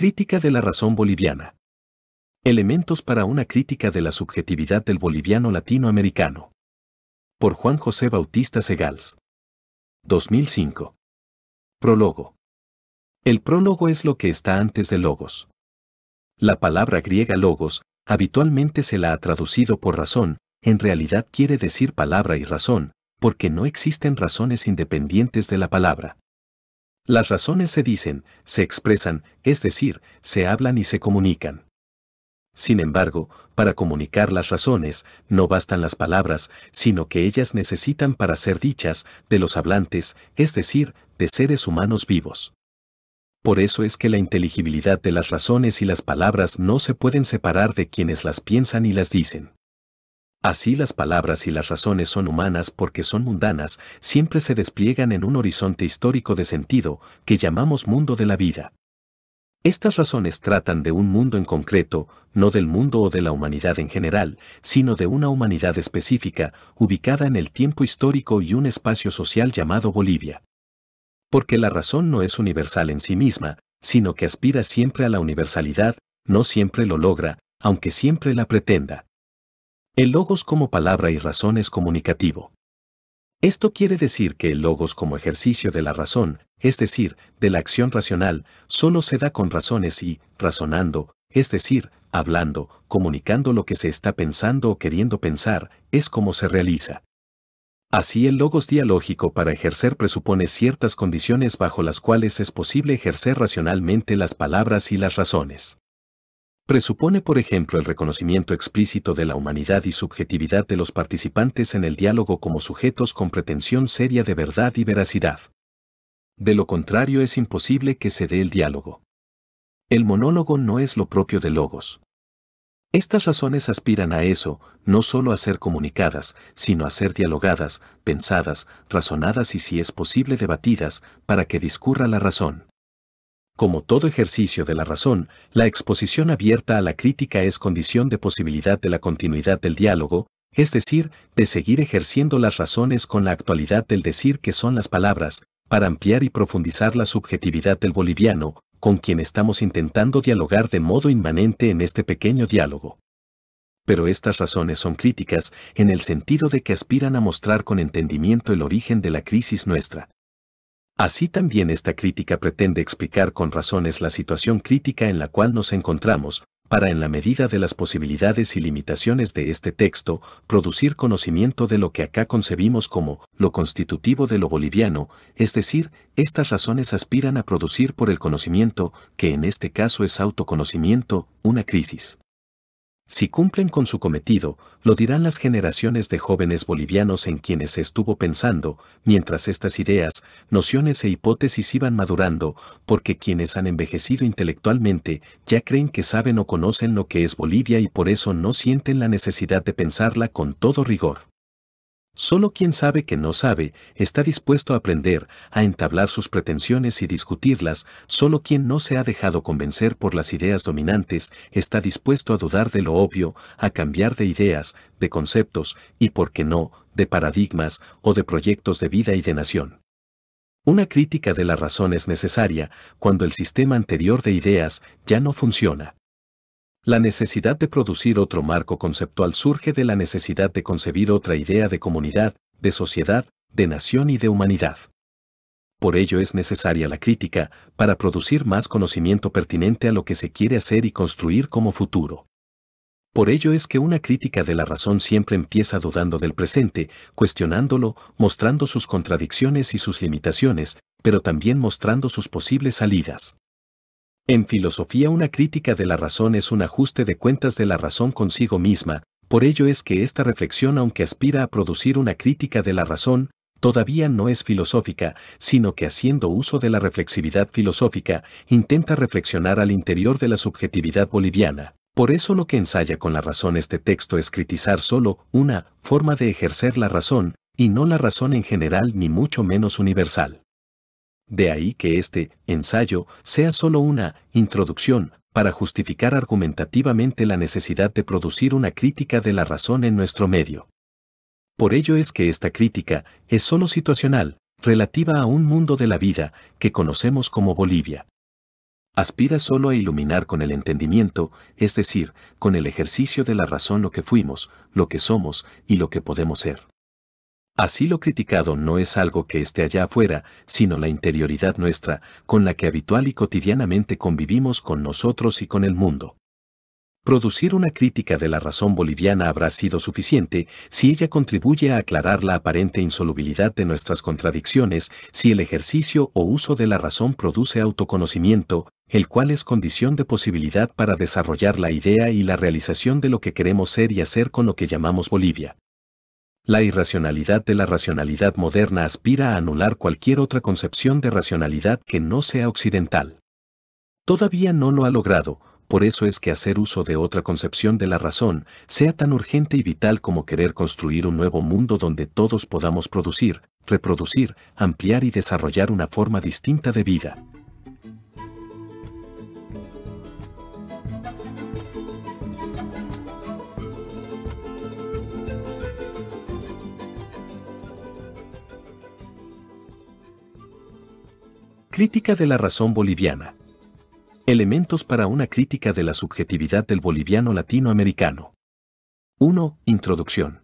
Crítica de la razón boliviana. Elementos para una crítica de la subjetividad del boliviano latinoamericano. Por Juan José Bautista Segals. 2005. Prólogo. El prólogo es lo que está antes de logos. La palabra griega logos, habitualmente se la ha traducido por razón, en realidad quiere decir palabra y razón, porque no existen razones independientes de la palabra. Las razones se dicen, se expresan, es decir, se hablan y se comunican. Sin embargo, para comunicar las razones, no bastan las palabras, sino que ellas necesitan para ser dichas de los hablantes, es decir, de seres humanos vivos. Por eso es que la inteligibilidad de las razones y las palabras no se pueden separar de quienes las piensan y las dicen. Así las palabras y las razones son humanas porque son mundanas, siempre se despliegan en un horizonte histórico de sentido que llamamos mundo de la vida. Estas razones tratan de un mundo en concreto, no del mundo o de la humanidad en general, sino de una humanidad específica, ubicada en el tiempo histórico y un espacio social llamado Bolivia. Porque la razón no es universal en sí misma, sino que aspira siempre a la universalidad, no siempre lo logra, aunque siempre la pretenda. El logos como palabra y razón es comunicativo. Esto quiere decir que el logos como ejercicio de la razón, es decir, de la acción racional, solo se da con razones y, razonando, es decir, hablando, comunicando lo que se está pensando o queriendo pensar, es como se realiza. Así el logos dialógico para ejercer presupone ciertas condiciones bajo las cuales es posible ejercer racionalmente las palabras y las razones presupone por ejemplo el reconocimiento explícito de la humanidad y subjetividad de los participantes en el diálogo como sujetos con pretensión seria de verdad y veracidad. De lo contrario es imposible que se dé el diálogo. El monólogo no es lo propio de Logos. Estas razones aspiran a eso, no solo a ser comunicadas, sino a ser dialogadas, pensadas, razonadas y si es posible debatidas, para que discurra la razón. Como todo ejercicio de la razón, la exposición abierta a la crítica es condición de posibilidad de la continuidad del diálogo, es decir, de seguir ejerciendo las razones con la actualidad del decir que son las palabras, para ampliar y profundizar la subjetividad del boliviano, con quien estamos intentando dialogar de modo inmanente en este pequeño diálogo. Pero estas razones son críticas en el sentido de que aspiran a mostrar con entendimiento el origen de la crisis nuestra. Así también esta crítica pretende explicar con razones la situación crítica en la cual nos encontramos, para en la medida de las posibilidades y limitaciones de este texto, producir conocimiento de lo que acá concebimos como lo constitutivo de lo boliviano, es decir, estas razones aspiran a producir por el conocimiento, que en este caso es autoconocimiento, una crisis. Si cumplen con su cometido, lo dirán las generaciones de jóvenes bolivianos en quienes estuvo pensando, mientras estas ideas, nociones e hipótesis iban madurando, porque quienes han envejecido intelectualmente ya creen que saben o conocen lo que es Bolivia y por eso no sienten la necesidad de pensarla con todo rigor. Solo quien sabe que no sabe está dispuesto a aprender, a entablar sus pretensiones y discutirlas, solo quien no se ha dejado convencer por las ideas dominantes está dispuesto a dudar de lo obvio, a cambiar de ideas, de conceptos y, por qué no, de paradigmas o de proyectos de vida y de nación. Una crítica de la razón es necesaria cuando el sistema anterior de ideas ya no funciona. La necesidad de producir otro marco conceptual surge de la necesidad de concebir otra idea de comunidad, de sociedad, de nación y de humanidad. Por ello es necesaria la crítica, para producir más conocimiento pertinente a lo que se quiere hacer y construir como futuro. Por ello es que una crítica de la razón siempre empieza dudando del presente, cuestionándolo, mostrando sus contradicciones y sus limitaciones, pero también mostrando sus posibles salidas. En filosofía una crítica de la razón es un ajuste de cuentas de la razón consigo misma, por ello es que esta reflexión aunque aspira a producir una crítica de la razón, todavía no es filosófica, sino que haciendo uso de la reflexividad filosófica, intenta reflexionar al interior de la subjetividad boliviana. Por eso lo que ensaya con la razón este texto es criticar solo una forma de ejercer la razón, y no la razón en general ni mucho menos universal. De ahí que este ensayo sea solo una introducción para justificar argumentativamente la necesidad de producir una crítica de la razón en nuestro medio. Por ello es que esta crítica es solo situacional, relativa a un mundo de la vida que conocemos como Bolivia. Aspira solo a iluminar con el entendimiento, es decir, con el ejercicio de la razón lo que fuimos, lo que somos y lo que podemos ser. Así lo criticado no es algo que esté allá afuera, sino la interioridad nuestra, con la que habitual y cotidianamente convivimos con nosotros y con el mundo. Producir una crítica de la razón boliviana habrá sido suficiente si ella contribuye a aclarar la aparente insolubilidad de nuestras contradicciones, si el ejercicio o uso de la razón produce autoconocimiento, el cual es condición de posibilidad para desarrollar la idea y la realización de lo que queremos ser y hacer con lo que llamamos Bolivia. La irracionalidad de la racionalidad moderna aspira a anular cualquier otra concepción de racionalidad que no sea occidental. Todavía no lo ha logrado, por eso es que hacer uso de otra concepción de la razón sea tan urgente y vital como querer construir un nuevo mundo donde todos podamos producir, reproducir, ampliar y desarrollar una forma distinta de vida. Crítica de la razón boliviana. Elementos para una crítica de la subjetividad del boliviano latinoamericano. 1. Introducción.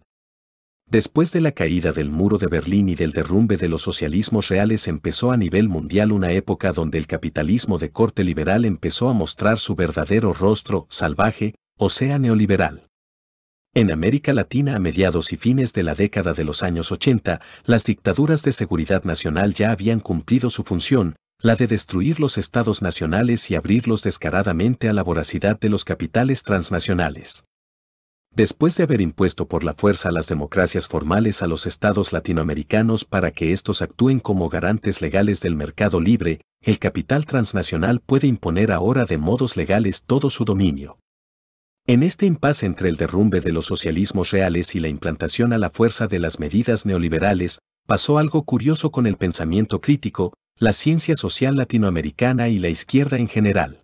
Después de la caída del muro de Berlín y del derrumbe de los socialismos reales empezó a nivel mundial una época donde el capitalismo de corte liberal empezó a mostrar su verdadero rostro salvaje, o sea neoliberal. En América Latina a mediados y fines de la década de los años 80, las dictaduras de seguridad nacional ya habían cumplido su función, la de destruir los estados nacionales y abrirlos descaradamente a la voracidad de los capitales transnacionales. Después de haber impuesto por la fuerza las democracias formales a los estados latinoamericanos para que estos actúen como garantes legales del mercado libre, el capital transnacional puede imponer ahora de modos legales todo su dominio. En este impasse entre el derrumbe de los socialismos reales y la implantación a la fuerza de las medidas neoliberales, pasó algo curioso con el pensamiento crítico, la ciencia social latinoamericana y la izquierda en general.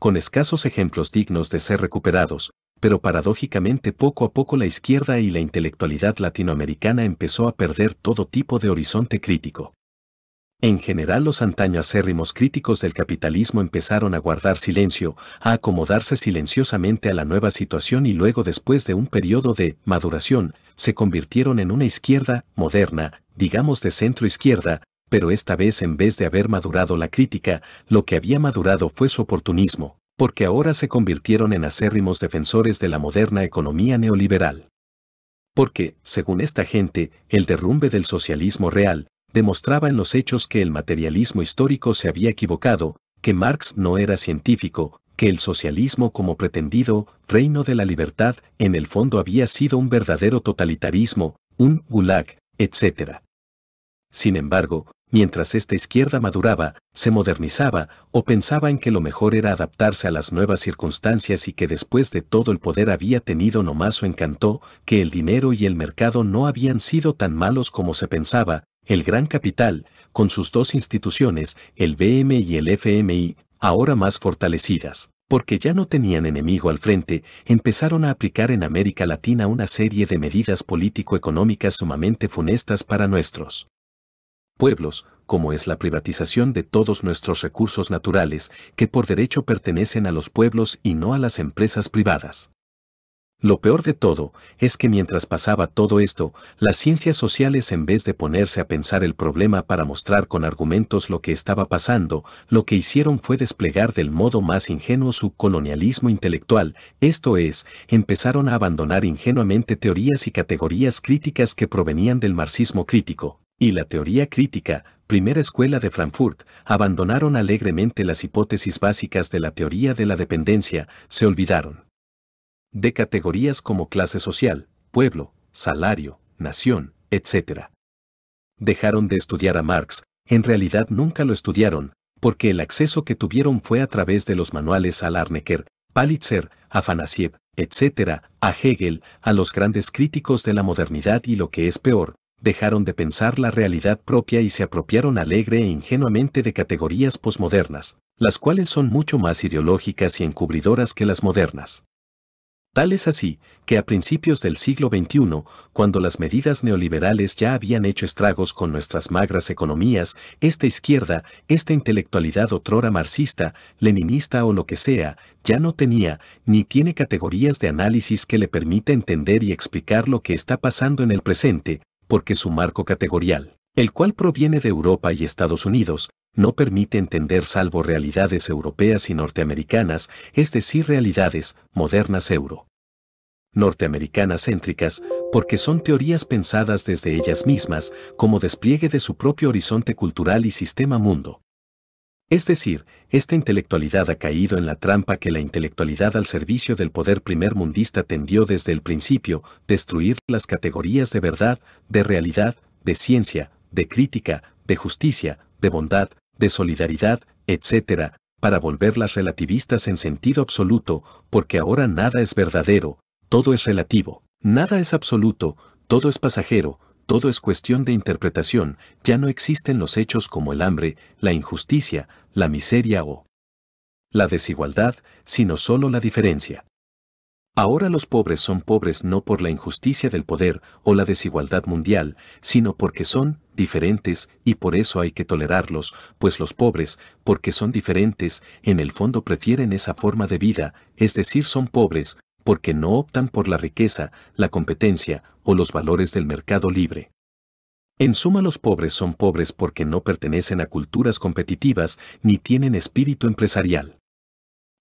Con escasos ejemplos dignos de ser recuperados, pero paradójicamente poco a poco la izquierda y la intelectualidad latinoamericana empezó a perder todo tipo de horizonte crítico. En general los antaño acérrimos críticos del capitalismo empezaron a guardar silencio, a acomodarse silenciosamente a la nueva situación y luego después de un periodo de maduración, se convirtieron en una izquierda moderna, digamos de centro izquierda, pero esta vez en vez de haber madurado la crítica, lo que había madurado fue su oportunismo, porque ahora se convirtieron en acérrimos defensores de la moderna economía neoliberal. Porque, según esta gente, el derrumbe del socialismo real demostraba en los hechos que el materialismo histórico se había equivocado, que Marx no era científico, que el socialismo como pretendido, reino de la libertad, en el fondo había sido un verdadero totalitarismo, un gulag, etc. Sin embargo, mientras esta izquierda maduraba, se modernizaba o pensaba en que lo mejor era adaptarse a las nuevas circunstancias y que después de todo el poder había tenido nomás o encantó, que el dinero y el mercado no habían sido tan malos como se pensaba, el gran capital, con sus dos instituciones, el BM y el FMI, ahora más fortalecidas porque ya no tenían enemigo al frente, empezaron a aplicar en América Latina una serie de medidas político-económicas sumamente funestas para nuestros pueblos, como es la privatización de todos nuestros recursos naturales, que por derecho pertenecen a los pueblos y no a las empresas privadas. Lo peor de todo es que mientras pasaba todo esto, las ciencias sociales en vez de ponerse a pensar el problema para mostrar con argumentos lo que estaba pasando, lo que hicieron fue desplegar del modo más ingenuo su colonialismo intelectual, esto es, empezaron a abandonar ingenuamente teorías y categorías críticas que provenían del marxismo crítico, y la teoría crítica, primera escuela de Frankfurt, abandonaron alegremente las hipótesis básicas de la teoría de la dependencia, se olvidaron de categorías como clase social, pueblo, salario, nación, etc. Dejaron de estudiar a Marx, en realidad nunca lo estudiaron, porque el acceso que tuvieron fue a través de los manuales a Larnecker, Palitzer, Afanasiev, etc., a Hegel, a los grandes críticos de la modernidad y lo que es peor, dejaron de pensar la realidad propia y se apropiaron alegre e ingenuamente de categorías posmodernas, las cuales son mucho más ideológicas y encubridoras que las modernas. Tal es así que a principios del siglo XXI, cuando las medidas neoliberales ya habían hecho estragos con nuestras magras economías, esta izquierda, esta intelectualidad otrora marxista, leninista o lo que sea, ya no tenía ni tiene categorías de análisis que le permita entender y explicar lo que está pasando en el presente, porque su marco categorial, el cual proviene de Europa y Estados Unidos, no permite entender salvo realidades europeas y norteamericanas, es decir, realidades modernas euro. Norteamericanas céntricas, porque son teorías pensadas desde ellas mismas como despliegue de su propio horizonte cultural y sistema mundo, es decir, esta intelectualidad ha caído en la trampa que la intelectualidad al servicio del poder primer mundista tendió desde el principio, destruir las categorías de verdad, de realidad, de ciencia, de crítica, de justicia, de bondad, de solidaridad, etc., para volverlas relativistas en sentido absoluto, porque ahora nada es verdadero, todo es relativo, nada es absoluto, todo es pasajero, todo es cuestión de interpretación, ya no existen los hechos como el hambre, la injusticia, la miseria o la desigualdad, sino solo la diferencia. Ahora los pobres son pobres no por la injusticia del poder o la desigualdad mundial, sino porque son diferentes y por eso hay que tolerarlos, pues los pobres, porque son diferentes, en el fondo prefieren esa forma de vida, es decir, son pobres, porque no optan por la riqueza, la competencia o los valores del mercado libre. En suma, los pobres son pobres porque no pertenecen a culturas competitivas ni tienen espíritu empresarial.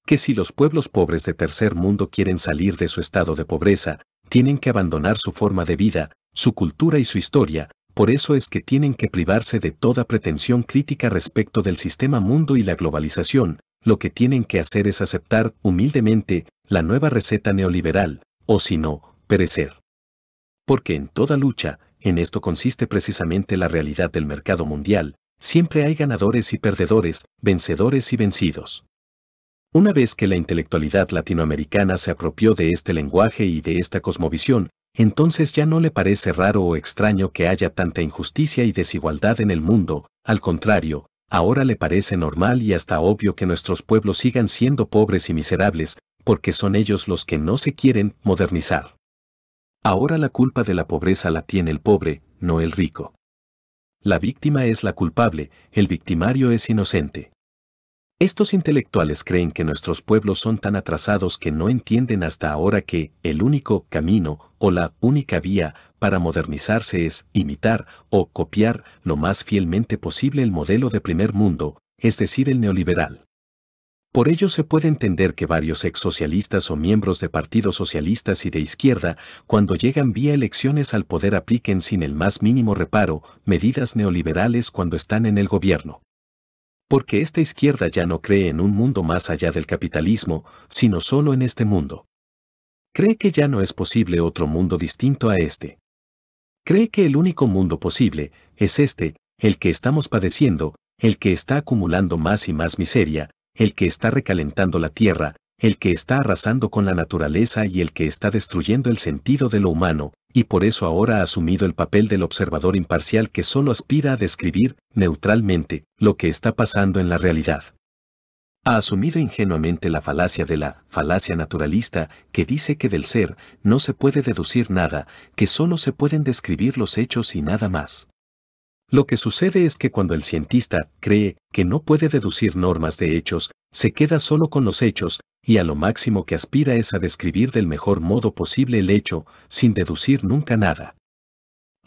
Que si los pueblos pobres de tercer mundo quieren salir de su estado de pobreza, tienen que abandonar su forma de vida, su cultura y su historia, por eso es que tienen que privarse de toda pretensión crítica respecto del sistema mundo y la globalización, lo que tienen que hacer es aceptar humildemente la nueva receta neoliberal, o si no, perecer. Porque en toda lucha, en esto consiste precisamente la realidad del mercado mundial, siempre hay ganadores y perdedores, vencedores y vencidos. Una vez que la intelectualidad latinoamericana se apropió de este lenguaje y de esta cosmovisión, entonces ya no le parece raro o extraño que haya tanta injusticia y desigualdad en el mundo, al contrario, Ahora le parece normal y hasta obvio que nuestros pueblos sigan siendo pobres y miserables, porque son ellos los que no se quieren modernizar. Ahora la culpa de la pobreza la tiene el pobre, no el rico. La víctima es la culpable, el victimario es inocente. Estos intelectuales creen que nuestros pueblos son tan atrasados que no entienden hasta ahora que el único camino, o la única vía, para modernizarse es imitar o copiar lo más fielmente posible el modelo de primer mundo, es decir, el neoliberal. Por ello se puede entender que varios exsocialistas o miembros de partidos socialistas y de izquierda, cuando llegan vía elecciones al poder apliquen sin el más mínimo reparo medidas neoliberales cuando están en el gobierno. Porque esta izquierda ya no cree en un mundo más allá del capitalismo, sino solo en este mundo. Cree que ya no es posible otro mundo distinto a este. Cree que el único mundo posible es este, el que estamos padeciendo, el que está acumulando más y más miseria, el que está recalentando la tierra, el que está arrasando con la naturaleza y el que está destruyendo el sentido de lo humano, y por eso ahora ha asumido el papel del observador imparcial que solo aspira a describir, neutralmente, lo que está pasando en la realidad ha asumido ingenuamente la falacia de la falacia naturalista que dice que del ser no se puede deducir nada, que solo se pueden describir los hechos y nada más. Lo que sucede es que cuando el cientista cree que no puede deducir normas de hechos, se queda solo con los hechos, y a lo máximo que aspira es a describir del mejor modo posible el hecho, sin deducir nunca nada.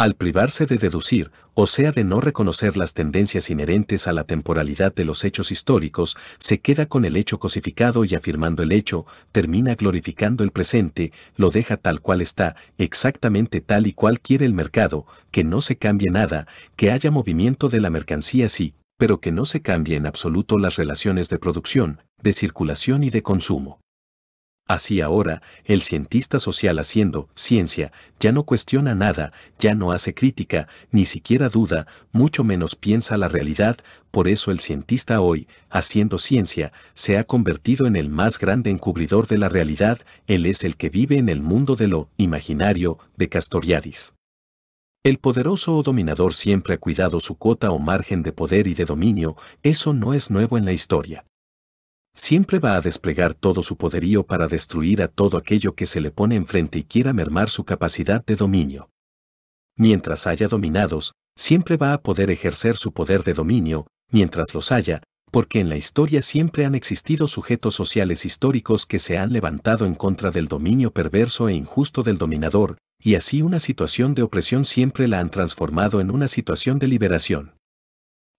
Al privarse de deducir, o sea de no reconocer las tendencias inherentes a la temporalidad de los hechos históricos, se queda con el hecho cosificado y afirmando el hecho, termina glorificando el presente, lo deja tal cual está, exactamente tal y cual quiere el mercado, que no se cambie nada, que haya movimiento de la mercancía sí, pero que no se cambie en absoluto las relaciones de producción, de circulación y de consumo. Así ahora, el cientista social haciendo ciencia ya no cuestiona nada, ya no hace crítica, ni siquiera duda, mucho menos piensa la realidad, por eso el cientista hoy, haciendo ciencia, se ha convertido en el más grande encubridor de la realidad, él es el que vive en el mundo de lo imaginario de Castoriadis. El poderoso o dominador siempre ha cuidado su cuota o margen de poder y de dominio, eso no es nuevo en la historia siempre va a desplegar todo su poderío para destruir a todo aquello que se le pone enfrente y quiera mermar su capacidad de dominio. Mientras haya dominados, siempre va a poder ejercer su poder de dominio, mientras los haya, porque en la historia siempre han existido sujetos sociales históricos que se han levantado en contra del dominio perverso e injusto del dominador, y así una situación de opresión siempre la han transformado en una situación de liberación.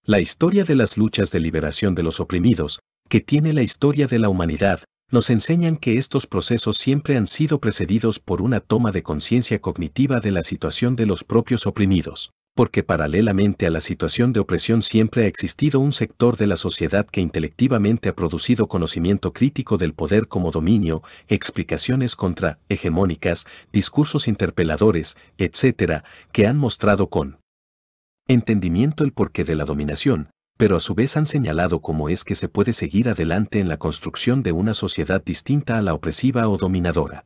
La historia de las luchas de liberación de los oprimidos, que tiene la historia de la humanidad, nos enseñan que estos procesos siempre han sido precedidos por una toma de conciencia cognitiva de la situación de los propios oprimidos, porque paralelamente a la situación de opresión siempre ha existido un sector de la sociedad que intelectivamente ha producido conocimiento crítico del poder como dominio, explicaciones contra hegemónicas, discursos interpeladores, etc., que han mostrado con entendimiento el porqué de la dominación, pero a su vez han señalado cómo es que se puede seguir adelante en la construcción de una sociedad distinta a la opresiva o dominadora.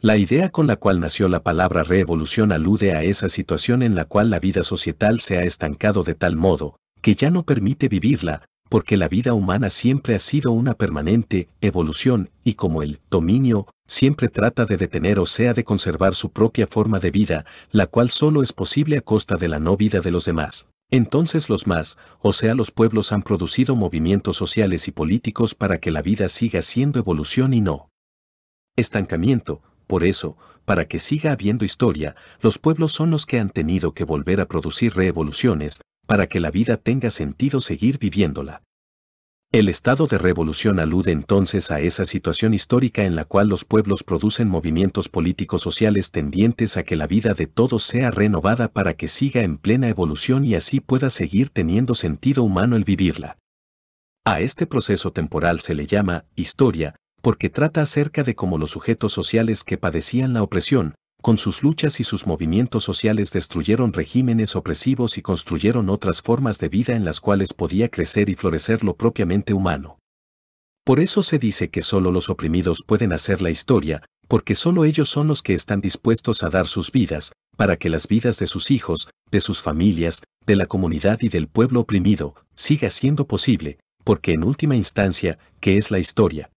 La idea con la cual nació la palabra revolución alude a esa situación en la cual la vida societal se ha estancado de tal modo, que ya no permite vivirla, porque la vida humana siempre ha sido una permanente evolución y como el dominio siempre trata de detener o sea de conservar su propia forma de vida, la cual solo es posible a costa de la no vida de los demás. Entonces los más, o sea los pueblos han producido movimientos sociales y políticos para que la vida siga siendo evolución y no estancamiento, por eso, para que siga habiendo historia, los pueblos son los que han tenido que volver a producir revoluciones, para que la vida tenga sentido seguir viviéndola. El estado de revolución alude entonces a esa situación histórica en la cual los pueblos producen movimientos políticos sociales tendientes a que la vida de todos sea renovada para que siga en plena evolución y así pueda seguir teniendo sentido humano el vivirla. A este proceso temporal se le llama historia, porque trata acerca de cómo los sujetos sociales que padecían la opresión, con sus luchas y sus movimientos sociales destruyeron regímenes opresivos y construyeron otras formas de vida en las cuales podía crecer y florecer lo propiamente humano. Por eso se dice que solo los oprimidos pueden hacer la historia, porque solo ellos son los que están dispuestos a dar sus vidas, para que las vidas de sus hijos, de sus familias, de la comunidad y del pueblo oprimido, siga siendo posible, porque en última instancia, ¿qué es la historia?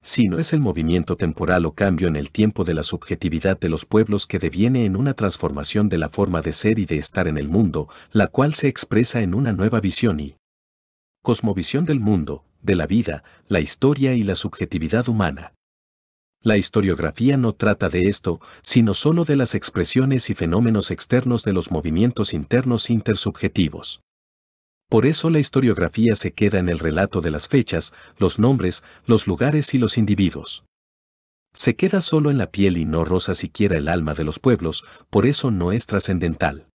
Si no es el movimiento temporal o cambio en el tiempo de la subjetividad de los pueblos que deviene en una transformación de la forma de ser y de estar en el mundo, la cual se expresa en una nueva visión y cosmovisión del mundo, de la vida, la historia y la subjetividad humana. La historiografía no trata de esto, sino solo de las expresiones y fenómenos externos de los movimientos internos intersubjetivos. Por eso la historiografía se queda en el relato de las fechas, los nombres, los lugares y los individuos. Se queda solo en la piel y no roza siquiera el alma de los pueblos, por eso no es trascendental.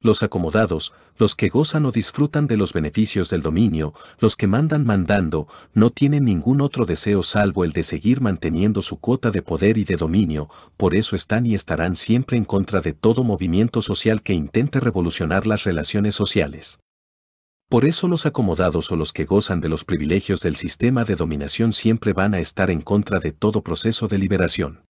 Los acomodados, los que gozan o disfrutan de los beneficios del dominio, los que mandan mandando, no tienen ningún otro deseo salvo el de seguir manteniendo su cuota de poder y de dominio, por eso están y estarán siempre en contra de todo movimiento social que intente revolucionar las relaciones sociales. Por eso los acomodados o los que gozan de los privilegios del sistema de dominación siempre van a estar en contra de todo proceso de liberación.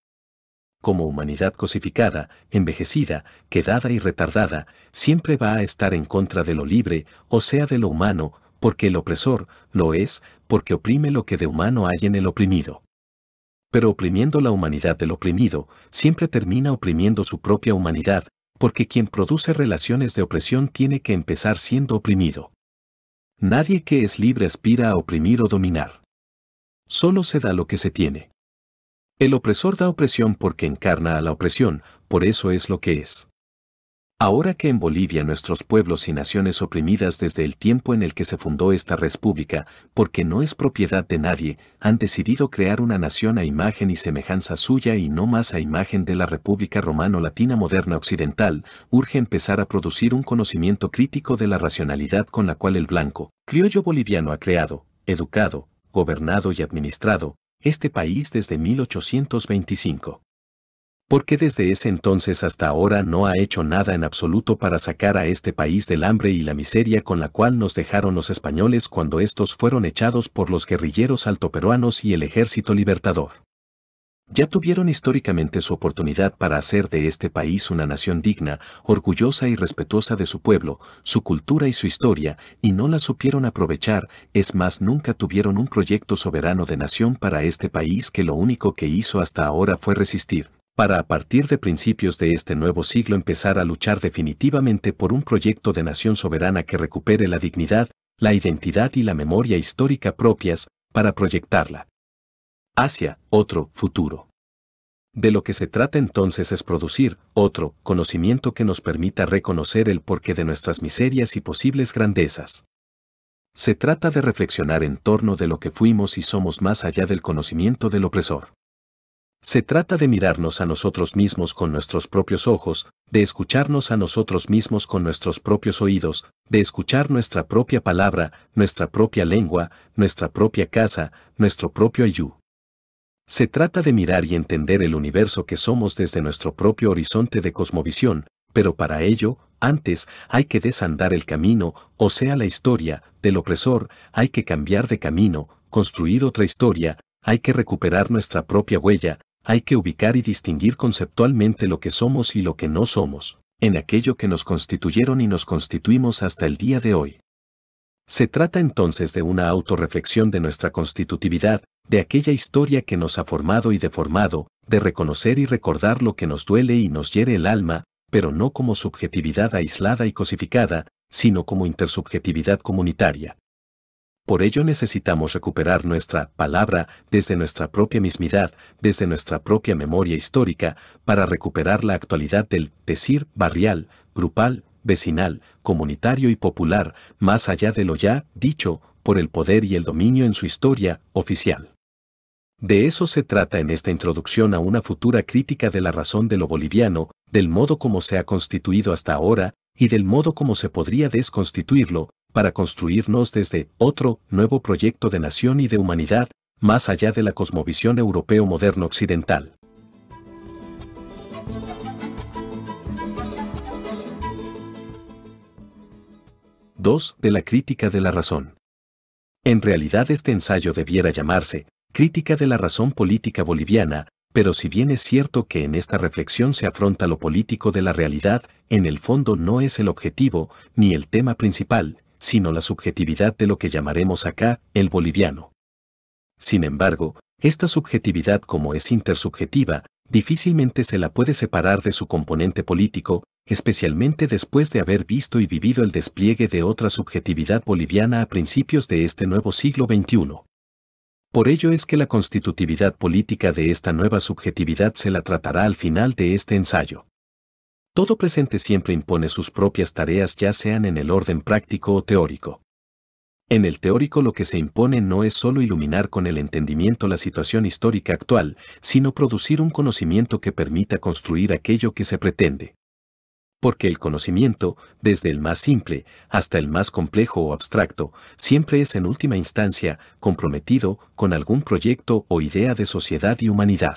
Como humanidad cosificada, envejecida, quedada y retardada, siempre va a estar en contra de lo libre, o sea, de lo humano, porque el opresor lo es, porque oprime lo que de humano hay en el oprimido. Pero oprimiendo la humanidad del oprimido, siempre termina oprimiendo su propia humanidad, porque quien produce relaciones de opresión tiene que empezar siendo oprimido. Nadie que es libre aspira a oprimir o dominar. Solo se da lo que se tiene. El opresor da opresión porque encarna a la opresión, por eso es lo que es. Ahora que en Bolivia nuestros pueblos y naciones oprimidas desde el tiempo en el que se fundó esta república, porque no es propiedad de nadie, han decidido crear una nación a imagen y semejanza suya y no más a imagen de la República Romano-Latina Moderna Occidental, urge empezar a producir un conocimiento crítico de la racionalidad con la cual el blanco, criollo boliviano ha creado, educado, gobernado y administrado, este país desde 1825 porque desde ese entonces hasta ahora no ha hecho nada en absoluto para sacar a este país del hambre y la miseria con la cual nos dejaron los españoles cuando estos fueron echados por los guerrilleros altoperuanos y el ejército libertador. Ya tuvieron históricamente su oportunidad para hacer de este país una nación digna, orgullosa y respetuosa de su pueblo, su cultura y su historia, y no la supieron aprovechar, es más, nunca tuvieron un proyecto soberano de nación para este país que lo único que hizo hasta ahora fue resistir, para a partir de principios de este nuevo siglo empezar a luchar definitivamente por un proyecto de nación soberana que recupere la dignidad, la identidad y la memoria histórica propias, para proyectarla hacia otro futuro. De lo que se trata entonces es producir otro conocimiento que nos permita reconocer el porqué de nuestras miserias y posibles grandezas. Se trata de reflexionar en torno de lo que fuimos y somos más allá del conocimiento del opresor. Se trata de mirarnos a nosotros mismos con nuestros propios ojos, de escucharnos a nosotros mismos con nuestros propios oídos, de escuchar nuestra propia palabra, nuestra propia lengua, nuestra propia casa, nuestro propio ayú. Se trata de mirar y entender el universo que somos desde nuestro propio horizonte de cosmovisión, pero para ello, antes, hay que desandar el camino, o sea la historia, del opresor, hay que cambiar de camino, construir otra historia, hay que recuperar nuestra propia huella, hay que ubicar y distinguir conceptualmente lo que somos y lo que no somos, en aquello que nos constituyeron y nos constituimos hasta el día de hoy. Se trata entonces de una autorreflexión de nuestra constitutividad, de aquella historia que nos ha formado y deformado, de reconocer y recordar lo que nos duele y nos hiere el alma, pero no como subjetividad aislada y cosificada, sino como intersubjetividad comunitaria, por ello necesitamos recuperar nuestra palabra desde nuestra propia mismidad, desde nuestra propia memoria histórica, para recuperar la actualidad del decir barrial, grupal, vecinal, comunitario y popular, más allá de lo ya dicho por el poder y el dominio en su historia oficial. De eso se trata en esta introducción a una futura crítica de la razón de lo boliviano, del modo como se ha constituido hasta ahora, y del modo como se podría desconstituirlo, para construirnos desde otro nuevo proyecto de nación y de humanidad, más allá de la cosmovisión europeo moderno occidental. 2. De la crítica de la razón. En realidad este ensayo debiera llamarse Crítica de la razón política boliviana, pero si bien es cierto que en esta reflexión se afronta lo político de la realidad, en el fondo no es el objetivo, ni el tema principal, sino la subjetividad de lo que llamaremos acá el boliviano. Sin embargo, esta subjetividad como es intersubjetiva, difícilmente se la puede separar de su componente político, especialmente después de haber visto y vivido el despliegue de otra subjetividad boliviana a principios de este nuevo siglo XXI. Por ello es que la constitutividad política de esta nueva subjetividad se la tratará al final de este ensayo. Todo presente siempre impone sus propias tareas ya sean en el orden práctico o teórico. En el teórico lo que se impone no es solo iluminar con el entendimiento la situación histórica actual, sino producir un conocimiento que permita construir aquello que se pretende. Porque el conocimiento, desde el más simple hasta el más complejo o abstracto, siempre es en última instancia comprometido con algún proyecto o idea de sociedad y humanidad.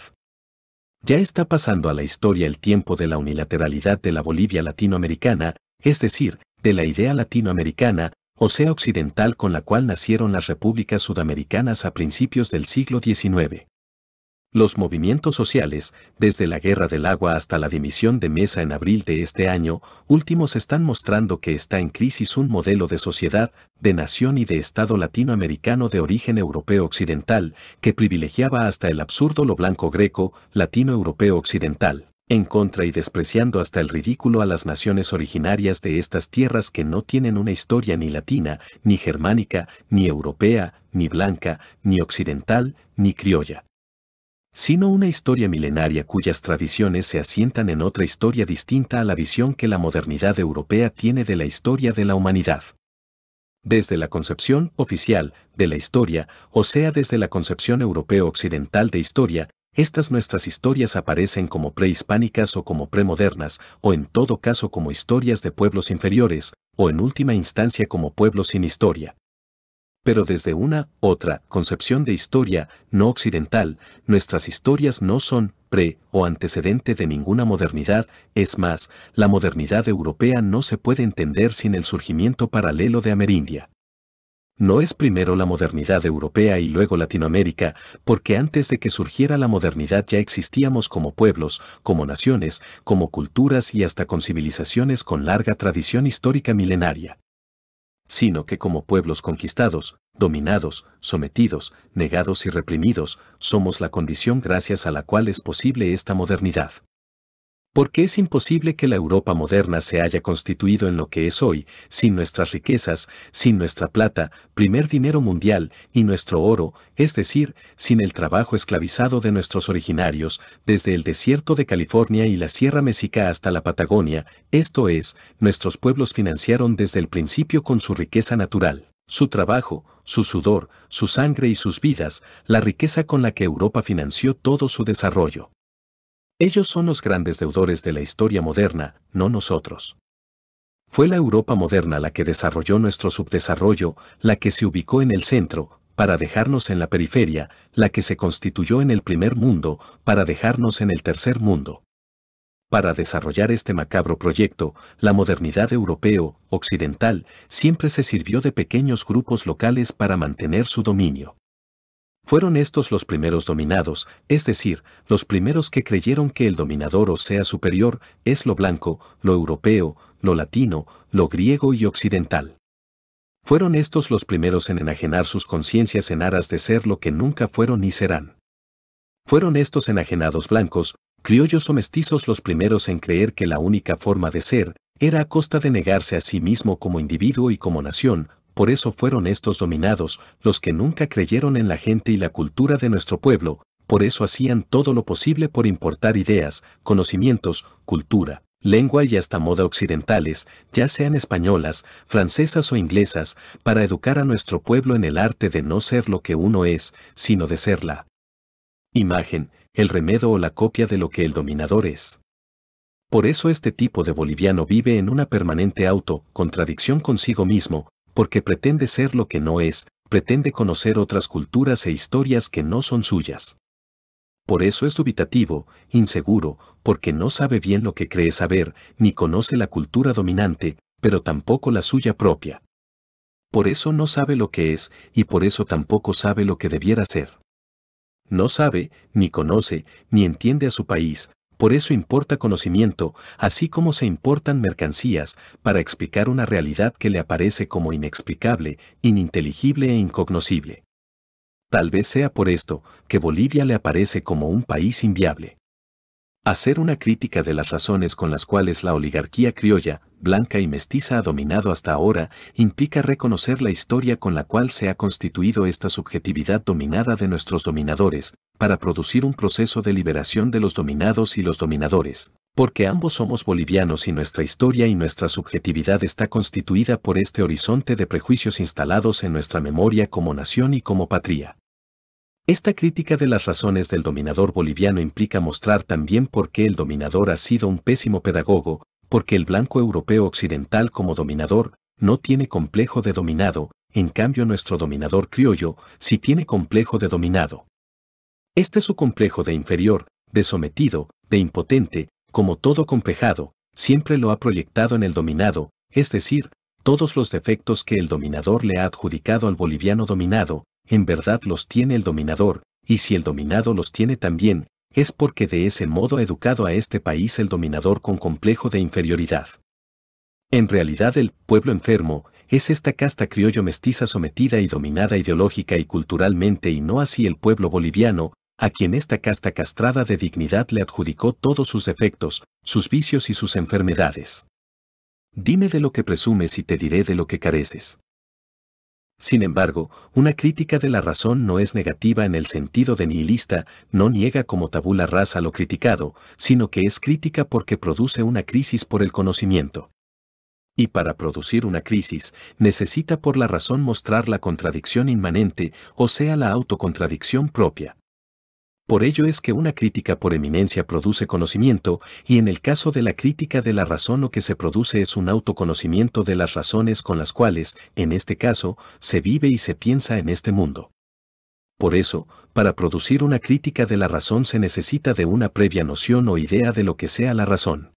Ya está pasando a la historia el tiempo de la unilateralidad de la Bolivia latinoamericana, es decir, de la idea latinoamericana, o sea occidental con la cual nacieron las repúblicas sudamericanas a principios del siglo XIX. Los movimientos sociales, desde la guerra del agua hasta la dimisión de Mesa en abril de este año, últimos están mostrando que está en crisis un modelo de sociedad, de nación y de Estado latinoamericano de origen europeo occidental, que privilegiaba hasta el absurdo lo blanco greco, latino-europeo occidental en contra y despreciando hasta el ridículo a las naciones originarias de estas tierras que no tienen una historia ni latina, ni germánica, ni europea, ni blanca, ni occidental, ni criolla sino una historia milenaria cuyas tradiciones se asientan en otra historia distinta a la visión que la modernidad europea tiene de la historia de la humanidad. Desde la concepción oficial de la historia, o sea, desde la concepción europeo-occidental de historia, estas nuestras historias aparecen como prehispánicas o como premodernas, o en todo caso como historias de pueblos inferiores, o en última instancia como pueblos sin historia pero desde una, otra, concepción de historia, no occidental, nuestras historias no son pre o antecedente de ninguna modernidad, es más, la modernidad europea no se puede entender sin el surgimiento paralelo de Amerindia. No es primero la modernidad europea y luego Latinoamérica, porque antes de que surgiera la modernidad ya existíamos como pueblos, como naciones, como culturas y hasta con civilizaciones con larga tradición histórica milenaria sino que como pueblos conquistados, dominados, sometidos, negados y reprimidos, somos la condición gracias a la cual es posible esta modernidad. Porque es imposible que la Europa moderna se haya constituido en lo que es hoy, sin nuestras riquezas, sin nuestra plata, primer dinero mundial, y nuestro oro, es decir, sin el trabajo esclavizado de nuestros originarios, desde el desierto de California y la Sierra Mexica hasta la Patagonia, esto es, nuestros pueblos financiaron desde el principio con su riqueza natural, su trabajo, su sudor, su sangre y sus vidas, la riqueza con la que Europa financió todo su desarrollo. Ellos son los grandes deudores de la historia moderna, no nosotros. Fue la Europa moderna la que desarrolló nuestro subdesarrollo, la que se ubicó en el centro, para dejarnos en la periferia, la que se constituyó en el primer mundo, para dejarnos en el tercer mundo. Para desarrollar este macabro proyecto, la modernidad europeo, occidental, siempre se sirvió de pequeños grupos locales para mantener su dominio. Fueron estos los primeros dominados, es decir, los primeros que creyeron que el dominador o sea superior es lo blanco, lo europeo, lo latino, lo griego y occidental. Fueron estos los primeros en enajenar sus conciencias en aras de ser lo que nunca fueron ni serán. Fueron estos enajenados blancos, criollos o mestizos los primeros en creer que la única forma de ser era a costa de negarse a sí mismo como individuo y como nación, por eso fueron estos dominados, los que nunca creyeron en la gente y la cultura de nuestro pueblo, por eso hacían todo lo posible por importar ideas, conocimientos, cultura, lengua y hasta moda occidentales, ya sean españolas, francesas o inglesas, para educar a nuestro pueblo en el arte de no ser lo que uno es, sino de ser la imagen, el remedo o la copia de lo que el dominador es. Por eso este tipo de boliviano vive en una permanente auto, contradicción consigo mismo, porque pretende ser lo que no es, pretende conocer otras culturas e historias que no son suyas. Por eso es dubitativo, inseguro, porque no sabe bien lo que cree saber, ni conoce la cultura dominante, pero tampoco la suya propia. Por eso no sabe lo que es, y por eso tampoco sabe lo que debiera ser. No sabe, ni conoce, ni entiende a su país, por eso importa conocimiento, así como se importan mercancías, para explicar una realidad que le aparece como inexplicable, ininteligible e incognoscible. Tal vez sea por esto que Bolivia le aparece como un país inviable hacer una crítica de las razones con las cuales la oligarquía criolla, blanca y mestiza ha dominado hasta ahora, implica reconocer la historia con la cual se ha constituido esta subjetividad dominada de nuestros dominadores, para producir un proceso de liberación de los dominados y los dominadores. Porque ambos somos bolivianos y nuestra historia y nuestra subjetividad está constituida por este horizonte de prejuicios instalados en nuestra memoria como nación y como patria. Esta crítica de las razones del dominador boliviano implica mostrar también por qué el dominador ha sido un pésimo pedagogo, porque el blanco europeo occidental como dominador no tiene complejo de dominado, en cambio nuestro dominador criollo sí tiene complejo de dominado. Este es su complejo de inferior, de sometido, de impotente, como todo complejado, siempre lo ha proyectado en el dominado, es decir, todos los defectos que el dominador le ha adjudicado al boliviano dominado, en verdad los tiene el dominador, y si el dominado los tiene también, es porque de ese modo ha educado a este país el dominador con complejo de inferioridad. En realidad el pueblo enfermo es esta casta criollo mestiza sometida y dominada ideológica y culturalmente y no así el pueblo boliviano, a quien esta casta castrada de dignidad le adjudicó todos sus defectos, sus vicios y sus enfermedades. Dime de lo que presumes y te diré de lo que careces. Sin embargo, una crítica de la razón no es negativa en el sentido de nihilista, no niega como tabula rasa lo criticado, sino que es crítica porque produce una crisis por el conocimiento. Y para producir una crisis, necesita por la razón mostrar la contradicción inmanente, o sea, la autocontradicción propia. Por ello es que una crítica por eminencia produce conocimiento, y en el caso de la crítica de la razón lo que se produce es un autoconocimiento de las razones con las cuales, en este caso, se vive y se piensa en este mundo. Por eso, para producir una crítica de la razón se necesita de una previa noción o idea de lo que sea la razón.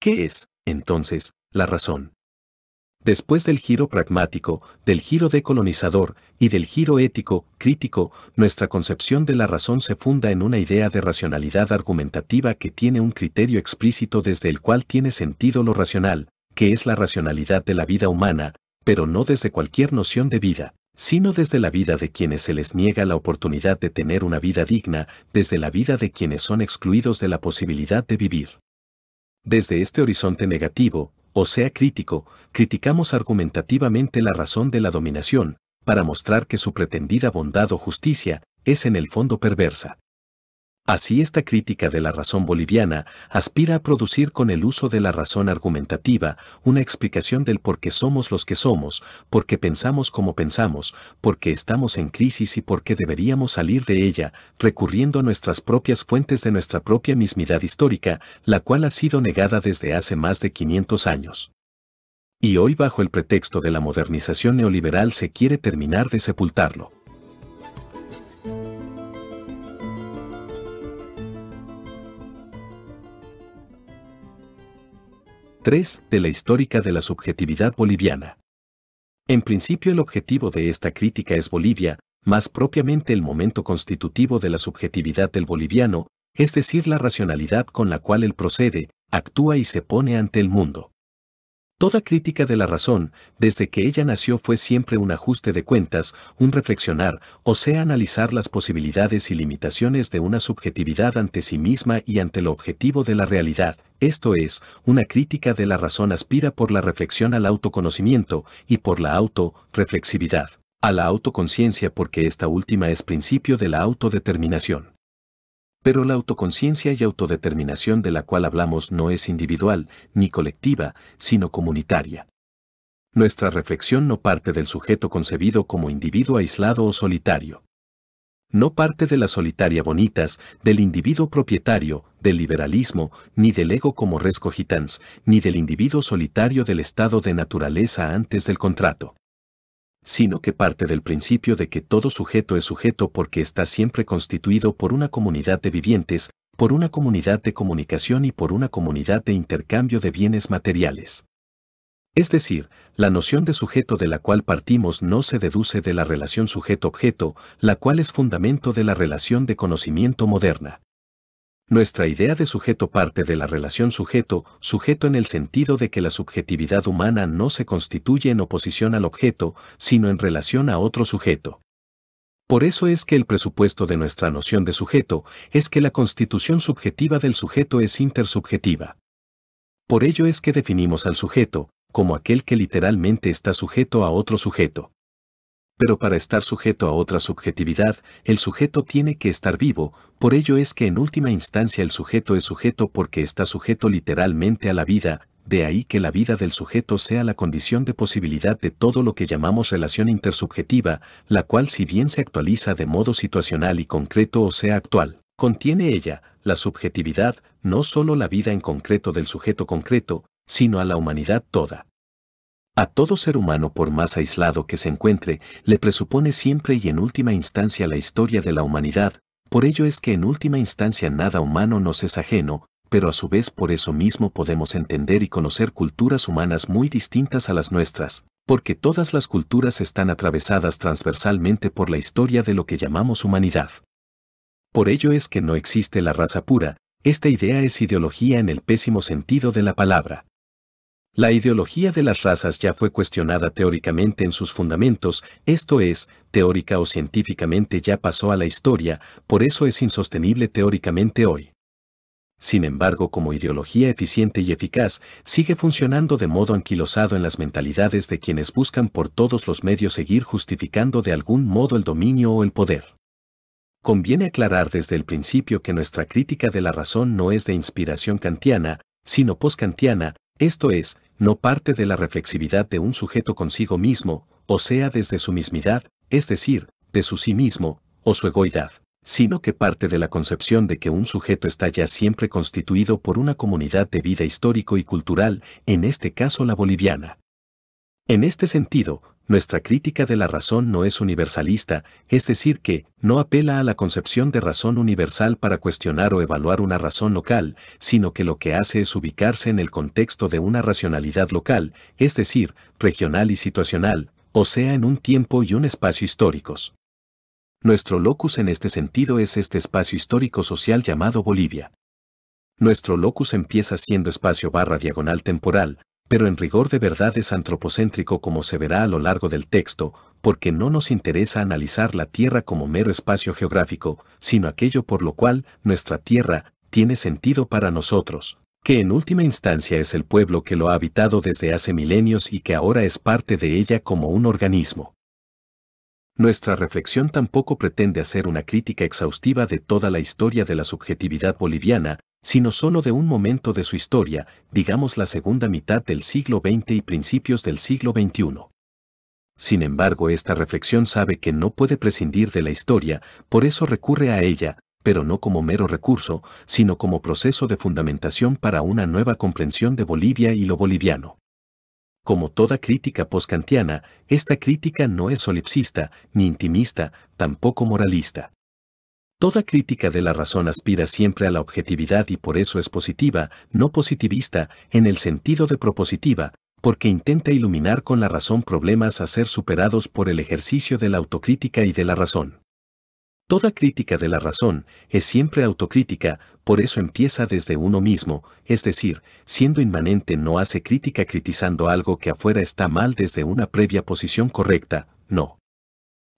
¿Qué es, entonces, la razón? Después del giro pragmático, del giro decolonizador y del giro ético, crítico, nuestra concepción de la razón se funda en una idea de racionalidad argumentativa que tiene un criterio explícito desde el cual tiene sentido lo racional, que es la racionalidad de la vida humana, pero no desde cualquier noción de vida, sino desde la vida de quienes se les niega la oportunidad de tener una vida digna, desde la vida de quienes son excluidos de la posibilidad de vivir. Desde este horizonte negativo, o sea crítico, criticamos argumentativamente la razón de la dominación, para mostrar que su pretendida bondad o justicia es en el fondo perversa. Así esta crítica de la razón boliviana aspira a producir con el uso de la razón argumentativa una explicación del por qué somos los que somos, por qué pensamos como pensamos, por qué estamos en crisis y por qué deberíamos salir de ella, recurriendo a nuestras propias fuentes de nuestra propia mismidad histórica, la cual ha sido negada desde hace más de 500 años. Y hoy bajo el pretexto de la modernización neoliberal se quiere terminar de sepultarlo. 3. De la histórica de la subjetividad boliviana. En principio el objetivo de esta crítica es Bolivia, más propiamente el momento constitutivo de la subjetividad del boliviano, es decir, la racionalidad con la cual él procede, actúa y se pone ante el mundo. Toda crítica de la razón, desde que ella nació, fue siempre un ajuste de cuentas, un reflexionar, o sea, analizar las posibilidades y limitaciones de una subjetividad ante sí misma y ante el objetivo de la realidad, esto es, una crítica de la razón aspira por la reflexión al autoconocimiento y por la auto-reflexividad, a la autoconciencia porque esta última es principio de la autodeterminación. Pero la autoconciencia y autodeterminación de la cual hablamos no es individual ni colectiva, sino comunitaria. Nuestra reflexión no parte del sujeto concebido como individuo aislado o solitario no parte de la solitaria bonitas, del individuo propietario, del liberalismo, ni del ego como res cogitans, ni del individuo solitario del estado de naturaleza antes del contrato. Sino que parte del principio de que todo sujeto es sujeto porque está siempre constituido por una comunidad de vivientes, por una comunidad de comunicación y por una comunidad de intercambio de bienes materiales. Es decir, la noción de sujeto de la cual partimos no se deduce de la relación sujeto-objeto, la cual es fundamento de la relación de conocimiento moderna. Nuestra idea de sujeto parte de la relación sujeto, sujeto en el sentido de que la subjetividad humana no se constituye en oposición al objeto, sino en relación a otro sujeto. Por eso es que el presupuesto de nuestra noción de sujeto es que la constitución subjetiva del sujeto es intersubjetiva. Por ello es que definimos al sujeto, como aquel que literalmente está sujeto a otro sujeto. Pero para estar sujeto a otra subjetividad, el sujeto tiene que estar vivo, por ello es que en última instancia el sujeto es sujeto porque está sujeto literalmente a la vida, de ahí que la vida del sujeto sea la condición de posibilidad de todo lo que llamamos relación intersubjetiva, la cual si bien se actualiza de modo situacional y concreto o sea actual, contiene ella, la subjetividad, no solo la vida en concreto del sujeto concreto, sino a la humanidad toda. A todo ser humano, por más aislado que se encuentre, le presupone siempre y en última instancia la historia de la humanidad, por ello es que en última instancia nada humano nos es ajeno, pero a su vez por eso mismo podemos entender y conocer culturas humanas muy distintas a las nuestras, porque todas las culturas están atravesadas transversalmente por la historia de lo que llamamos humanidad. Por ello es que no existe la raza pura, esta idea es ideología en el pésimo sentido de la palabra. La ideología de las razas ya fue cuestionada teóricamente en sus fundamentos, esto es, teórica o científicamente ya pasó a la historia, por eso es insostenible teóricamente hoy. Sin embargo, como ideología eficiente y eficaz, sigue funcionando de modo anquilosado en las mentalidades de quienes buscan por todos los medios seguir justificando de algún modo el dominio o el poder. Conviene aclarar desde el principio que nuestra crítica de la razón no es de inspiración kantiana, sino poskantiana, esto es, no parte de la reflexividad de un sujeto consigo mismo, o sea desde su mismidad, es decir, de su sí mismo, o su egoidad, sino que parte de la concepción de que un sujeto está ya siempre constituido por una comunidad de vida histórico y cultural, en este caso la boliviana. En este sentido, nuestra crítica de la razón no es universalista, es decir, que no apela a la concepción de razón universal para cuestionar o evaluar una razón local, sino que lo que hace es ubicarse en el contexto de una racionalidad local, es decir, regional y situacional, o sea, en un tiempo y un espacio históricos. Nuestro locus en este sentido es este espacio histórico social llamado Bolivia. Nuestro locus empieza siendo espacio barra diagonal temporal, pero en rigor de verdad es antropocéntrico como se verá a lo largo del texto, porque no nos interesa analizar la Tierra como mero espacio geográfico, sino aquello por lo cual nuestra Tierra tiene sentido para nosotros, que en última instancia es el pueblo que lo ha habitado desde hace milenios y que ahora es parte de ella como un organismo. Nuestra reflexión tampoco pretende hacer una crítica exhaustiva de toda la historia de la subjetividad boliviana, sino solo de un momento de su historia, digamos la segunda mitad del siglo XX y principios del siglo XXI. Sin embargo, esta reflexión sabe que no puede prescindir de la historia, por eso recurre a ella, pero no como mero recurso, sino como proceso de fundamentación para una nueva comprensión de Bolivia y lo boliviano. Como toda crítica poscantiana, esta crítica no es solipsista, ni intimista, tampoco moralista. Toda crítica de la razón aspira siempre a la objetividad y por eso es positiva, no positivista, en el sentido de propositiva, porque intenta iluminar con la razón problemas a ser superados por el ejercicio de la autocrítica y de la razón. Toda crítica de la razón es siempre autocrítica, por eso empieza desde uno mismo, es decir, siendo inmanente no hace crítica criticando algo que afuera está mal desde una previa posición correcta, no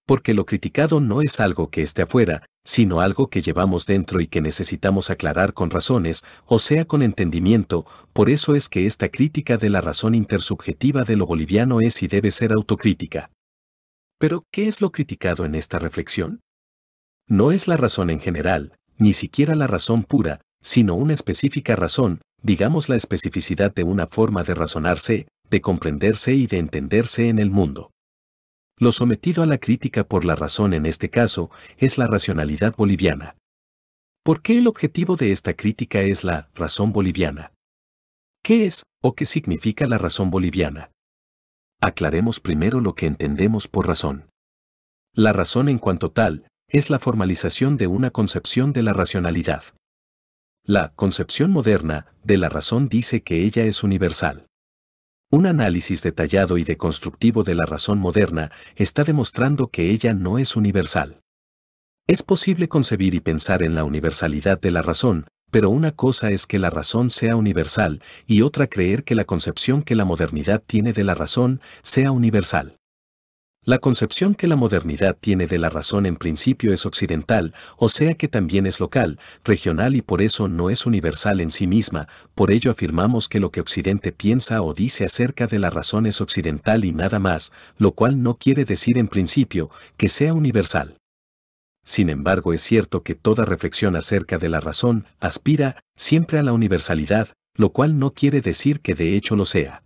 porque lo criticado no es algo que esté afuera, sino algo que llevamos dentro y que necesitamos aclarar con razones, o sea, con entendimiento, por eso es que esta crítica de la razón intersubjetiva de lo boliviano es y debe ser autocrítica. Pero, ¿qué es lo criticado en esta reflexión? No es la razón en general, ni siquiera la razón pura, sino una específica razón, digamos la especificidad de una forma de razonarse, de comprenderse y de entenderse en el mundo. Lo sometido a la crítica por la razón en este caso es la racionalidad boliviana. ¿Por qué el objetivo de esta crítica es la razón boliviana? ¿Qué es o qué significa la razón boliviana? Aclaremos primero lo que entendemos por razón. La razón en cuanto tal es la formalización de una concepción de la racionalidad. La concepción moderna de la razón dice que ella es universal. Un análisis detallado y deconstructivo de la razón moderna está demostrando que ella no es universal. Es posible concebir y pensar en la universalidad de la razón, pero una cosa es que la razón sea universal y otra creer que la concepción que la modernidad tiene de la razón sea universal. La concepción que la modernidad tiene de la razón en principio es occidental, o sea que también es local, regional y por eso no es universal en sí misma, por ello afirmamos que lo que Occidente piensa o dice acerca de la razón es occidental y nada más, lo cual no quiere decir en principio que sea universal. Sin embargo, es cierto que toda reflexión acerca de la razón aspira siempre a la universalidad, lo cual no quiere decir que de hecho lo sea.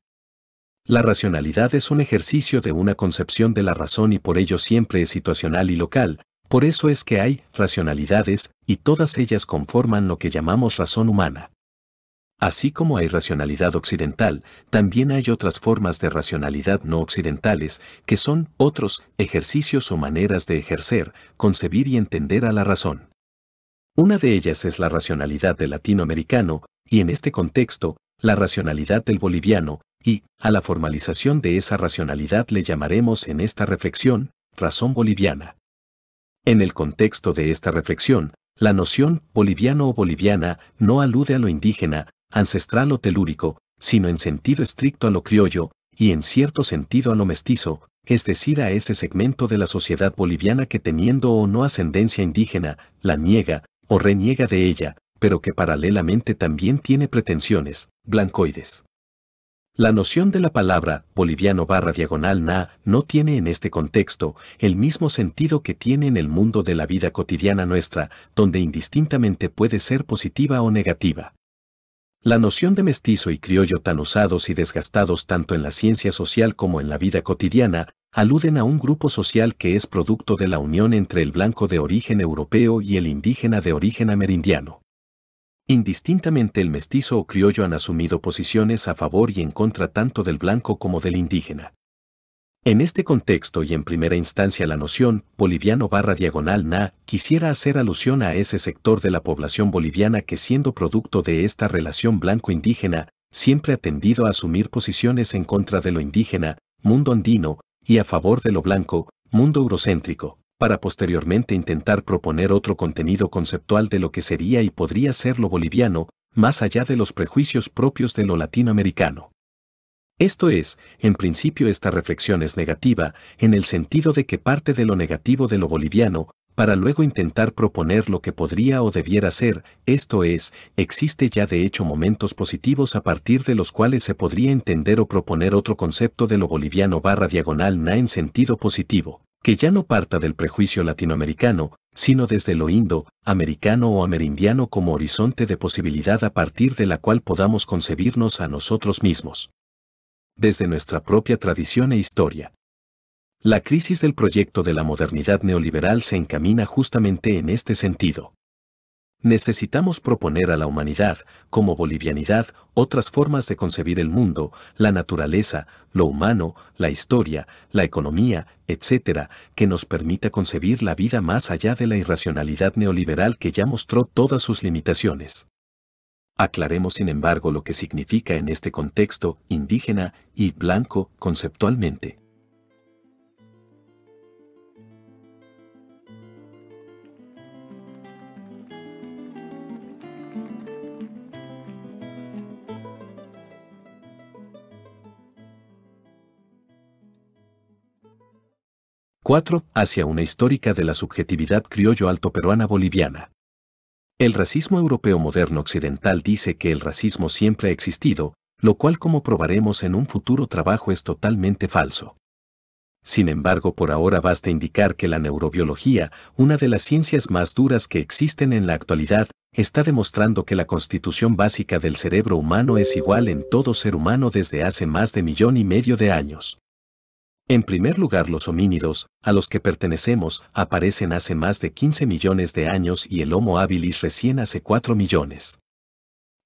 La racionalidad es un ejercicio de una concepción de la razón y por ello siempre es situacional y local, por eso es que hay racionalidades, y todas ellas conforman lo que llamamos razón humana. Así como hay racionalidad occidental, también hay otras formas de racionalidad no occidentales, que son otros ejercicios o maneras de ejercer, concebir y entender a la razón. Una de ellas es la racionalidad del latinoamericano, y en este contexto, la racionalidad del boliviano, y, a la formalización de esa racionalidad le llamaremos en esta reflexión, razón boliviana. En el contexto de esta reflexión, la noción boliviano o boliviana no alude a lo indígena, ancestral o telúrico, sino en sentido estricto a lo criollo, y en cierto sentido a lo mestizo, es decir, a ese segmento de la sociedad boliviana que teniendo o no ascendencia indígena, la niega, o reniega de ella, pero que paralelamente también tiene pretensiones, blancoides. La noción de la palabra boliviano barra diagonal na no tiene en este contexto el mismo sentido que tiene en el mundo de la vida cotidiana nuestra, donde indistintamente puede ser positiva o negativa. La noción de mestizo y criollo tan usados y desgastados tanto en la ciencia social como en la vida cotidiana, aluden a un grupo social que es producto de la unión entre el blanco de origen europeo y el indígena de origen amerindiano. Indistintamente el mestizo o criollo han asumido posiciones a favor y en contra tanto del blanco como del indígena. En este contexto y en primera instancia la noción boliviano barra diagonal na quisiera hacer alusión a ese sector de la población boliviana que siendo producto de esta relación blanco-indígena, siempre ha tendido a asumir posiciones en contra de lo indígena, mundo andino, y a favor de lo blanco, mundo eurocéntrico para posteriormente intentar proponer otro contenido conceptual de lo que sería y podría ser lo boliviano, más allá de los prejuicios propios de lo latinoamericano. Esto es, en principio esta reflexión es negativa, en el sentido de que parte de lo negativo de lo boliviano, para luego intentar proponer lo que podría o debiera ser, esto es, existe ya de hecho momentos positivos a partir de los cuales se podría entender o proponer otro concepto de lo boliviano barra diagonal na en sentido positivo que ya no parta del prejuicio latinoamericano, sino desde lo indo, americano o amerindiano como horizonte de posibilidad a partir de la cual podamos concebirnos a nosotros mismos. Desde nuestra propia tradición e historia. La crisis del proyecto de la modernidad neoliberal se encamina justamente en este sentido necesitamos proponer a la humanidad, como bolivianidad, otras formas de concebir el mundo, la naturaleza, lo humano, la historia, la economía, etc., que nos permita concebir la vida más allá de la irracionalidad neoliberal que ya mostró todas sus limitaciones. Aclaremos sin embargo lo que significa en este contexto indígena y blanco conceptualmente. 4. Hacia una histórica de la subjetividad criollo alto peruana boliviana El racismo europeo moderno occidental dice que el racismo siempre ha existido, lo cual como probaremos en un futuro trabajo es totalmente falso. Sin embargo, por ahora basta indicar que la neurobiología, una de las ciencias más duras que existen en la actualidad, está demostrando que la constitución básica del cerebro humano es igual en todo ser humano desde hace más de millón y medio de años. En primer lugar, los homínidos, a los que pertenecemos, aparecen hace más de 15 millones de años y el Homo habilis recién hace 4 millones.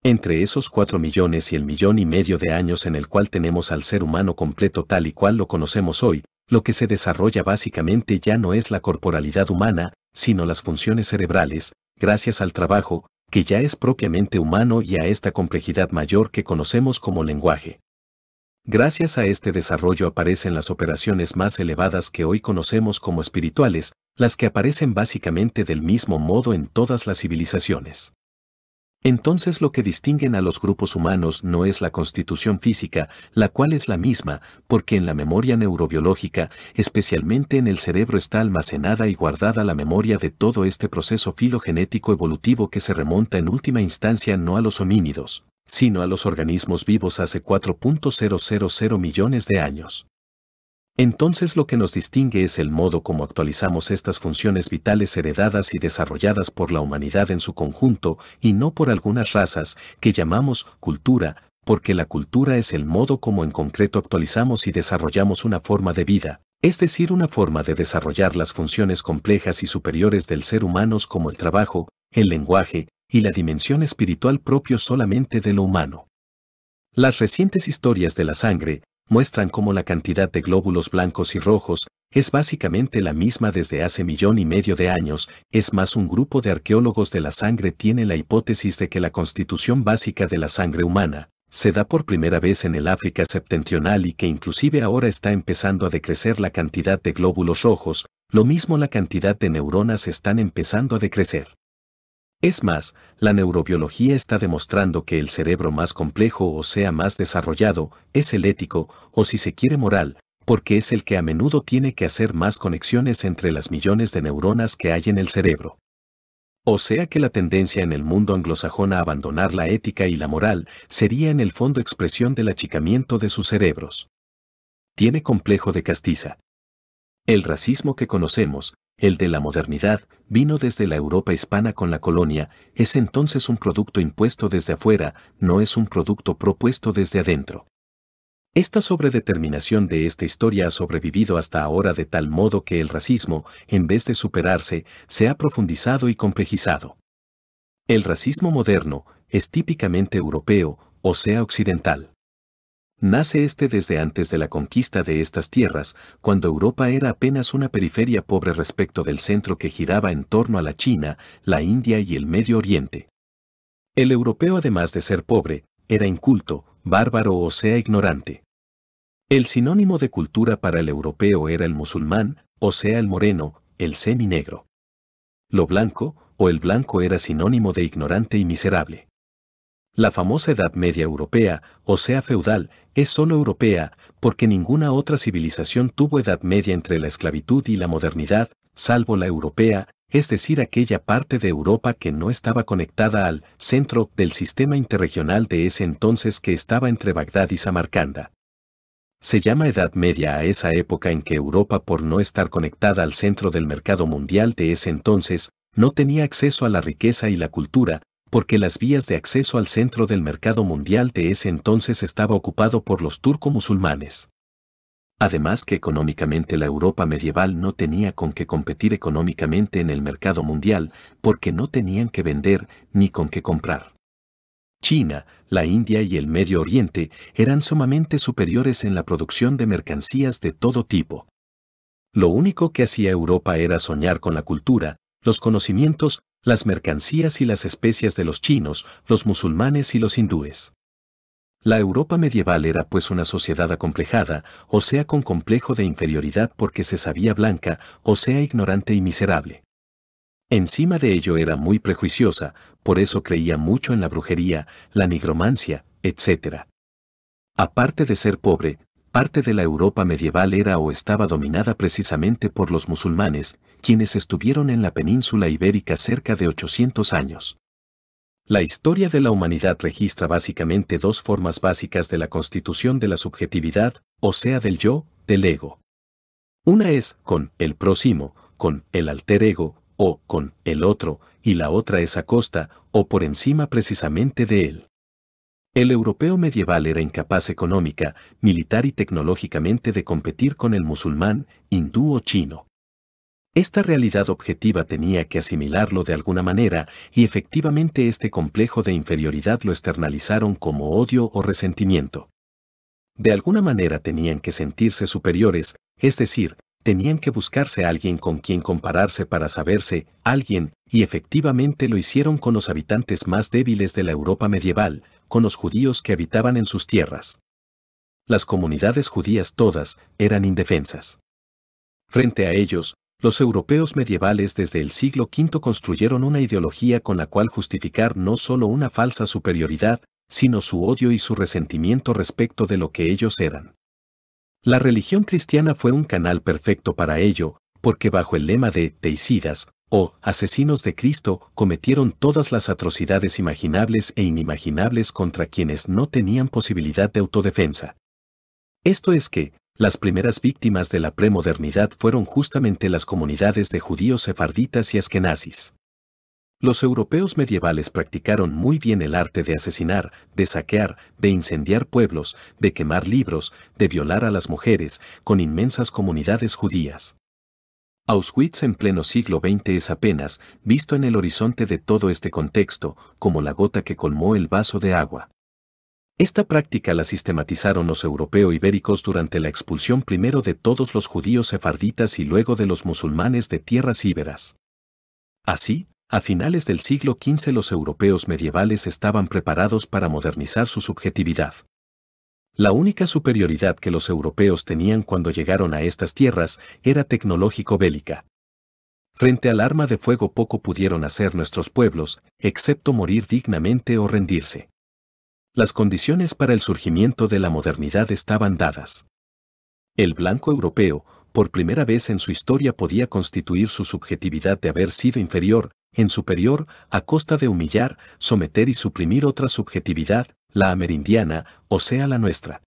Entre esos 4 millones y el millón y medio de años en el cual tenemos al ser humano completo tal y cual lo conocemos hoy, lo que se desarrolla básicamente ya no es la corporalidad humana, sino las funciones cerebrales, gracias al trabajo, que ya es propiamente humano y a esta complejidad mayor que conocemos como lenguaje. Gracias a este desarrollo aparecen las operaciones más elevadas que hoy conocemos como espirituales, las que aparecen básicamente del mismo modo en todas las civilizaciones. Entonces lo que distinguen a los grupos humanos no es la constitución física, la cual es la misma, porque en la memoria neurobiológica, especialmente en el cerebro está almacenada y guardada la memoria de todo este proceso filogenético evolutivo que se remonta en última instancia no a los homínidos, sino a los organismos vivos hace 4.000 millones de años. Entonces lo que nos distingue es el modo como actualizamos estas funciones vitales heredadas y desarrolladas por la humanidad en su conjunto y no por algunas razas que llamamos cultura, porque la cultura es el modo como en concreto actualizamos y desarrollamos una forma de vida, es decir, una forma de desarrollar las funciones complejas y superiores del ser humano como el trabajo, el lenguaje, y la dimensión espiritual propio solamente de lo humano. Las recientes historias de la sangre muestran cómo la cantidad de glóbulos blancos y rojos es básicamente la misma desde hace millón y medio de años, es más un grupo de arqueólogos de la sangre tiene la hipótesis de que la constitución básica de la sangre humana se da por primera vez en el África septentrional y que inclusive ahora está empezando a decrecer la cantidad de glóbulos rojos, lo mismo la cantidad de neuronas están empezando a decrecer. Es más, la neurobiología está demostrando que el cerebro más complejo o sea más desarrollado es el ético, o si se quiere moral, porque es el que a menudo tiene que hacer más conexiones entre las millones de neuronas que hay en el cerebro. O sea que la tendencia en el mundo anglosajón a abandonar la ética y la moral sería en el fondo expresión del achicamiento de sus cerebros. Tiene complejo de castiza. El racismo que conocemos, el de la modernidad, vino desde la Europa hispana con la colonia, es entonces un producto impuesto desde afuera, no es un producto propuesto desde adentro. Esta sobredeterminación de esta historia ha sobrevivido hasta ahora de tal modo que el racismo, en vez de superarse, se ha profundizado y complejizado. El racismo moderno es típicamente europeo, o sea occidental. Nace este desde antes de la conquista de estas tierras, cuando Europa era apenas una periferia pobre respecto del centro que giraba en torno a la China, la India y el Medio Oriente. El europeo, además de ser pobre, era inculto, bárbaro o sea ignorante. El sinónimo de cultura para el europeo era el musulmán, o sea el moreno, el seminegro. Lo blanco, o el blanco era sinónimo de ignorante y miserable. La famosa Edad Media Europea, o sea feudal, es solo europea, porque ninguna otra civilización tuvo edad media entre la esclavitud y la modernidad, salvo la europea, es decir, aquella parte de Europa que no estaba conectada al centro del sistema interregional de ese entonces que estaba entre Bagdad y Samarcanda. Se llama Edad Media a esa época en que Europa, por no estar conectada al centro del mercado mundial de ese entonces, no tenía acceso a la riqueza y la cultura, porque las vías de acceso al centro del mercado mundial de ese entonces estaba ocupado por los turco-musulmanes. Además que económicamente la Europa medieval no tenía con qué competir económicamente en el mercado mundial, porque no tenían que vender ni con qué comprar. China, la India y el Medio Oriente eran sumamente superiores en la producción de mercancías de todo tipo. Lo único que hacía Europa era soñar con la cultura, los conocimientos las mercancías y las especias de los chinos, los musulmanes y los hindúes. La Europa medieval era pues una sociedad acomplejada, o sea con complejo de inferioridad porque se sabía blanca, o sea ignorante y miserable. Encima de ello era muy prejuiciosa, por eso creía mucho en la brujería, la nigromancia, etc. Aparte de ser pobre, parte de la Europa medieval era o estaba dominada precisamente por los musulmanes, quienes estuvieron en la península ibérica cerca de 800 años. La historia de la humanidad registra básicamente dos formas básicas de la constitución de la subjetividad, o sea del yo, del ego. Una es con el próximo, con el alter ego, o con el otro, y la otra es a costa o por encima precisamente de él. El europeo medieval era incapaz económica, militar y tecnológicamente de competir con el musulmán, hindú o chino. Esta realidad objetiva tenía que asimilarlo de alguna manera y efectivamente este complejo de inferioridad lo externalizaron como odio o resentimiento. De alguna manera tenían que sentirse superiores, es decir, tenían que buscarse a alguien con quien compararse para saberse alguien, y efectivamente lo hicieron con los habitantes más débiles de la Europa medieval, con los judíos que habitaban en sus tierras. Las comunidades judías todas eran indefensas. Frente a ellos, los europeos medievales desde el siglo V construyeron una ideología con la cual justificar no solo una falsa superioridad, sino su odio y su resentimiento respecto de lo que ellos eran. La religión cristiana fue un canal perfecto para ello, porque bajo el lema de teicidas o asesinos de Cristo cometieron todas las atrocidades imaginables e inimaginables contra quienes no tenían posibilidad de autodefensa. Esto es que, las primeras víctimas de la premodernidad fueron justamente las comunidades de judíos sefarditas y askenazis. Los europeos medievales practicaron muy bien el arte de asesinar, de saquear, de incendiar pueblos, de quemar libros, de violar a las mujeres, con inmensas comunidades judías. Auschwitz en pleno siglo XX es apenas, visto en el horizonte de todo este contexto, como la gota que colmó el vaso de agua. Esta práctica la sistematizaron los europeo-ibéricos durante la expulsión primero de todos los judíos sefarditas y luego de los musulmanes de tierras íberas. Así, a finales del siglo XV los europeos medievales estaban preparados para modernizar su subjetividad. La única superioridad que los europeos tenían cuando llegaron a estas tierras era tecnológico-bélica. Frente al arma de fuego poco pudieron hacer nuestros pueblos, excepto morir dignamente o rendirse. Las condiciones para el surgimiento de la modernidad estaban dadas. El blanco europeo, por primera vez en su historia podía constituir su subjetividad de haber sido inferior, en superior, a costa de humillar, someter y suprimir otra subjetividad, la amerindiana, o sea la nuestra.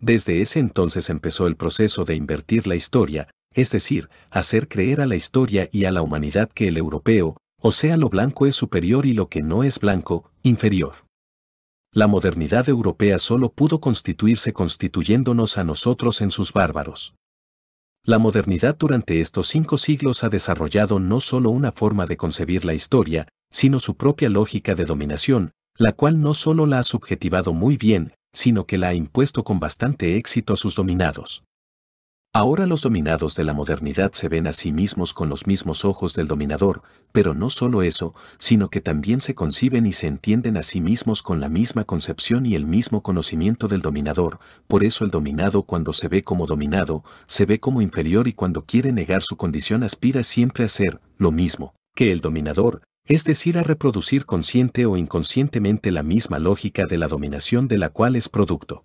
Desde ese entonces empezó el proceso de invertir la historia, es decir, hacer creer a la historia y a la humanidad que el europeo, o sea lo blanco es superior y lo que no es blanco, inferior. La modernidad europea solo pudo constituirse constituyéndonos a nosotros en sus bárbaros. La modernidad durante estos cinco siglos ha desarrollado no solo una forma de concebir la historia, sino su propia lógica de dominación, la cual no solo la ha subjetivado muy bien, sino que la ha impuesto con bastante éxito a sus dominados. Ahora los dominados de la modernidad se ven a sí mismos con los mismos ojos del dominador, pero no solo eso, sino que también se conciben y se entienden a sí mismos con la misma concepción y el mismo conocimiento del dominador, por eso el dominado cuando se ve como dominado, se ve como inferior y cuando quiere negar su condición aspira siempre a ser lo mismo que el dominador, es decir, a reproducir consciente o inconscientemente la misma lógica de la dominación de la cual es producto.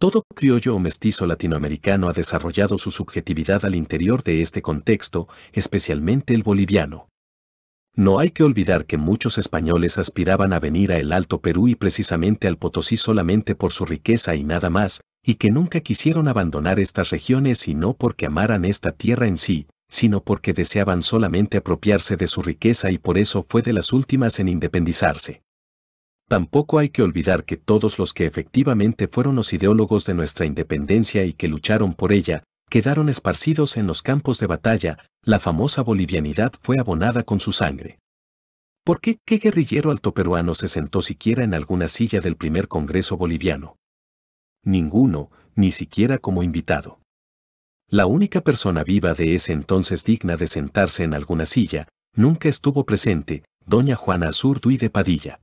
Todo criollo o mestizo latinoamericano ha desarrollado su subjetividad al interior de este contexto, especialmente el boliviano. No hay que olvidar que muchos españoles aspiraban a venir a el Alto Perú y precisamente al Potosí solamente por su riqueza y nada más, y que nunca quisieron abandonar estas regiones y no porque amaran esta tierra en sí, sino porque deseaban solamente apropiarse de su riqueza y por eso fue de las últimas en independizarse. Tampoco hay que olvidar que todos los que efectivamente fueron los ideólogos de nuestra independencia y que lucharon por ella, quedaron esparcidos en los campos de batalla, la famosa bolivianidad fue abonada con su sangre. ¿Por qué qué guerrillero alto peruano se sentó siquiera en alguna silla del primer Congreso boliviano? Ninguno, ni siquiera como invitado. La única persona viva de ese entonces digna de sentarse en alguna silla, nunca estuvo presente, doña Juana Azurduy de Padilla.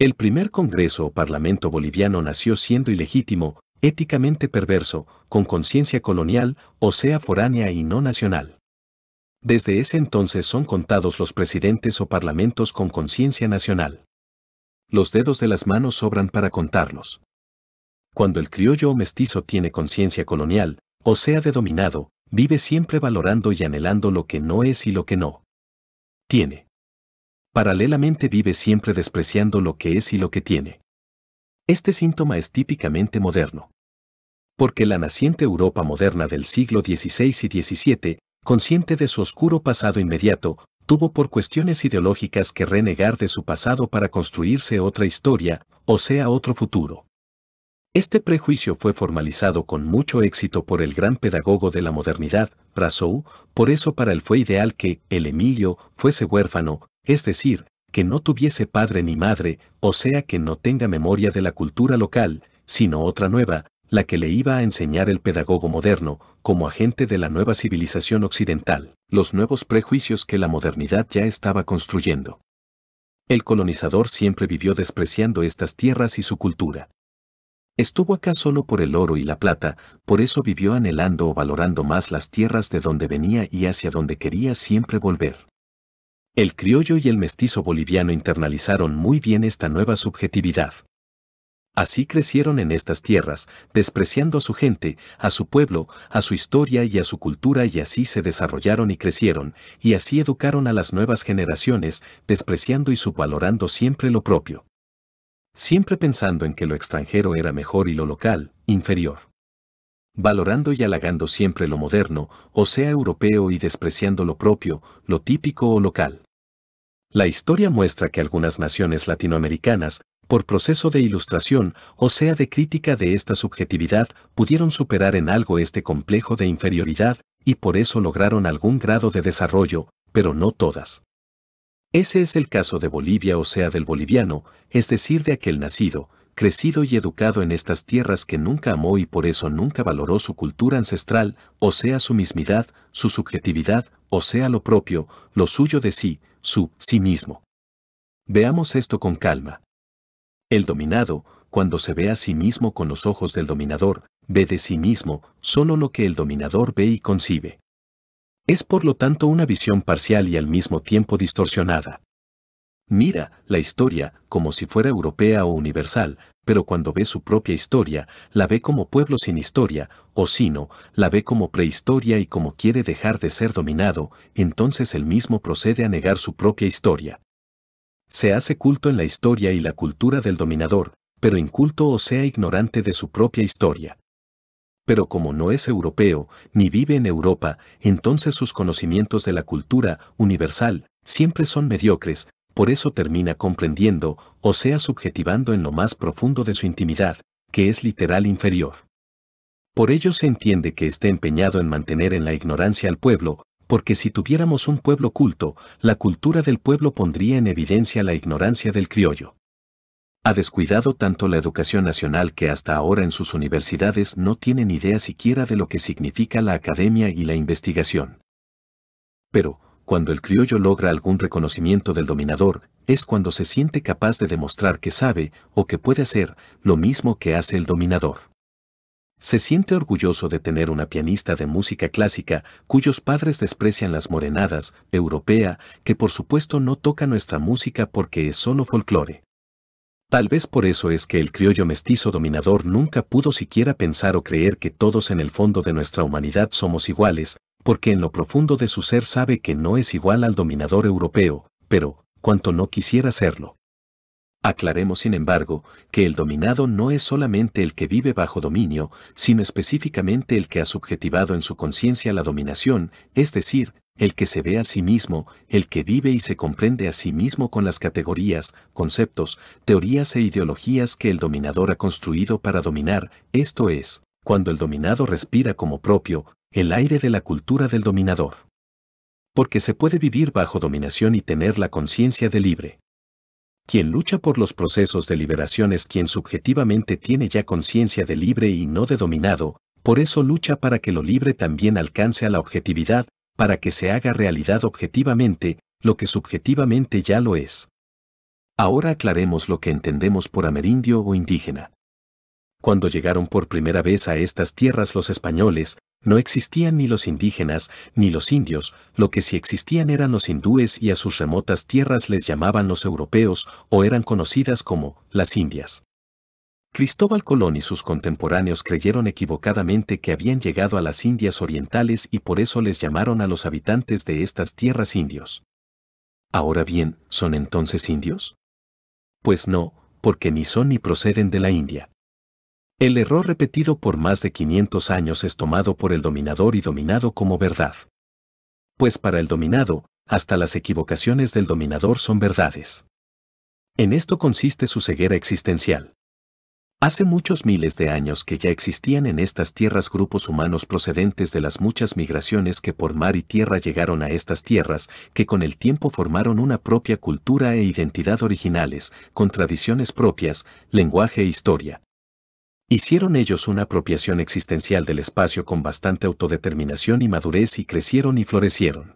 El primer Congreso o Parlamento boliviano nació siendo ilegítimo, éticamente perverso, con conciencia colonial, o sea foránea y no nacional. Desde ese entonces son contados los presidentes o parlamentos con conciencia nacional. Los dedos de las manos sobran para contarlos. Cuando el criollo o mestizo tiene conciencia colonial, o sea de dominado, vive siempre valorando y anhelando lo que no es y lo que no tiene. Paralelamente vive siempre despreciando lo que es y lo que tiene. Este síntoma es típicamente moderno. Porque la naciente Europa moderna del siglo XVI y XVII, consciente de su oscuro pasado inmediato, tuvo por cuestiones ideológicas que renegar de su pasado para construirse otra historia, o sea, otro futuro. Este prejuicio fue formalizado con mucho éxito por el gran pedagogo de la modernidad, Rousseau, por eso para él fue ideal que el Emilio fuese huérfano, es decir, que no tuviese padre ni madre, o sea que no tenga memoria de la cultura local, sino otra nueva, la que le iba a enseñar el pedagogo moderno, como agente de la nueva civilización occidental, los nuevos prejuicios que la modernidad ya estaba construyendo. El colonizador siempre vivió despreciando estas tierras y su cultura. Estuvo acá solo por el oro y la plata, por eso vivió anhelando o valorando más las tierras de donde venía y hacia donde quería siempre volver. El criollo y el mestizo boliviano internalizaron muy bien esta nueva subjetividad. Así crecieron en estas tierras, despreciando a su gente, a su pueblo, a su historia y a su cultura y así se desarrollaron y crecieron, y así educaron a las nuevas generaciones, despreciando y subvalorando siempre lo propio. Siempre pensando en que lo extranjero era mejor y lo local, inferior valorando y halagando siempre lo moderno, o sea europeo y despreciando lo propio, lo típico o local. La historia muestra que algunas naciones latinoamericanas, por proceso de ilustración, o sea de crítica de esta subjetividad, pudieron superar en algo este complejo de inferioridad, y por eso lograron algún grado de desarrollo, pero no todas. Ese es el caso de Bolivia, o sea del boliviano, es decir, de aquel nacido, crecido y educado en estas tierras que nunca amó y por eso nunca valoró su cultura ancestral, o sea su mismidad, su subjetividad, o sea lo propio, lo suyo de sí, su sí mismo. Veamos esto con calma. El dominado, cuando se ve a sí mismo con los ojos del dominador, ve de sí mismo solo lo que el dominador ve y concibe. Es por lo tanto una visión parcial y al mismo tiempo distorsionada mira la historia como si fuera europea o universal, pero cuando ve su propia historia, la ve como pueblo sin historia, o sino, la ve como prehistoria y como quiere dejar de ser dominado, entonces él mismo procede a negar su propia historia. Se hace culto en la historia y la cultura del dominador, pero inculto o sea ignorante de su propia historia. Pero como no es europeo, ni vive en Europa, entonces sus conocimientos de la cultura universal siempre son mediocres, por eso termina comprendiendo, o sea subjetivando en lo más profundo de su intimidad, que es literal inferior. Por ello se entiende que esté empeñado en mantener en la ignorancia al pueblo, porque si tuviéramos un pueblo culto, la cultura del pueblo pondría en evidencia la ignorancia del criollo. Ha descuidado tanto la educación nacional que hasta ahora en sus universidades no tienen idea siquiera de lo que significa la academia y la investigación. Pero, cuando el criollo logra algún reconocimiento del dominador, es cuando se siente capaz de demostrar que sabe o que puede hacer lo mismo que hace el dominador. Se siente orgulloso de tener una pianista de música clásica cuyos padres desprecian las morenadas, europea, que por supuesto no toca nuestra música porque es solo folclore. Tal vez por eso es que el criollo mestizo dominador nunca pudo siquiera pensar o creer que todos en el fondo de nuestra humanidad somos iguales, porque en lo profundo de su ser sabe que no es igual al dominador europeo, pero, cuanto no quisiera serlo. Aclaremos, sin embargo, que el dominado no es solamente el que vive bajo dominio, sino específicamente el que ha subjetivado en su conciencia la dominación, es decir, el que se ve a sí mismo, el que vive y se comprende a sí mismo con las categorías, conceptos, teorías e ideologías que el dominador ha construido para dominar, esto es, cuando el dominado respira como propio, el aire de la cultura del dominador. Porque se puede vivir bajo dominación y tener la conciencia de libre. Quien lucha por los procesos de liberación es quien subjetivamente tiene ya conciencia de libre y no de dominado, por eso lucha para que lo libre también alcance a la objetividad, para que se haga realidad objetivamente, lo que subjetivamente ya lo es. Ahora aclaremos lo que entendemos por amerindio o indígena. Cuando llegaron por primera vez a estas tierras los españoles, no existían ni los indígenas, ni los indios, lo que sí existían eran los hindúes y a sus remotas tierras les llamaban los europeos o eran conocidas como las Indias. Cristóbal Colón y sus contemporáneos creyeron equivocadamente que habían llegado a las Indias orientales y por eso les llamaron a los habitantes de estas tierras indios. Ahora bien, ¿son entonces indios? Pues no, porque ni son ni proceden de la India. El error repetido por más de 500 años es tomado por el dominador y dominado como verdad. Pues para el dominado, hasta las equivocaciones del dominador son verdades. En esto consiste su ceguera existencial. Hace muchos miles de años que ya existían en estas tierras grupos humanos procedentes de las muchas migraciones que por mar y tierra llegaron a estas tierras, que con el tiempo formaron una propia cultura e identidad originales, con tradiciones propias, lenguaje e historia, Hicieron ellos una apropiación existencial del espacio con bastante autodeterminación y madurez y crecieron y florecieron.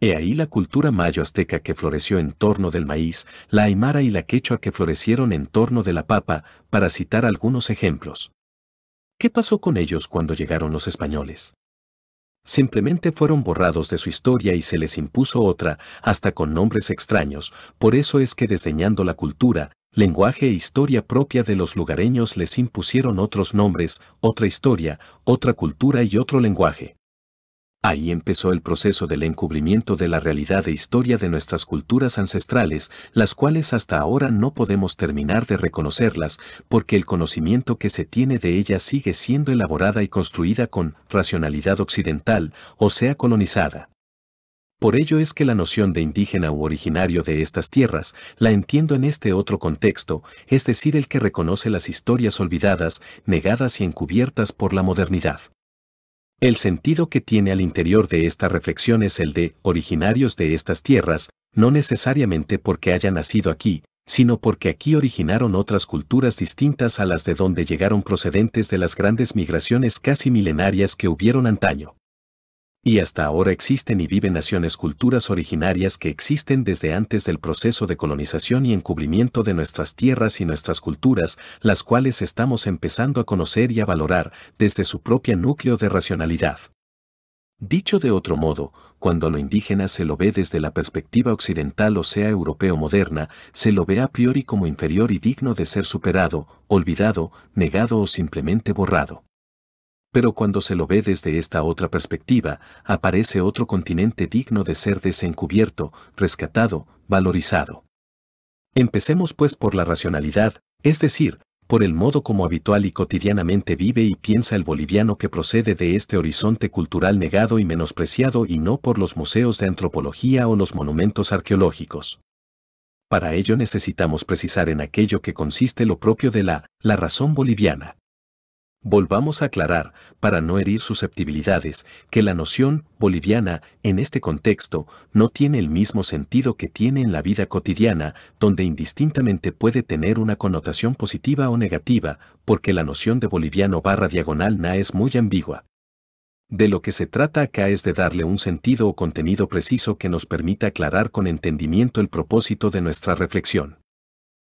He ahí la cultura mayo-azteca que floreció en torno del maíz, la aymara y la quechua que florecieron en torno de la papa, para citar algunos ejemplos. ¿Qué pasó con ellos cuando llegaron los españoles? Simplemente fueron borrados de su historia y se les impuso otra, hasta con nombres extraños, por eso es que desdeñando la cultura, lenguaje e historia propia de los lugareños les impusieron otros nombres, otra historia, otra cultura y otro lenguaje. Ahí empezó el proceso del encubrimiento de la realidad e historia de nuestras culturas ancestrales, las cuales hasta ahora no podemos terminar de reconocerlas, porque el conocimiento que se tiene de ellas sigue siendo elaborada y construida con racionalidad occidental, o sea colonizada. Por ello es que la noción de indígena u originario de estas tierras la entiendo en este otro contexto, es decir, el que reconoce las historias olvidadas, negadas y encubiertas por la modernidad. El sentido que tiene al interior de esta reflexión es el de originarios de estas tierras, no necesariamente porque haya nacido aquí, sino porque aquí originaron otras culturas distintas a las de donde llegaron procedentes de las grandes migraciones casi milenarias que hubieron antaño. Y hasta ahora existen y viven naciones culturas originarias que existen desde antes del proceso de colonización y encubrimiento de nuestras tierras y nuestras culturas, las cuales estamos empezando a conocer y a valorar desde su propio núcleo de racionalidad. Dicho de otro modo, cuando lo indígena se lo ve desde la perspectiva occidental o sea europeo moderna, se lo ve a priori como inferior y digno de ser superado, olvidado, negado o simplemente borrado pero cuando se lo ve desde esta otra perspectiva, aparece otro continente digno de ser desencubierto, rescatado, valorizado. Empecemos pues por la racionalidad, es decir, por el modo como habitual y cotidianamente vive y piensa el boliviano que procede de este horizonte cultural negado y menospreciado y no por los museos de antropología o los monumentos arqueológicos. Para ello necesitamos precisar en aquello que consiste lo propio de la, la razón boliviana. Volvamos a aclarar, para no herir susceptibilidades, que la noción boliviana en este contexto no tiene el mismo sentido que tiene en la vida cotidiana, donde indistintamente puede tener una connotación positiva o negativa, porque la noción de boliviano barra diagonal na es muy ambigua. De lo que se trata acá es de darle un sentido o contenido preciso que nos permita aclarar con entendimiento el propósito de nuestra reflexión.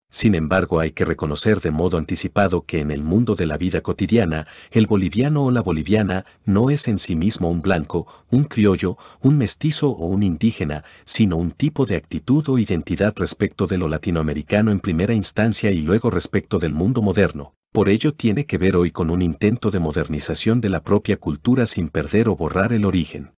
Sin embargo, hay que reconocer de modo anticipado que en el mundo de la vida cotidiana, el boliviano o la boliviana no es en sí mismo un blanco, un criollo, un mestizo o un indígena, sino un tipo de actitud o identidad respecto de lo latinoamericano en primera instancia y luego respecto del mundo moderno. Por ello tiene que ver hoy con un intento de modernización de la propia cultura sin perder o borrar el origen.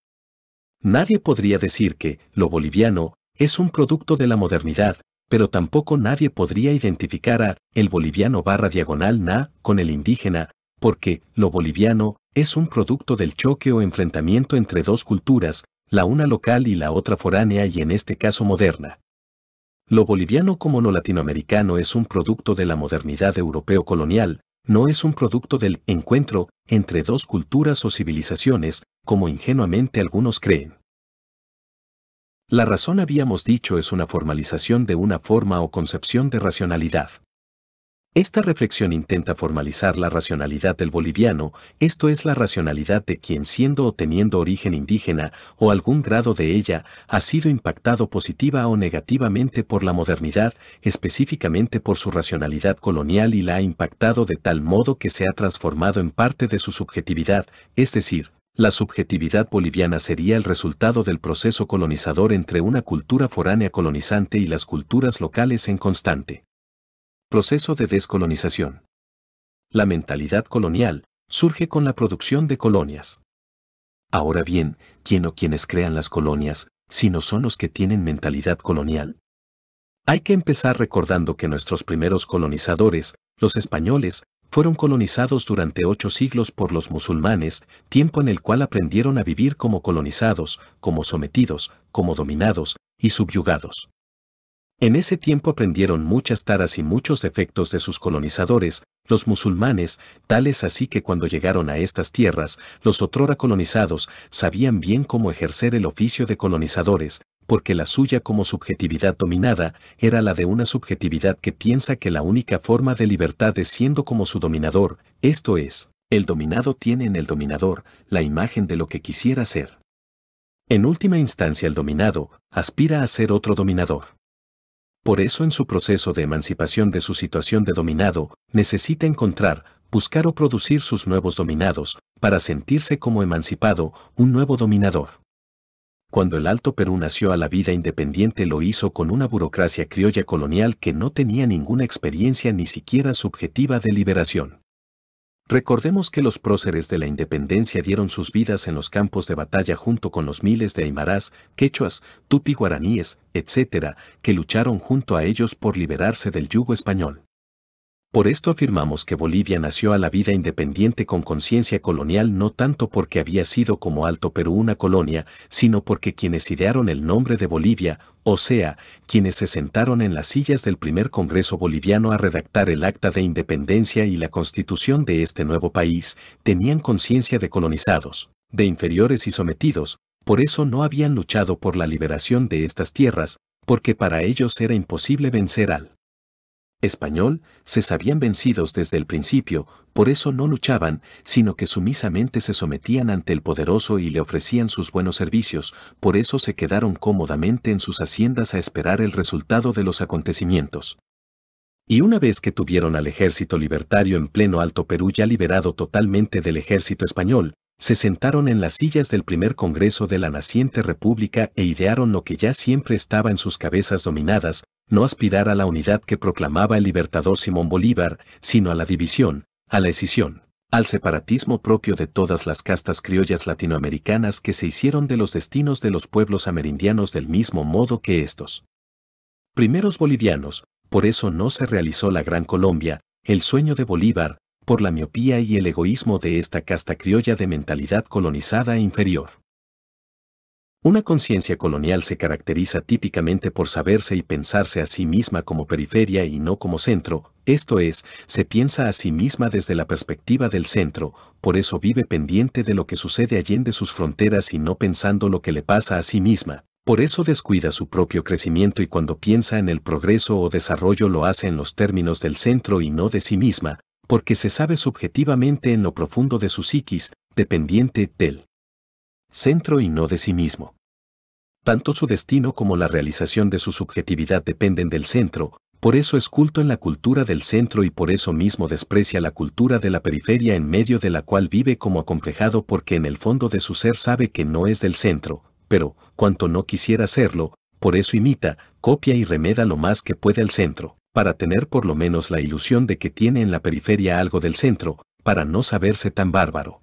Nadie podría decir que lo boliviano es un producto de la modernidad, pero tampoco nadie podría identificar a el boliviano barra diagonal na con el indígena, porque lo boliviano es un producto del choque o enfrentamiento entre dos culturas, la una local y la otra foránea y en este caso moderna. Lo boliviano como no latinoamericano es un producto de la modernidad europeo colonial, no es un producto del encuentro entre dos culturas o civilizaciones, como ingenuamente algunos creen. La razón habíamos dicho es una formalización de una forma o concepción de racionalidad. Esta reflexión intenta formalizar la racionalidad del boliviano, esto es la racionalidad de quien siendo o teniendo origen indígena o algún grado de ella, ha sido impactado positiva o negativamente por la modernidad, específicamente por su racionalidad colonial y la ha impactado de tal modo que se ha transformado en parte de su subjetividad, es decir, la subjetividad boliviana sería el resultado del proceso colonizador entre una cultura foránea colonizante y las culturas locales en constante. Proceso de descolonización. La mentalidad colonial surge con la producción de colonias. Ahora bien, ¿quién o quienes crean las colonias, si no son los que tienen mentalidad colonial? Hay que empezar recordando que nuestros primeros colonizadores, los españoles, fueron colonizados durante ocho siglos por los musulmanes, tiempo en el cual aprendieron a vivir como colonizados, como sometidos, como dominados y subyugados. En ese tiempo aprendieron muchas taras y muchos defectos de sus colonizadores, los musulmanes, tales así que cuando llegaron a estas tierras, los otrora colonizados sabían bien cómo ejercer el oficio de colonizadores, porque la suya como subjetividad dominada era la de una subjetividad que piensa que la única forma de libertad es siendo como su dominador, esto es, el dominado tiene en el dominador la imagen de lo que quisiera ser. En última instancia el dominado aspira a ser otro dominador. Por eso en su proceso de emancipación de su situación de dominado, necesita encontrar, buscar o producir sus nuevos dominados, para sentirse como emancipado, un nuevo dominador. Cuando el Alto Perú nació a la vida independiente lo hizo con una burocracia criolla colonial que no tenía ninguna experiencia ni siquiera subjetiva de liberación. Recordemos que los próceres de la independencia dieron sus vidas en los campos de batalla junto con los miles de aymarás, quechuas, tupi-guaraníes, etc., que lucharon junto a ellos por liberarse del yugo español. Por esto afirmamos que Bolivia nació a la vida independiente con conciencia colonial no tanto porque había sido como Alto Perú una colonia, sino porque quienes idearon el nombre de Bolivia, o sea, quienes se sentaron en las sillas del primer Congreso Boliviano a redactar el Acta de Independencia y la constitución de este nuevo país, tenían conciencia de colonizados, de inferiores y sometidos, por eso no habían luchado por la liberación de estas tierras, porque para ellos era imposible vencer al español se sabían vencidos desde el principio, por eso no luchaban, sino que sumisamente se sometían ante el poderoso y le ofrecían sus buenos servicios, por eso se quedaron cómodamente en sus haciendas a esperar el resultado de los acontecimientos. Y una vez que tuvieron al ejército libertario en pleno Alto Perú ya liberado totalmente del ejército español, se sentaron en las sillas del primer Congreso de la naciente República e idearon lo que ya siempre estaba en sus cabezas dominadas, no aspirar a la unidad que proclamaba el libertador Simón Bolívar, sino a la división, a la escisión, al separatismo propio de todas las castas criollas latinoamericanas que se hicieron de los destinos de los pueblos amerindianos del mismo modo que estos. Primeros bolivianos, por eso no se realizó la Gran Colombia, el sueño de Bolívar, por la miopía y el egoísmo de esta casta criolla de mentalidad colonizada e inferior. Una conciencia colonial se caracteriza típicamente por saberse y pensarse a sí misma como periferia y no como centro, esto es, se piensa a sí misma desde la perspectiva del centro, por eso vive pendiente de lo que sucede allende sus fronteras y no pensando lo que le pasa a sí misma, por eso descuida su propio crecimiento y cuando piensa en el progreso o desarrollo lo hace en los términos del centro y no de sí misma, porque se sabe subjetivamente en lo profundo de su psiquis, dependiente del centro y no de sí mismo. Tanto su destino como la realización de su subjetividad dependen del centro, por eso es culto en la cultura del centro y por eso mismo desprecia la cultura de la periferia en medio de la cual vive como acomplejado porque en el fondo de su ser sabe que no es del centro, pero, cuanto no quisiera serlo, por eso imita, copia y remeda lo más que puede al centro, para tener por lo menos la ilusión de que tiene en la periferia algo del centro, para no saberse tan bárbaro.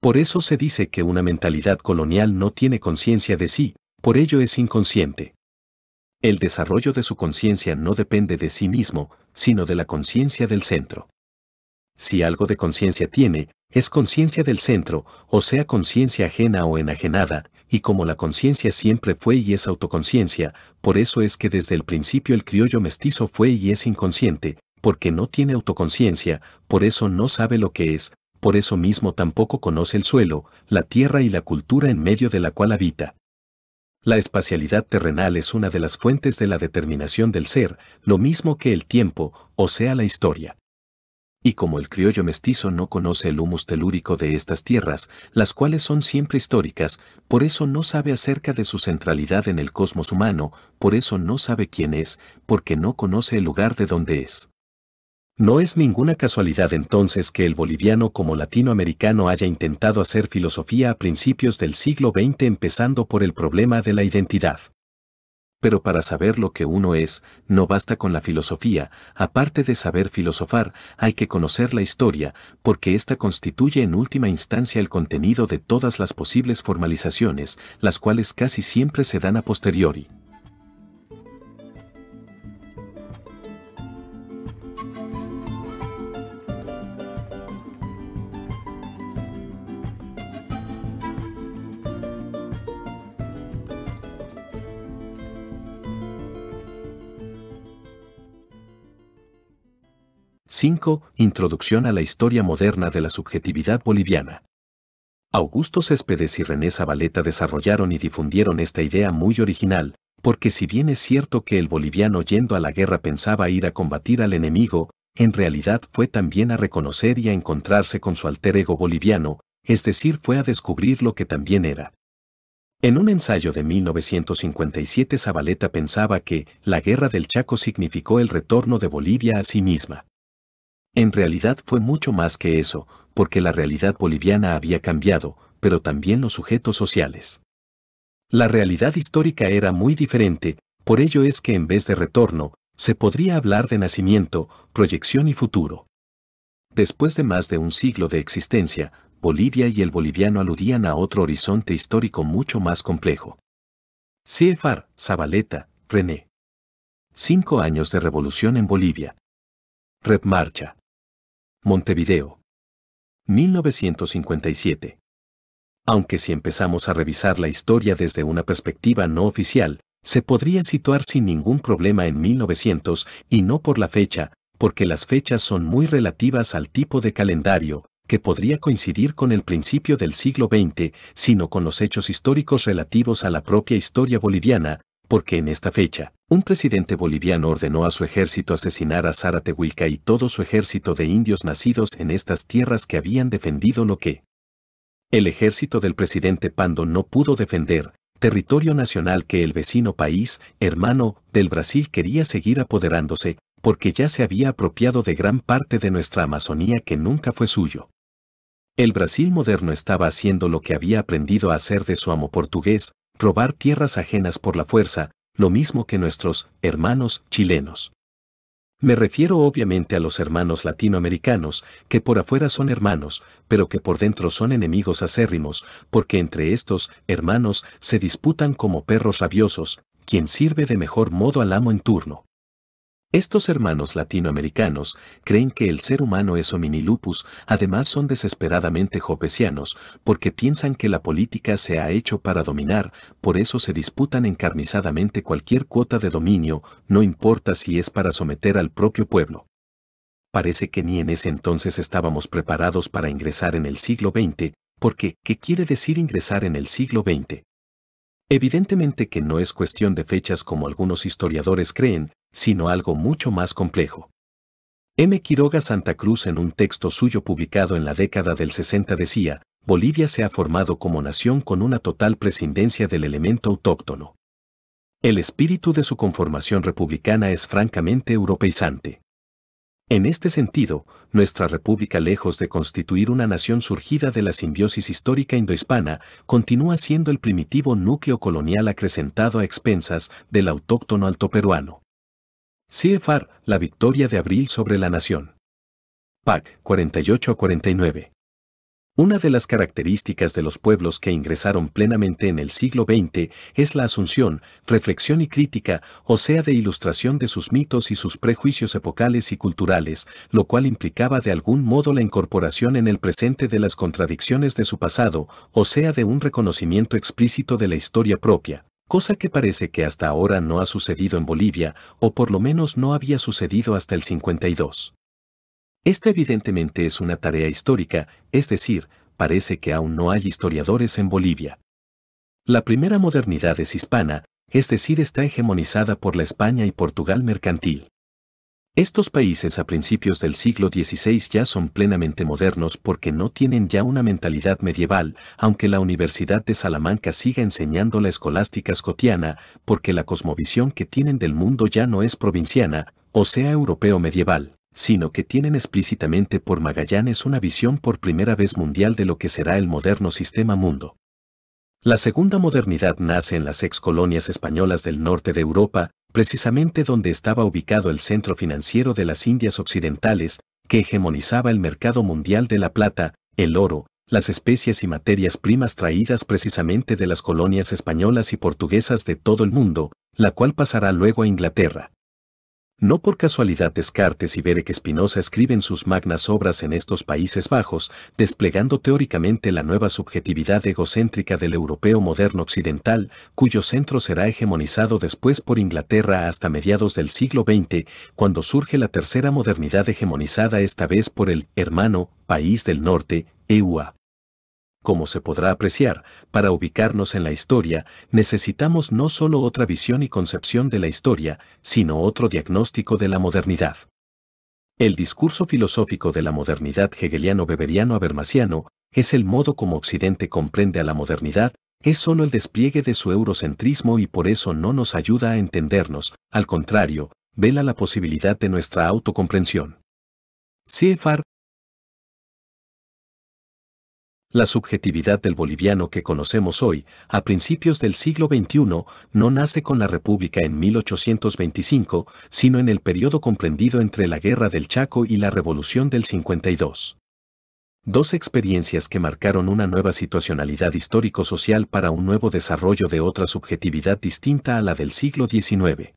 Por eso se dice que una mentalidad colonial no tiene conciencia de sí, por ello es inconsciente. El desarrollo de su conciencia no depende de sí mismo, sino de la conciencia del centro. Si algo de conciencia tiene, es conciencia del centro, o sea conciencia ajena o enajenada, y como la conciencia siempre fue y es autoconciencia, por eso es que desde el principio el criollo mestizo fue y es inconsciente, porque no tiene autoconciencia, por eso no sabe lo que es, por eso mismo tampoco conoce el suelo, la tierra y la cultura en medio de la cual habita. La espacialidad terrenal es una de las fuentes de la determinación del ser, lo mismo que el tiempo, o sea la historia y como el criollo mestizo no conoce el humus telúrico de estas tierras, las cuales son siempre históricas, por eso no sabe acerca de su centralidad en el cosmos humano, por eso no sabe quién es, porque no conoce el lugar de donde es. No es ninguna casualidad entonces que el boliviano como latinoamericano haya intentado hacer filosofía a principios del siglo XX empezando por el problema de la identidad pero para saber lo que uno es, no basta con la filosofía, aparte de saber filosofar, hay que conocer la historia, porque ésta constituye en última instancia el contenido de todas las posibles formalizaciones, las cuales casi siempre se dan a posteriori. 5. Introducción a la historia moderna de la subjetividad boliviana. Augusto Céspedes y René Zabaleta desarrollaron y difundieron esta idea muy original, porque si bien es cierto que el boliviano yendo a la guerra pensaba ir a combatir al enemigo, en realidad fue también a reconocer y a encontrarse con su alter ego boliviano, es decir, fue a descubrir lo que también era. En un ensayo de 1957 Zabaleta pensaba que la guerra del Chaco significó el retorno de Bolivia a sí misma. En realidad fue mucho más que eso, porque la realidad boliviana había cambiado, pero también los sujetos sociales. La realidad histórica era muy diferente, por ello es que en vez de retorno, se podría hablar de nacimiento, proyección y futuro. Después de más de un siglo de existencia, Bolivia y el boliviano aludían a otro horizonte histórico mucho más complejo. CFR, Zabaleta, René. Cinco años de revolución en Bolivia. Rep Marcha. Montevideo. 1957. Aunque si empezamos a revisar la historia desde una perspectiva no oficial, se podría situar sin ningún problema en 1900 y no por la fecha, porque las fechas son muy relativas al tipo de calendario, que podría coincidir con el principio del siglo XX, sino con los hechos históricos relativos a la propia historia boliviana, porque en esta fecha, un presidente boliviano ordenó a su ejército asesinar a Zárate y todo su ejército de indios nacidos en estas tierras que habían defendido lo que el ejército del presidente Pando no pudo defender, territorio nacional que el vecino país, hermano, del Brasil quería seguir apoderándose, porque ya se había apropiado de gran parte de nuestra Amazonía que nunca fue suyo. El Brasil moderno estaba haciendo lo que había aprendido a hacer de su amo portugués, robar tierras ajenas por la fuerza, lo mismo que nuestros hermanos chilenos. Me refiero obviamente a los hermanos latinoamericanos, que por afuera son hermanos, pero que por dentro son enemigos acérrimos, porque entre estos hermanos se disputan como perros rabiosos, quien sirve de mejor modo al amo en turno. Estos hermanos latinoamericanos creen que el ser humano es hominilupus, además son desesperadamente jopesianos, porque piensan que la política se ha hecho para dominar, por eso se disputan encarnizadamente cualquier cuota de dominio, no importa si es para someter al propio pueblo. Parece que ni en ese entonces estábamos preparados para ingresar en el siglo XX, porque, ¿qué quiere decir ingresar en el siglo XX? Evidentemente que no es cuestión de fechas como algunos historiadores creen, sino algo mucho más complejo. M. Quiroga Santa Cruz en un texto suyo publicado en la década del 60 decía, Bolivia se ha formado como nación con una total prescindencia del elemento autóctono. El espíritu de su conformación republicana es francamente europeizante. En este sentido, nuestra república lejos de constituir una nación surgida de la simbiosis histórica indohispana, continúa siendo el primitivo núcleo colonial acrecentado a expensas del autóctono altoperuano. CFR, la victoria de abril sobre la nación. PAC 48-49. Una de las características de los pueblos que ingresaron plenamente en el siglo XX es la asunción, reflexión y crítica, o sea, de ilustración de sus mitos y sus prejuicios epocales y culturales, lo cual implicaba de algún modo la incorporación en el presente de las contradicciones de su pasado, o sea, de un reconocimiento explícito de la historia propia, cosa que parece que hasta ahora no ha sucedido en Bolivia, o por lo menos no había sucedido hasta el 52. Esta evidentemente es una tarea histórica, es decir, parece que aún no hay historiadores en Bolivia. La primera modernidad es hispana, es decir, está hegemonizada por la España y Portugal mercantil. Estos países a principios del siglo XVI ya son plenamente modernos porque no tienen ya una mentalidad medieval, aunque la Universidad de Salamanca siga enseñando la escolástica escotiana, porque la cosmovisión que tienen del mundo ya no es provinciana, o sea europeo medieval, sino que tienen explícitamente por Magallanes una visión por primera vez mundial de lo que será el moderno sistema mundo. La segunda modernidad nace en las ex colonias españolas del norte de Europa, precisamente donde estaba ubicado el centro financiero de las Indias Occidentales, que hegemonizaba el mercado mundial de la plata, el oro, las especias y materias primas traídas precisamente de las colonias españolas y portuguesas de todo el mundo, la cual pasará luego a Inglaterra. No por casualidad Descartes y Berek Espinosa escriben sus magnas obras en estos Países Bajos, desplegando teóricamente la nueva subjetividad egocéntrica del europeo moderno occidental, cuyo centro será hegemonizado después por Inglaterra hasta mediados del siglo XX, cuando surge la tercera modernidad hegemonizada esta vez por el hermano país del norte, EUA. Como se podrá apreciar, para ubicarnos en la historia, necesitamos no solo otra visión y concepción de la historia, sino otro diagnóstico de la modernidad. El discurso filosófico de la modernidad hegeliano beberiano abermaciano es el modo como Occidente comprende a la modernidad, es solo el despliegue de su eurocentrismo y por eso no nos ayuda a entendernos, al contrario, vela la posibilidad de nuestra autocomprensión. CFR la subjetividad del boliviano que conocemos hoy, a principios del siglo XXI, no nace con la República en 1825, sino en el periodo comprendido entre la Guerra del Chaco y la Revolución del 52. Dos experiencias que marcaron una nueva situacionalidad histórico-social para un nuevo desarrollo de otra subjetividad distinta a la del siglo XIX.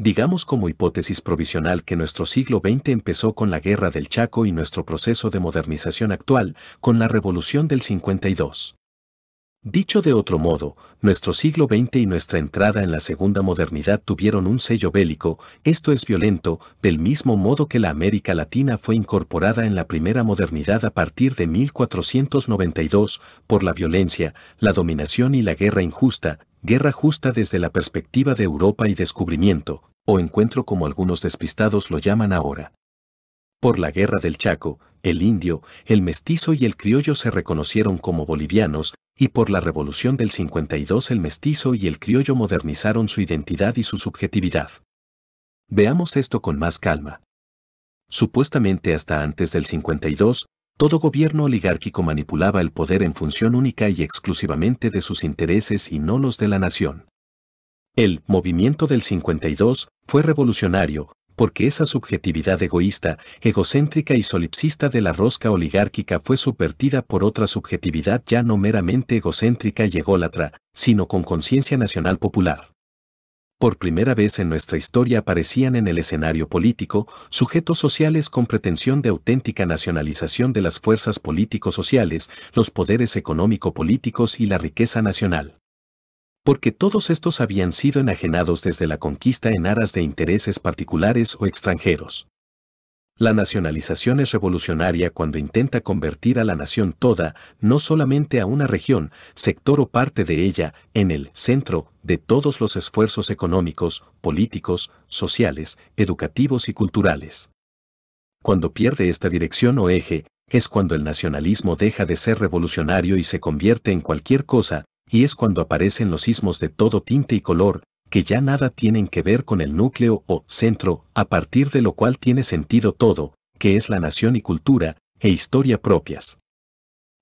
Digamos como hipótesis provisional que nuestro siglo XX empezó con la Guerra del Chaco y nuestro proceso de modernización actual con la Revolución del 52. Dicho de otro modo, nuestro siglo XX y nuestra entrada en la segunda modernidad tuvieron un sello bélico, esto es violento, del mismo modo que la América Latina fue incorporada en la primera modernidad a partir de 1492 por la violencia, la dominación y la guerra injusta, guerra justa desde la perspectiva de Europa y descubrimiento, o encuentro como algunos despistados lo llaman ahora. Por la guerra del Chaco, el indio, el mestizo y el criollo se reconocieron como bolivianos, y por la revolución del 52 el mestizo y el criollo modernizaron su identidad y su subjetividad. Veamos esto con más calma. Supuestamente hasta antes del 52, todo gobierno oligárquico manipulaba el poder en función única y exclusivamente de sus intereses y no los de la nación. El movimiento del 52 fue revolucionario, porque esa subjetividad egoísta, egocéntrica y solipsista de la rosca oligárquica fue subvertida por otra subjetividad ya no meramente egocéntrica y ególatra, sino con conciencia nacional popular por primera vez en nuestra historia aparecían en el escenario político sujetos sociales con pretensión de auténtica nacionalización de las fuerzas político-sociales, los poderes económico-políticos y la riqueza nacional. Porque todos estos habían sido enajenados desde la conquista en aras de intereses particulares o extranjeros. La nacionalización es revolucionaria cuando intenta convertir a la nación toda, no solamente a una región, sector o parte de ella, en el centro de todos los esfuerzos económicos, políticos, sociales, educativos y culturales. Cuando pierde esta dirección o eje, es cuando el nacionalismo deja de ser revolucionario y se convierte en cualquier cosa, y es cuando aparecen los sismos de todo tinte y color, que ya nada tienen que ver con el núcleo o centro, a partir de lo cual tiene sentido todo, que es la nación y cultura, e historia propias.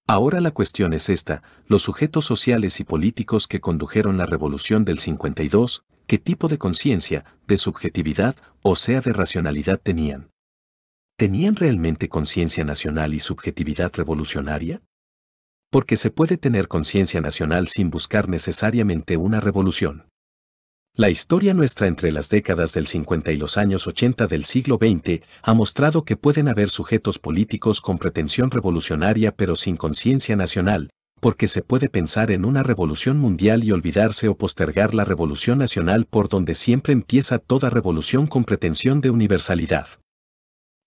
Ahora la cuestión es esta, los sujetos sociales y políticos que condujeron la revolución del 52, ¿qué tipo de conciencia, de subjetividad, o sea de racionalidad tenían? ¿Tenían realmente conciencia nacional y subjetividad revolucionaria? Porque se puede tener conciencia nacional sin buscar necesariamente una revolución. La historia nuestra entre las décadas del 50 y los años 80 del siglo XX ha mostrado que pueden haber sujetos políticos con pretensión revolucionaria pero sin conciencia nacional, porque se puede pensar en una revolución mundial y olvidarse o postergar la revolución nacional por donde siempre empieza toda revolución con pretensión de universalidad.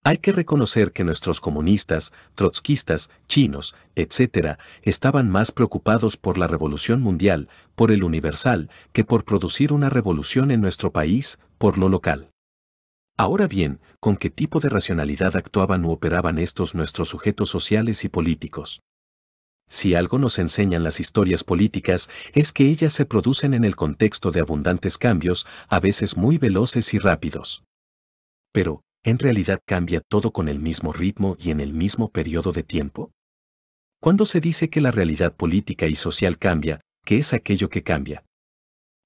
Hay que reconocer que nuestros comunistas, trotskistas, chinos, etc., estaban más preocupados por la revolución mundial, por el universal, que por producir una revolución en nuestro país, por lo local. Ahora bien, ¿con qué tipo de racionalidad actuaban u operaban estos nuestros sujetos sociales y políticos? Si algo nos enseñan las historias políticas es que ellas se producen en el contexto de abundantes cambios, a veces muy veloces y rápidos. Pero, en realidad cambia todo con el mismo ritmo y en el mismo periodo de tiempo? Cuando se dice que la realidad política y social cambia, ¿qué es aquello que cambia?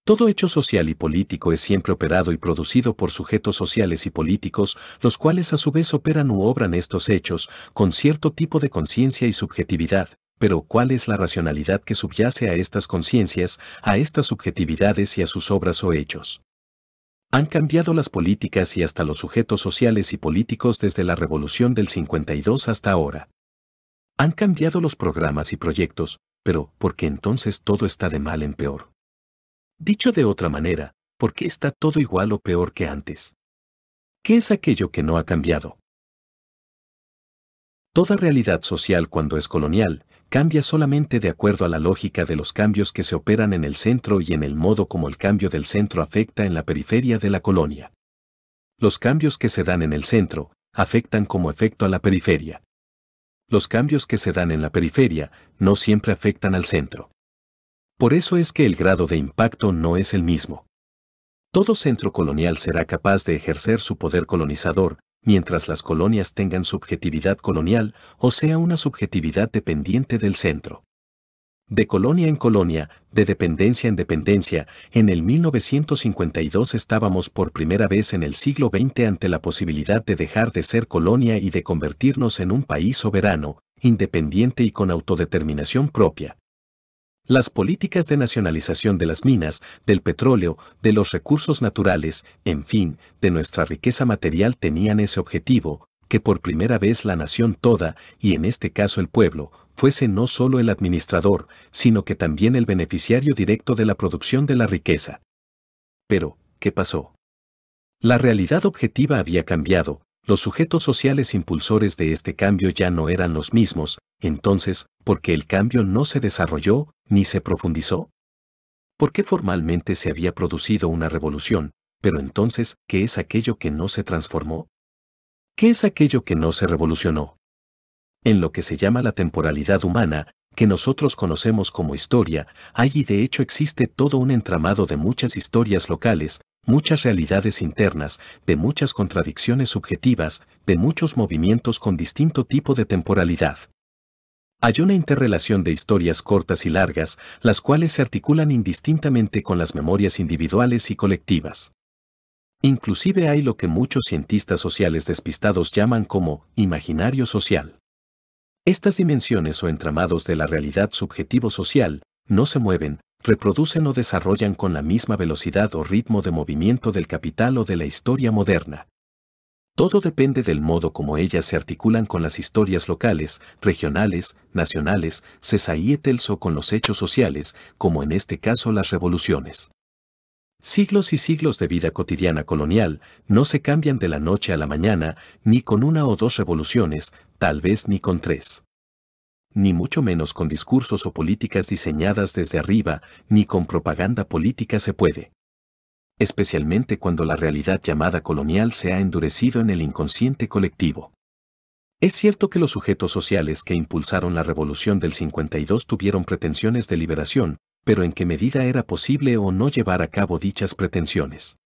Todo hecho social y político es siempre operado y producido por sujetos sociales y políticos, los cuales a su vez operan u obran estos hechos, con cierto tipo de conciencia y subjetividad. Pero ¿cuál es la racionalidad que subyace a estas conciencias, a estas subjetividades y a sus obras o hechos? Han cambiado las políticas y hasta los sujetos sociales y políticos desde la revolución del 52 hasta ahora. Han cambiado los programas y proyectos, pero ¿por qué entonces todo está de mal en peor? Dicho de otra manera, ¿por qué está todo igual o peor que antes? ¿Qué es aquello que no ha cambiado? Toda realidad social cuando es colonial cambia solamente de acuerdo a la lógica de los cambios que se operan en el centro y en el modo como el cambio del centro afecta en la periferia de la colonia. Los cambios que se dan en el centro afectan como efecto a la periferia. Los cambios que se dan en la periferia no siempre afectan al centro. Por eso es que el grado de impacto no es el mismo. Todo centro colonial será capaz de ejercer su poder colonizador, mientras las colonias tengan subjetividad colonial o sea una subjetividad dependiente del centro. De colonia en colonia, de dependencia en dependencia, en el 1952 estábamos por primera vez en el siglo XX ante la posibilidad de dejar de ser colonia y de convertirnos en un país soberano, independiente y con autodeterminación propia, las políticas de nacionalización de las minas, del petróleo, de los recursos naturales, en fin, de nuestra riqueza material tenían ese objetivo, que por primera vez la nación toda, y en este caso el pueblo, fuese no solo el administrador, sino que también el beneficiario directo de la producción de la riqueza. Pero, ¿qué pasó? La realidad objetiva había cambiado, los sujetos sociales impulsores de este cambio ya no eran los mismos, entonces, ¿por qué el cambio no se desarrolló ni se profundizó? ¿Por qué formalmente se había producido una revolución, pero entonces, ¿qué es aquello que no se transformó? ¿Qué es aquello que no se revolucionó? En lo que se llama la temporalidad humana, que nosotros conocemos como historia, hay y de hecho existe todo un entramado de muchas historias locales, muchas realidades internas, de muchas contradicciones subjetivas, de muchos movimientos con distinto tipo de temporalidad. Hay una interrelación de historias cortas y largas, las cuales se articulan indistintamente con las memorias individuales y colectivas. Inclusive hay lo que muchos cientistas sociales despistados llaman como imaginario social. Estas dimensiones o entramados de la realidad subjetivo social no se mueven, reproducen o desarrollan con la misma velocidad o ritmo de movimiento del capital o de la historia moderna. Todo depende del modo como ellas se articulan con las historias locales, regionales, nacionales, cesaietes o con los hechos sociales, como en este caso las revoluciones. Siglos y siglos de vida cotidiana colonial no se cambian de la noche a la mañana, ni con una o dos revoluciones, tal vez ni con tres. Ni mucho menos con discursos o políticas diseñadas desde arriba, ni con propaganda política se puede especialmente cuando la realidad llamada colonial se ha endurecido en el inconsciente colectivo. Es cierto que los sujetos sociales que impulsaron la revolución del 52 tuvieron pretensiones de liberación, pero en qué medida era posible o no llevar a cabo dichas pretensiones.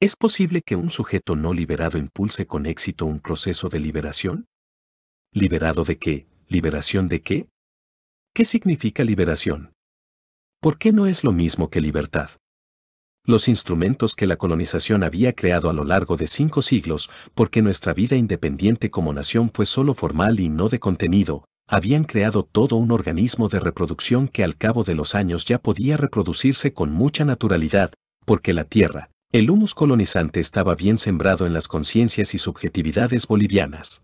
¿Es posible que un sujeto no liberado impulse con éxito un proceso de liberación? ¿Liberado de qué? ¿Liberación de qué? ¿Qué significa liberación? ¿Por qué no es lo mismo que libertad? los instrumentos que la colonización había creado a lo largo de cinco siglos, porque nuestra vida independiente como nación fue solo formal y no de contenido, habían creado todo un organismo de reproducción que al cabo de los años ya podía reproducirse con mucha naturalidad, porque la tierra, el humus colonizante estaba bien sembrado en las conciencias y subjetividades bolivianas.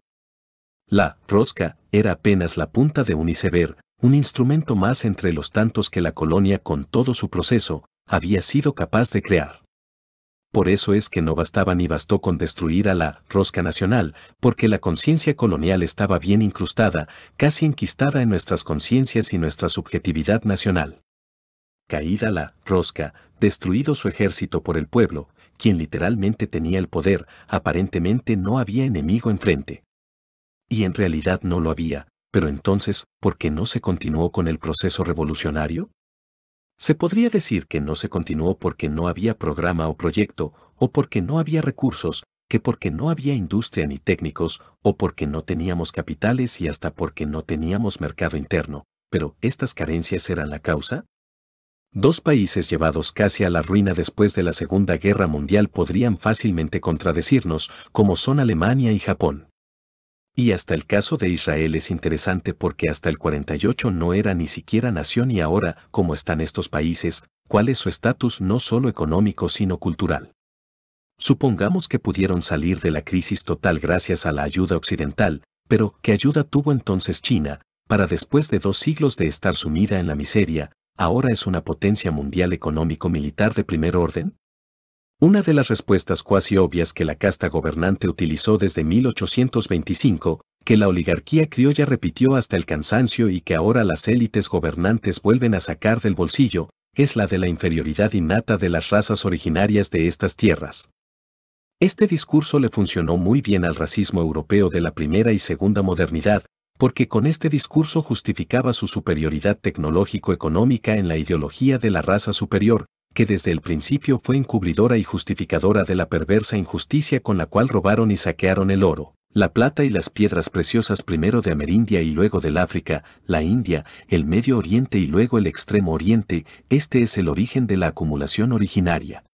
La rosca era apenas la punta de un iceberg, un instrumento más entre los tantos que la colonia con todo su proceso, había sido capaz de crear. Por eso es que no bastaba ni bastó con destruir a la rosca nacional, porque la conciencia colonial estaba bien incrustada, casi enquistada en nuestras conciencias y nuestra subjetividad nacional. Caída la rosca, destruido su ejército por el pueblo, quien literalmente tenía el poder, aparentemente no había enemigo enfrente. Y en realidad no lo había, pero entonces, ¿por qué no se continuó con el proceso revolucionario? Se podría decir que no se continuó porque no había programa o proyecto, o porque no había recursos, que porque no había industria ni técnicos, o porque no teníamos capitales y hasta porque no teníamos mercado interno, pero ¿estas carencias eran la causa? Dos países llevados casi a la ruina después de la Segunda Guerra Mundial podrían fácilmente contradecirnos, como son Alemania y Japón. Y hasta el caso de Israel es interesante porque hasta el 48 no era ni siquiera nación y ahora, como están estos países, cuál es su estatus no solo económico sino cultural. Supongamos que pudieron salir de la crisis total gracias a la ayuda occidental, pero ¿qué ayuda tuvo entonces China, para después de dos siglos de estar sumida en la miseria, ahora es una potencia mundial económico-militar de primer orden? Una de las respuestas cuasi obvias que la casta gobernante utilizó desde 1825, que la oligarquía criolla repitió hasta el cansancio y que ahora las élites gobernantes vuelven a sacar del bolsillo, es la de la inferioridad innata de las razas originarias de estas tierras. Este discurso le funcionó muy bien al racismo europeo de la primera y segunda modernidad, porque con este discurso justificaba su superioridad tecnológico-económica en la ideología de la raza superior, que desde el principio fue encubridora y justificadora de la perversa injusticia con la cual robaron y saquearon el oro, la plata y las piedras preciosas primero de Amerindia y luego del África, la India, el Medio Oriente y luego el Extremo Oriente, este es el origen de la acumulación originaria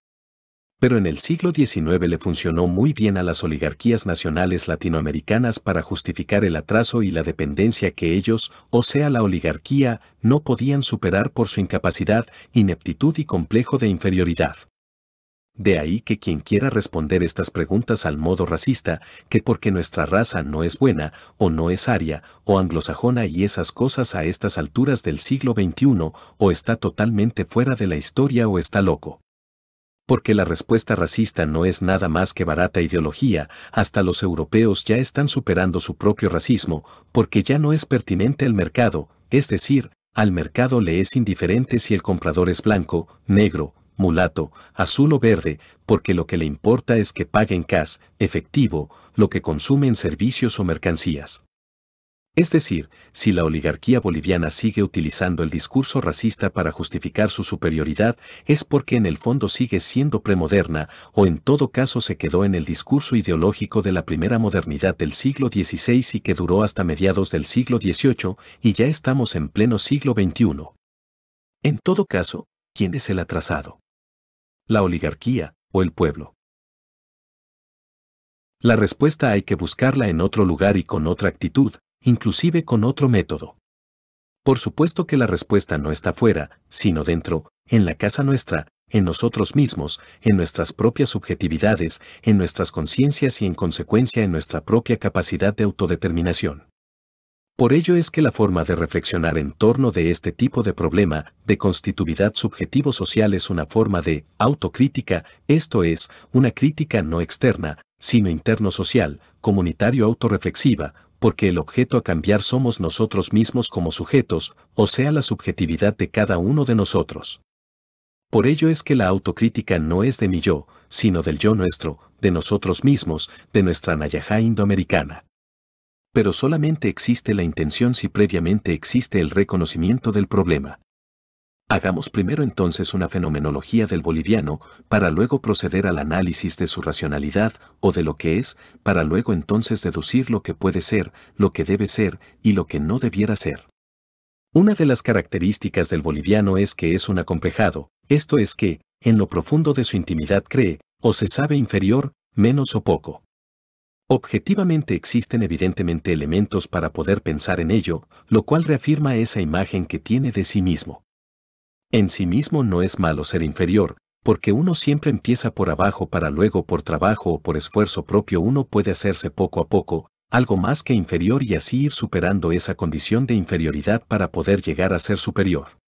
pero en el siglo XIX le funcionó muy bien a las oligarquías nacionales latinoamericanas para justificar el atraso y la dependencia que ellos, o sea la oligarquía, no podían superar por su incapacidad, ineptitud y complejo de inferioridad. De ahí que quien quiera responder estas preguntas al modo racista, que porque nuestra raza no es buena, o no es aria, o anglosajona y esas cosas a estas alturas del siglo XXI, o está totalmente fuera de la historia o está loco porque la respuesta racista no es nada más que barata ideología, hasta los europeos ya están superando su propio racismo, porque ya no es pertinente al mercado, es decir, al mercado le es indiferente si el comprador es blanco, negro, mulato, azul o verde, porque lo que le importa es que paguen cash, efectivo, lo que consumen servicios o mercancías. Es decir, si la oligarquía boliviana sigue utilizando el discurso racista para justificar su superioridad, es porque en el fondo sigue siendo premoderna o en todo caso se quedó en el discurso ideológico de la primera modernidad del siglo XVI y que duró hasta mediados del siglo XVIII y ya estamos en pleno siglo XXI. En todo caso, ¿quién es el atrasado? ¿La oligarquía o el pueblo? La respuesta hay que buscarla en otro lugar y con otra actitud, inclusive con otro método. Por supuesto que la respuesta no está fuera, sino dentro, en la casa nuestra, en nosotros mismos, en nuestras propias subjetividades, en nuestras conciencias y en consecuencia en nuestra propia capacidad de autodeterminación. Por ello es que la forma de reflexionar en torno de este tipo de problema de constitutividad subjetivo social es una forma de autocrítica, esto es, una crítica no externa, sino interno social, comunitario autorreflexiva, porque el objeto a cambiar somos nosotros mismos como sujetos, o sea, la subjetividad de cada uno de nosotros. Por ello es que la autocrítica no es de mi yo, sino del yo nuestro, de nosotros mismos, de nuestra Nayajá indoamericana. Pero solamente existe la intención si previamente existe el reconocimiento del problema. Hagamos primero entonces una fenomenología del boliviano, para luego proceder al análisis de su racionalidad o de lo que es, para luego entonces deducir lo que puede ser, lo que debe ser y lo que no debiera ser. Una de las características del boliviano es que es un acomplejado, esto es que, en lo profundo de su intimidad cree, o se sabe inferior, menos o poco. Objetivamente existen evidentemente elementos para poder pensar en ello, lo cual reafirma esa imagen que tiene de sí mismo. En sí mismo no es malo ser inferior, porque uno siempre empieza por abajo para luego por trabajo o por esfuerzo propio uno puede hacerse poco a poco, algo más que inferior y así ir superando esa condición de inferioridad para poder llegar a ser superior.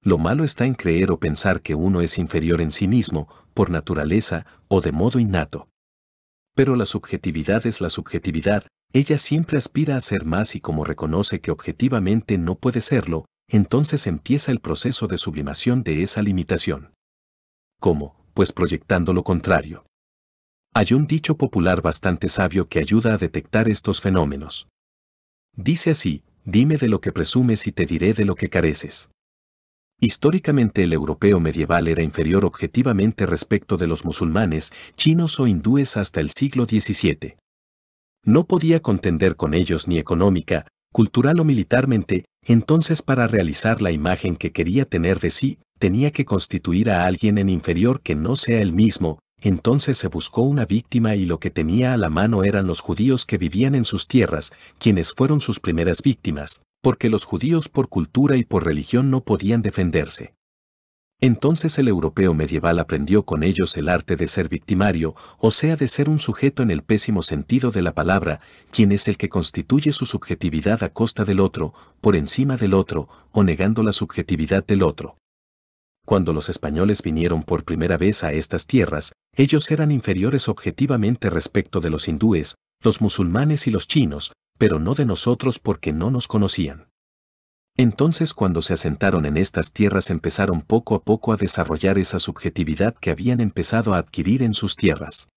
Lo malo está en creer o pensar que uno es inferior en sí mismo, por naturaleza o de modo innato. Pero la subjetividad es la subjetividad, ella siempre aspira a ser más y como reconoce que objetivamente no puede serlo, entonces empieza el proceso de sublimación de esa limitación. ¿Cómo? Pues proyectando lo contrario. Hay un dicho popular bastante sabio que ayuda a detectar estos fenómenos. Dice así, dime de lo que presumes y te diré de lo que careces. Históricamente el europeo medieval era inferior objetivamente respecto de los musulmanes, chinos o hindúes hasta el siglo XVII. No podía contender con ellos ni económica, cultural o militarmente, entonces para realizar la imagen que quería tener de sí, tenía que constituir a alguien en inferior que no sea el mismo, entonces se buscó una víctima y lo que tenía a la mano eran los judíos que vivían en sus tierras, quienes fueron sus primeras víctimas, porque los judíos por cultura y por religión no podían defenderse. Entonces el europeo medieval aprendió con ellos el arte de ser victimario, o sea, de ser un sujeto en el pésimo sentido de la palabra, quien es el que constituye su subjetividad a costa del otro, por encima del otro, o negando la subjetividad del otro. Cuando los españoles vinieron por primera vez a estas tierras, ellos eran inferiores objetivamente respecto de los hindúes, los musulmanes y los chinos, pero no de nosotros porque no nos conocían. Entonces cuando se asentaron en estas tierras empezaron poco a poco a desarrollar esa subjetividad que habían empezado a adquirir en sus tierras.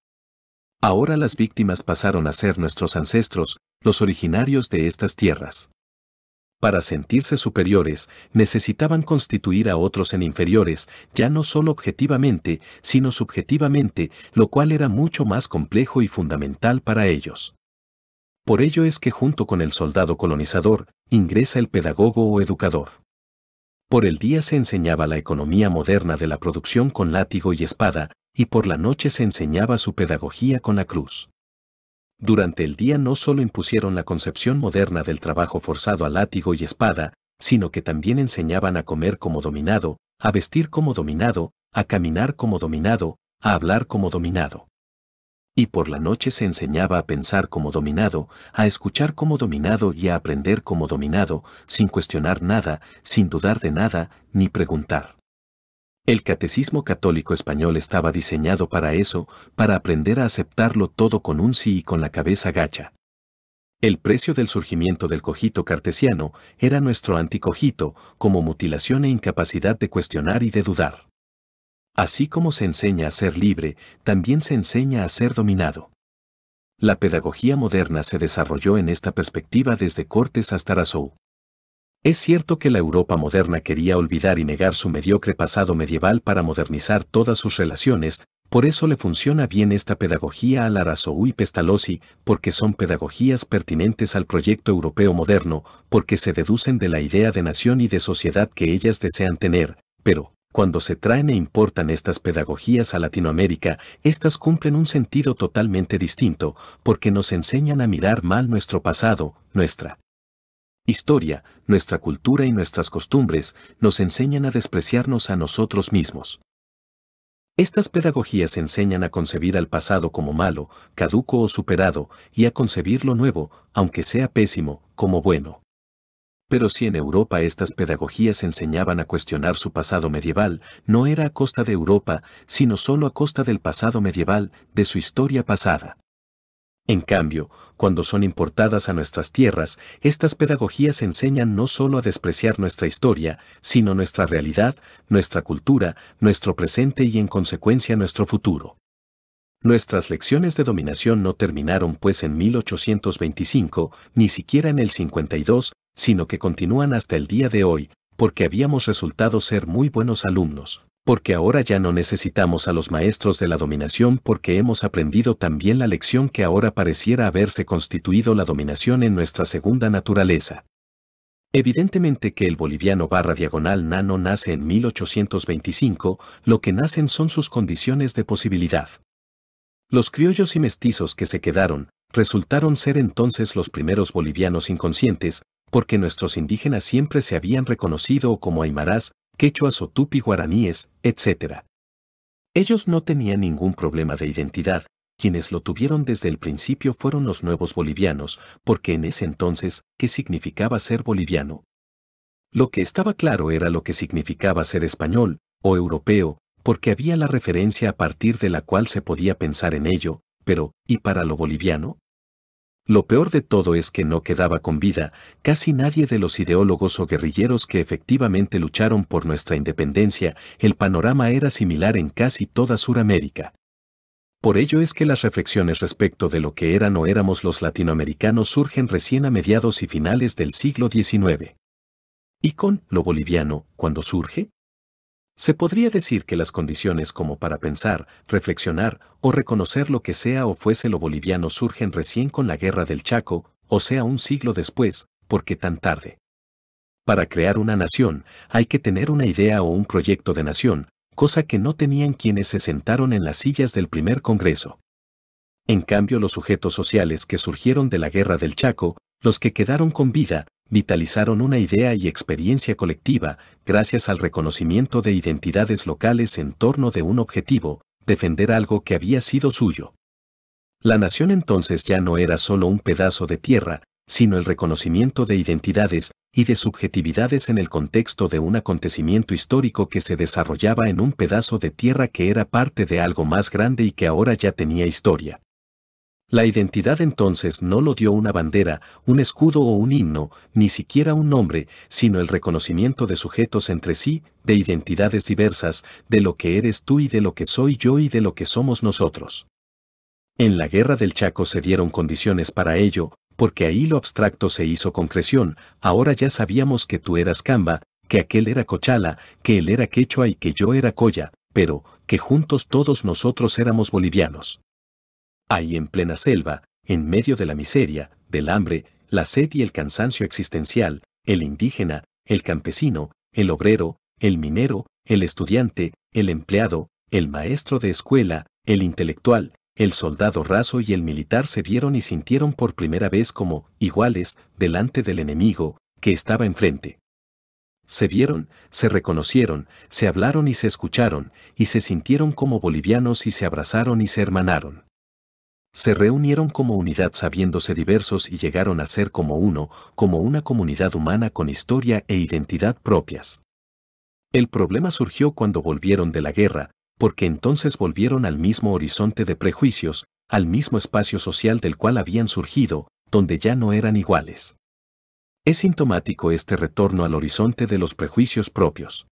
Ahora las víctimas pasaron a ser nuestros ancestros, los originarios de estas tierras. Para sentirse superiores, necesitaban constituir a otros en inferiores, ya no solo objetivamente, sino subjetivamente, lo cual era mucho más complejo y fundamental para ellos. Por ello es que junto con el soldado colonizador, ingresa el pedagogo o educador. Por el día se enseñaba la economía moderna de la producción con látigo y espada, y por la noche se enseñaba su pedagogía con la cruz. Durante el día no solo impusieron la concepción moderna del trabajo forzado a látigo y espada, sino que también enseñaban a comer como dominado, a vestir como dominado, a caminar como dominado, a hablar como dominado y por la noche se enseñaba a pensar como dominado, a escuchar como dominado y a aprender como dominado, sin cuestionar nada, sin dudar de nada, ni preguntar. El catecismo católico español estaba diseñado para eso, para aprender a aceptarlo todo con un sí y con la cabeza gacha. El precio del surgimiento del cojito cartesiano era nuestro anticojito, como mutilación e incapacidad de cuestionar y de dudar. Así como se enseña a ser libre, también se enseña a ser dominado. La pedagogía moderna se desarrolló en esta perspectiva desde Cortes hasta Arasou. Es cierto que la Europa moderna quería olvidar y negar su mediocre pasado medieval para modernizar todas sus relaciones, por eso le funciona bien esta pedagogía a la y Pestalozzi, porque son pedagogías pertinentes al proyecto europeo moderno, porque se deducen de la idea de nación y de sociedad que ellas desean tener, pero, cuando se traen e importan estas pedagogías a Latinoamérica, estas cumplen un sentido totalmente distinto, porque nos enseñan a mirar mal nuestro pasado, nuestra historia, nuestra cultura y nuestras costumbres, nos enseñan a despreciarnos a nosotros mismos. Estas pedagogías enseñan a concebir al pasado como malo, caduco o superado, y a concebir lo nuevo, aunque sea pésimo, como bueno pero si en Europa estas pedagogías enseñaban a cuestionar su pasado medieval, no era a costa de Europa, sino solo a costa del pasado medieval, de su historia pasada. En cambio, cuando son importadas a nuestras tierras, estas pedagogías enseñan no solo a despreciar nuestra historia, sino nuestra realidad, nuestra cultura, nuestro presente y en consecuencia nuestro futuro. Nuestras lecciones de dominación no terminaron pues en 1825, ni siquiera en el 52, sino que continúan hasta el día de hoy, porque habíamos resultado ser muy buenos alumnos, porque ahora ya no necesitamos a los maestros de la dominación porque hemos aprendido también la lección que ahora pareciera haberse constituido la dominación en nuestra segunda naturaleza. Evidentemente que el boliviano barra diagonal nano nace en 1825, lo que nacen son sus condiciones de posibilidad. Los criollos y mestizos que se quedaron, resultaron ser entonces los primeros bolivianos inconscientes, porque nuestros indígenas siempre se habían reconocido como aymarás, quechuas o tupi guaraníes, etc. Ellos no tenían ningún problema de identidad, quienes lo tuvieron desde el principio fueron los nuevos bolivianos, porque en ese entonces, ¿qué significaba ser boliviano? Lo que estaba claro era lo que significaba ser español, o europeo, porque había la referencia a partir de la cual se podía pensar en ello, pero, ¿y para lo boliviano? Lo peor de todo es que no quedaba con vida casi nadie de los ideólogos o guerrilleros que efectivamente lucharon por nuestra independencia, el panorama era similar en casi toda Suramérica. Por ello es que las reflexiones respecto de lo que eran o éramos los latinoamericanos surgen recién a mediados y finales del siglo XIX. ¿Y con lo boliviano, cuando surge? Se podría decir que las condiciones como para pensar, reflexionar o reconocer lo que sea o fuese lo boliviano surgen recién con la guerra del Chaco, o sea un siglo después, porque tan tarde. Para crear una nación, hay que tener una idea o un proyecto de nación, cosa que no tenían quienes se sentaron en las sillas del primer Congreso. En cambio, los sujetos sociales que surgieron de la guerra del Chaco, los que quedaron con vida, vitalizaron una idea y experiencia colectiva gracias al reconocimiento de identidades locales en torno de un objetivo, defender algo que había sido suyo. La nación entonces ya no era solo un pedazo de tierra, sino el reconocimiento de identidades y de subjetividades en el contexto de un acontecimiento histórico que se desarrollaba en un pedazo de tierra que era parte de algo más grande y que ahora ya tenía historia. La identidad entonces no lo dio una bandera, un escudo o un himno, ni siquiera un nombre, sino el reconocimiento de sujetos entre sí, de identidades diversas, de lo que eres tú y de lo que soy yo y de lo que somos nosotros. En la guerra del Chaco se dieron condiciones para ello, porque ahí lo abstracto se hizo concreción, ahora ya sabíamos que tú eras Camba, que aquel era Cochala, que él era Quechua y que yo era Coya, pero, que juntos todos nosotros éramos bolivianos. Ahí en plena selva, en medio de la miseria, del hambre, la sed y el cansancio existencial, el indígena, el campesino, el obrero, el minero, el estudiante, el empleado, el maestro de escuela, el intelectual, el soldado raso y el militar se vieron y sintieron por primera vez como iguales delante del enemigo que estaba enfrente. Se vieron, se reconocieron, se hablaron y se escucharon, y se sintieron como bolivianos y se abrazaron y se hermanaron. Se reunieron como unidad sabiéndose diversos y llegaron a ser como uno, como una comunidad humana con historia e identidad propias. El problema surgió cuando volvieron de la guerra, porque entonces volvieron al mismo horizonte de prejuicios, al mismo espacio social del cual habían surgido, donde ya no eran iguales. Es sintomático este retorno al horizonte de los prejuicios propios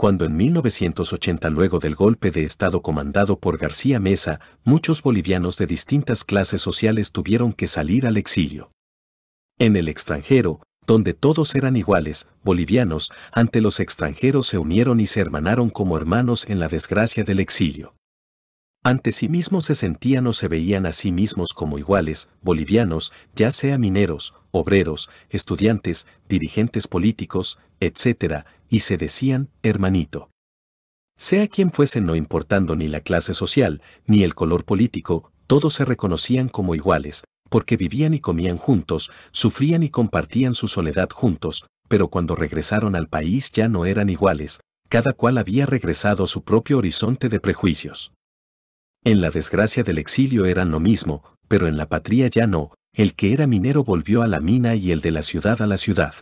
cuando en 1980 luego del golpe de Estado comandado por García Mesa, muchos bolivianos de distintas clases sociales tuvieron que salir al exilio. En el extranjero, donde todos eran iguales, bolivianos, ante los extranjeros se unieron y se hermanaron como hermanos en la desgracia del exilio. Ante sí mismos se sentían o se veían a sí mismos como iguales, bolivianos, ya sea mineros, obreros, estudiantes, dirigentes políticos, etc., y se decían hermanito. Sea quien fuese no importando ni la clase social, ni el color político, todos se reconocían como iguales, porque vivían y comían juntos, sufrían y compartían su soledad juntos, pero cuando regresaron al país ya no eran iguales, cada cual había regresado a su propio horizonte de prejuicios. En la desgracia del exilio eran lo mismo, pero en la patria ya no, el que era minero volvió a la mina y el de la ciudad a la ciudad.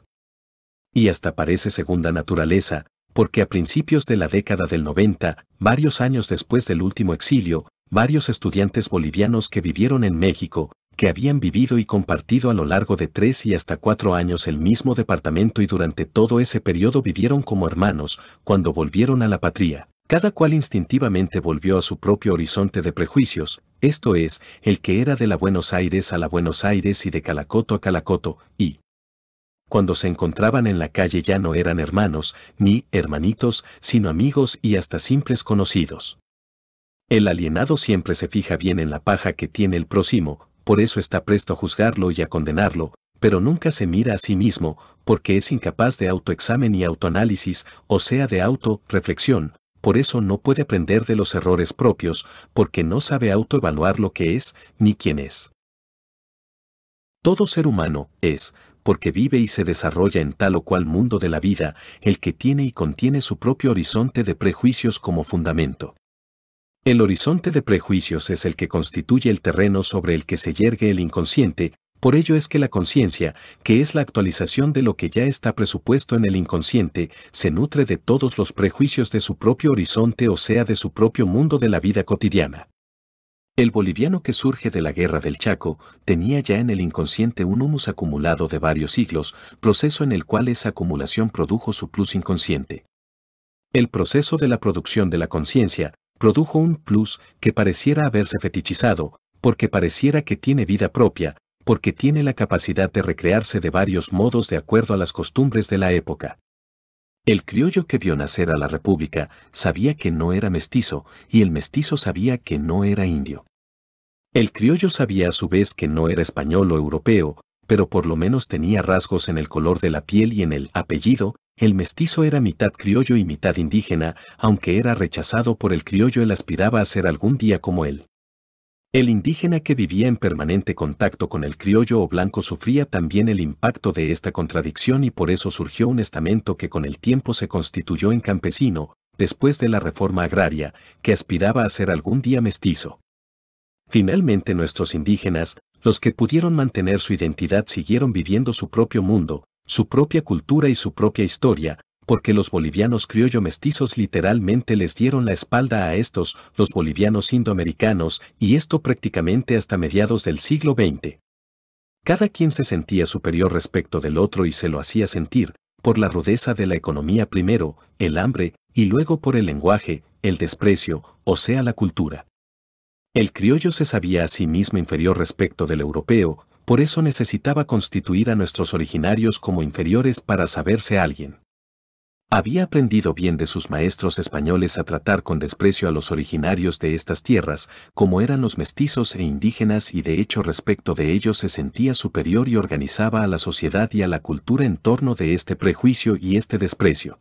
Y hasta parece segunda naturaleza, porque a principios de la década del 90, varios años después del último exilio, varios estudiantes bolivianos que vivieron en México, que habían vivido y compartido a lo largo de tres y hasta cuatro años el mismo departamento y durante todo ese periodo vivieron como hermanos, cuando volvieron a la patria. Cada cual instintivamente volvió a su propio horizonte de prejuicios, esto es, el que era de la Buenos Aires a la Buenos Aires y de Calacoto a Calacoto, y cuando se encontraban en la calle ya no eran hermanos, ni hermanitos, sino amigos y hasta simples conocidos. El alienado siempre se fija bien en la paja que tiene el próximo, por eso está presto a juzgarlo y a condenarlo, pero nunca se mira a sí mismo, porque es incapaz de autoexamen y autoanálisis, o sea, de auto-reflexión, por eso no puede aprender de los errores propios, porque no sabe autoevaluar lo que es, ni quién es. Todo ser humano es, porque vive y se desarrolla en tal o cual mundo de la vida, el que tiene y contiene su propio horizonte de prejuicios como fundamento. El horizonte de prejuicios es el que constituye el terreno sobre el que se yergue el inconsciente, por ello es que la conciencia, que es la actualización de lo que ya está presupuesto en el inconsciente, se nutre de todos los prejuicios de su propio horizonte o sea de su propio mundo de la vida cotidiana. El boliviano que surge de la guerra del Chaco tenía ya en el inconsciente un humus acumulado de varios siglos, proceso en el cual esa acumulación produjo su plus inconsciente. El proceso de la producción de la conciencia produjo un plus que pareciera haberse fetichizado, porque pareciera que tiene vida propia, porque tiene la capacidad de recrearse de varios modos de acuerdo a las costumbres de la época. El criollo que vio nacer a la República sabía que no era mestizo y el mestizo sabía que no era indio. El criollo sabía a su vez que no era español o europeo, pero por lo menos tenía rasgos en el color de la piel y en el apellido, el mestizo era mitad criollo y mitad indígena, aunque era rechazado por el criollo él aspiraba a ser algún día como él. El indígena que vivía en permanente contacto con el criollo o blanco sufría también el impacto de esta contradicción y por eso surgió un estamento que con el tiempo se constituyó en campesino, después de la reforma agraria, que aspiraba a ser algún día mestizo. Finalmente nuestros indígenas, los que pudieron mantener su identidad siguieron viviendo su propio mundo, su propia cultura y su propia historia, porque los bolivianos criollo mestizos literalmente les dieron la espalda a estos, los bolivianos indoamericanos, y esto prácticamente hasta mediados del siglo XX. Cada quien se sentía superior respecto del otro y se lo hacía sentir, por la rudeza de la economía primero, el hambre, y luego por el lenguaje, el desprecio, o sea la cultura. El criollo se sabía a sí mismo inferior respecto del europeo, por eso necesitaba constituir a nuestros originarios como inferiores para saberse alguien. Había aprendido bien de sus maestros españoles a tratar con desprecio a los originarios de estas tierras, como eran los mestizos e indígenas y de hecho respecto de ellos se sentía superior y organizaba a la sociedad y a la cultura en torno de este prejuicio y este desprecio.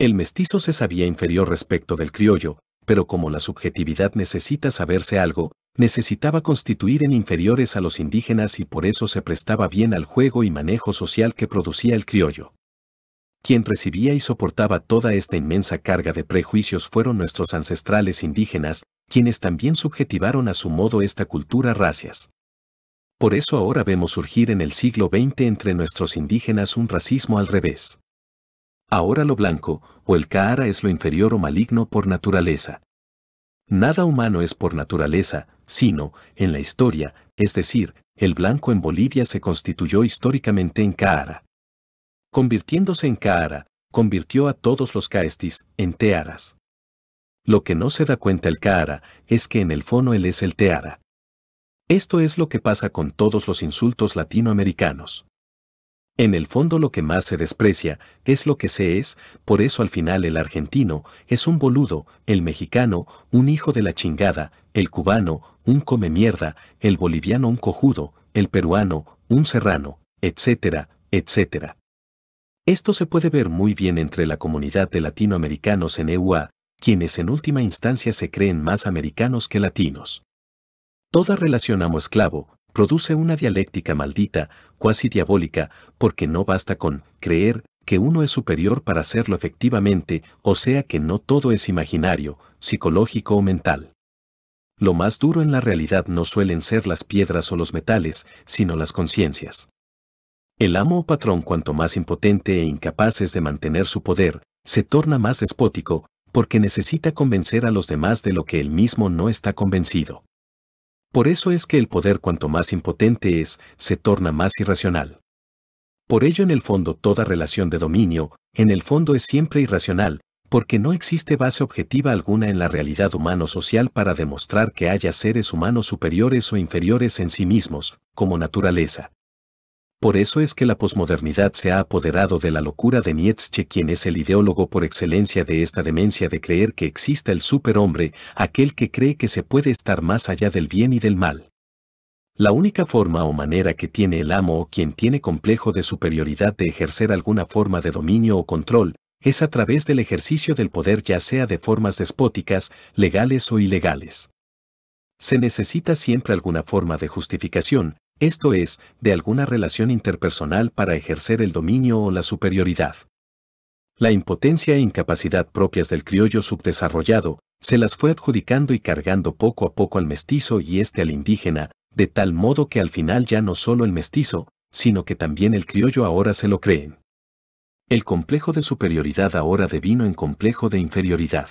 El mestizo se sabía inferior respecto del criollo, pero como la subjetividad necesita saberse algo, necesitaba constituir en inferiores a los indígenas y por eso se prestaba bien al juego y manejo social que producía el criollo. Quien recibía y soportaba toda esta inmensa carga de prejuicios fueron nuestros ancestrales indígenas, quienes también subjetivaron a su modo esta cultura racias. Por eso ahora vemos surgir en el siglo XX entre nuestros indígenas un racismo al revés. Ahora lo blanco, o el caara es lo inferior o maligno por naturaleza. Nada humano es por naturaleza, sino, en la historia, es decir, el blanco en Bolivia se constituyó históricamente en caara. Convirtiéndose en Caara, convirtió a todos los caestis en tearas. Lo que no se da cuenta el Caara es que en el fondo él es el teara. Esto es lo que pasa con todos los insultos latinoamericanos. En el fondo lo que más se desprecia es lo que se es, por eso al final el argentino es un boludo, el mexicano un hijo de la chingada, el cubano un come mierda, el boliviano un cojudo, el peruano un serrano, etcétera, etcétera. Esto se puede ver muy bien entre la comunidad de latinoamericanos en EUA, quienes en última instancia se creen más americanos que latinos. Toda relación amo-esclavo produce una dialéctica maldita, cuasi diabólica, porque no basta con creer que uno es superior para hacerlo efectivamente, o sea que no todo es imaginario, psicológico o mental. Lo más duro en la realidad no suelen ser las piedras o los metales, sino las conciencias. El amo o patrón cuanto más impotente e incapaz es de mantener su poder, se torna más despótico, porque necesita convencer a los demás de lo que él mismo no está convencido. Por eso es que el poder cuanto más impotente es, se torna más irracional. Por ello en el fondo toda relación de dominio, en el fondo es siempre irracional, porque no existe base objetiva alguna en la realidad humano-social para demostrar que haya seres humanos superiores o inferiores en sí mismos, como naturaleza. Por eso es que la posmodernidad se ha apoderado de la locura de Nietzsche, quien es el ideólogo por excelencia de esta demencia de creer que exista el superhombre, aquel que cree que se puede estar más allá del bien y del mal. La única forma o manera que tiene el amo o quien tiene complejo de superioridad de ejercer alguna forma de dominio o control, es a través del ejercicio del poder ya sea de formas despóticas, legales o ilegales. Se necesita siempre alguna forma de justificación, esto es, de alguna relación interpersonal para ejercer el dominio o la superioridad. La impotencia e incapacidad propias del criollo subdesarrollado se las fue adjudicando y cargando poco a poco al mestizo y este al indígena, de tal modo que al final ya no solo el mestizo, sino que también el criollo ahora se lo creen. El complejo de superioridad ahora devino en complejo de inferioridad.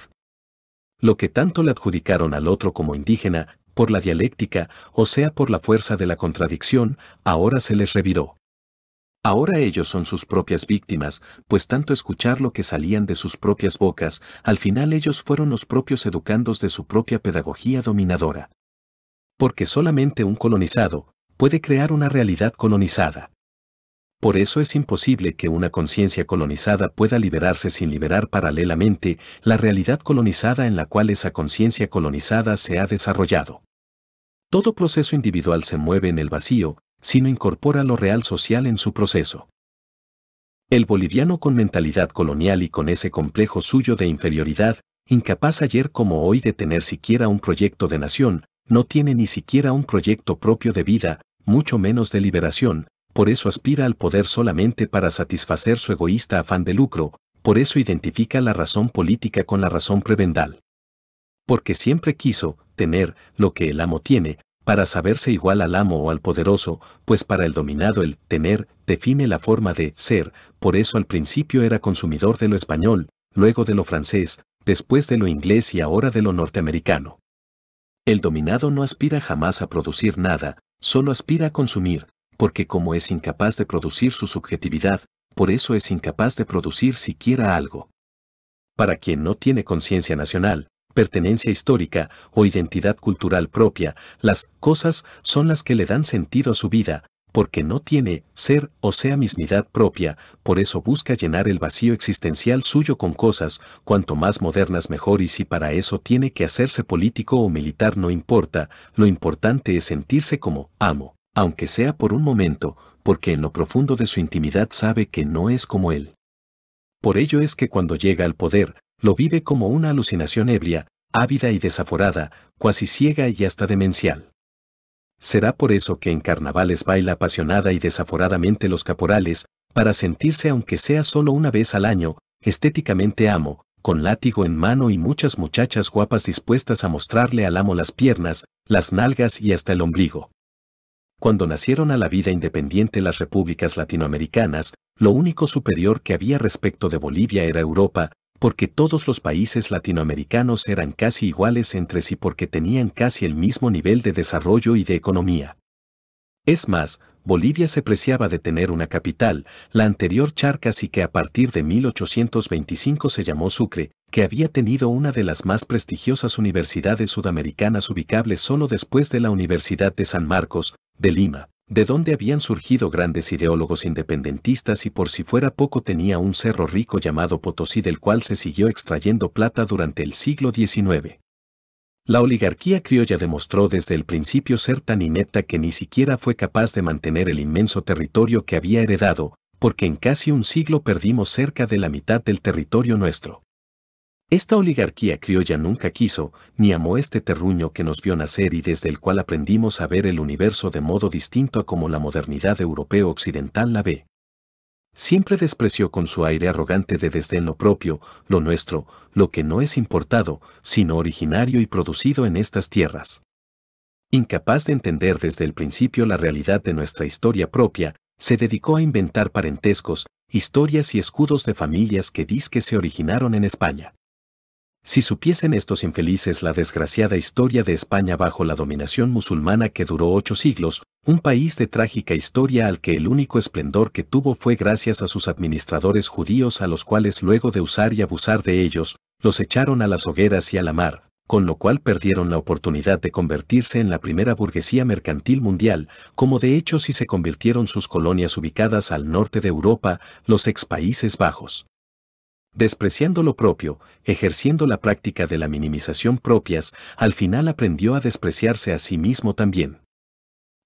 Lo que tanto le adjudicaron al otro como indígena, por la dialéctica, o sea por la fuerza de la contradicción, ahora se les reviró. Ahora ellos son sus propias víctimas, pues tanto escuchar lo que salían de sus propias bocas, al final ellos fueron los propios educandos de su propia pedagogía dominadora. Porque solamente un colonizado puede crear una realidad colonizada. Por eso es imposible que una conciencia colonizada pueda liberarse sin liberar paralelamente la realidad colonizada en la cual esa conciencia colonizada se ha desarrollado. Todo proceso individual se mueve en el vacío, sino incorpora lo real social en su proceso. El boliviano con mentalidad colonial y con ese complejo suyo de inferioridad, incapaz ayer como hoy de tener siquiera un proyecto de nación, no tiene ni siquiera un proyecto propio de vida, mucho menos de liberación, por eso aspira al poder solamente para satisfacer su egoísta afán de lucro, por eso identifica la razón política con la razón prebendal. Porque siempre quiso, tener lo que el amo tiene, para saberse igual al amo o al poderoso, pues para el dominado el tener define la forma de ser, por eso al principio era consumidor de lo español, luego de lo francés, después de lo inglés y ahora de lo norteamericano. El dominado no aspira jamás a producir nada, solo aspira a consumir, porque como es incapaz de producir su subjetividad, por eso es incapaz de producir siquiera algo. Para quien no tiene conciencia nacional, pertenencia histórica o identidad cultural propia, las cosas son las que le dan sentido a su vida, porque no tiene ser o sea mismidad propia, por eso busca llenar el vacío existencial suyo con cosas, cuanto más modernas mejor y si para eso tiene que hacerse político o militar no importa, lo importante es sentirse como amo, aunque sea por un momento, porque en lo profundo de su intimidad sabe que no es como él. Por ello es que cuando llega al poder, lo vive como una alucinación ebria, ávida y desaforada, cuasi ciega y hasta demencial. Será por eso que en carnavales baila apasionada y desaforadamente los caporales, para sentirse aunque sea solo una vez al año, estéticamente amo, con látigo en mano y muchas muchachas guapas dispuestas a mostrarle al amo las piernas, las nalgas y hasta el ombligo. Cuando nacieron a la vida independiente las repúblicas latinoamericanas, lo único superior que había respecto de Bolivia era Europa, porque todos los países latinoamericanos eran casi iguales entre sí porque tenían casi el mismo nivel de desarrollo y de economía. Es más, Bolivia se preciaba de tener una capital, la anterior Charcas y que a partir de 1825 se llamó Sucre, que había tenido una de las más prestigiosas universidades sudamericanas ubicables solo después de la Universidad de San Marcos, de Lima de donde habían surgido grandes ideólogos independentistas y por si fuera poco tenía un cerro rico llamado Potosí del cual se siguió extrayendo plata durante el siglo XIX. La oligarquía criolla demostró desde el principio ser tan inepta que ni siquiera fue capaz de mantener el inmenso territorio que había heredado, porque en casi un siglo perdimos cerca de la mitad del territorio nuestro. Esta oligarquía criolla nunca quiso ni amó este terruño que nos vio nacer y desde el cual aprendimos a ver el universo de modo distinto a como la modernidad europeo occidental la ve. Siempre despreció con su aire arrogante de desdén lo propio, lo nuestro, lo que no es importado, sino originario y producido en estas tierras. Incapaz de entender desde el principio la realidad de nuestra historia propia, se dedicó a inventar parentescos, historias y escudos de familias que que se originaron en España. Si supiesen estos infelices la desgraciada historia de España bajo la dominación musulmana que duró ocho siglos, un país de trágica historia al que el único esplendor que tuvo fue gracias a sus administradores judíos a los cuales luego de usar y abusar de ellos, los echaron a las hogueras y a la mar, con lo cual perdieron la oportunidad de convertirse en la primera burguesía mercantil mundial, como de hecho si se convirtieron sus colonias ubicadas al norte de Europa, los ex Países Bajos despreciando lo propio, ejerciendo la práctica de la minimización propias, al final aprendió a despreciarse a sí mismo también.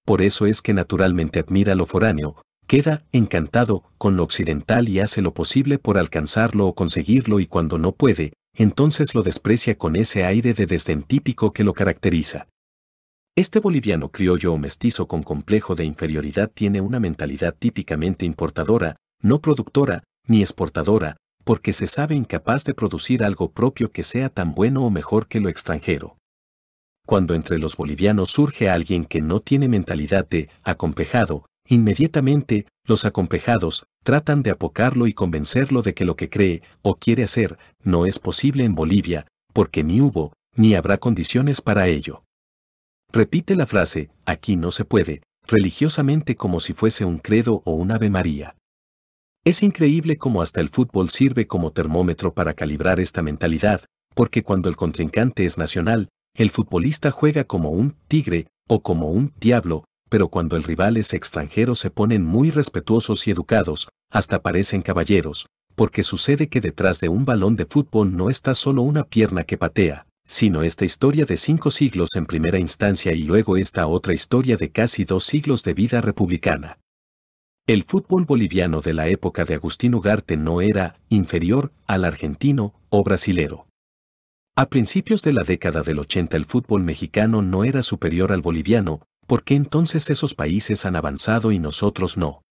Por eso es que naturalmente admira lo foráneo, queda encantado con lo occidental y hace lo posible por alcanzarlo o conseguirlo y cuando no puede, entonces lo desprecia con ese aire de desdén típico que lo caracteriza. Este boliviano criollo o mestizo con complejo de inferioridad tiene una mentalidad típicamente importadora, no productora, ni exportadora, porque se sabe incapaz de producir algo propio que sea tan bueno o mejor que lo extranjero. Cuando entre los bolivianos surge alguien que no tiene mentalidad de acompejado, inmediatamente los acompejados tratan de apocarlo y convencerlo de que lo que cree o quiere hacer no es posible en Bolivia, porque ni hubo ni habrá condiciones para ello. Repite la frase, aquí no se puede, religiosamente como si fuese un credo o un Ave María. Es increíble cómo hasta el fútbol sirve como termómetro para calibrar esta mentalidad, porque cuando el contrincante es nacional, el futbolista juega como un tigre o como un diablo, pero cuando el rival es extranjero se ponen muy respetuosos y educados, hasta parecen caballeros, porque sucede que detrás de un balón de fútbol no está solo una pierna que patea, sino esta historia de cinco siglos en primera instancia y luego esta otra historia de casi dos siglos de vida republicana. El fútbol boliviano de la época de Agustín Ugarte no era inferior al argentino o brasilero. A principios de la década del 80 el fútbol mexicano no era superior al boliviano, porque entonces esos países han avanzado y nosotros no.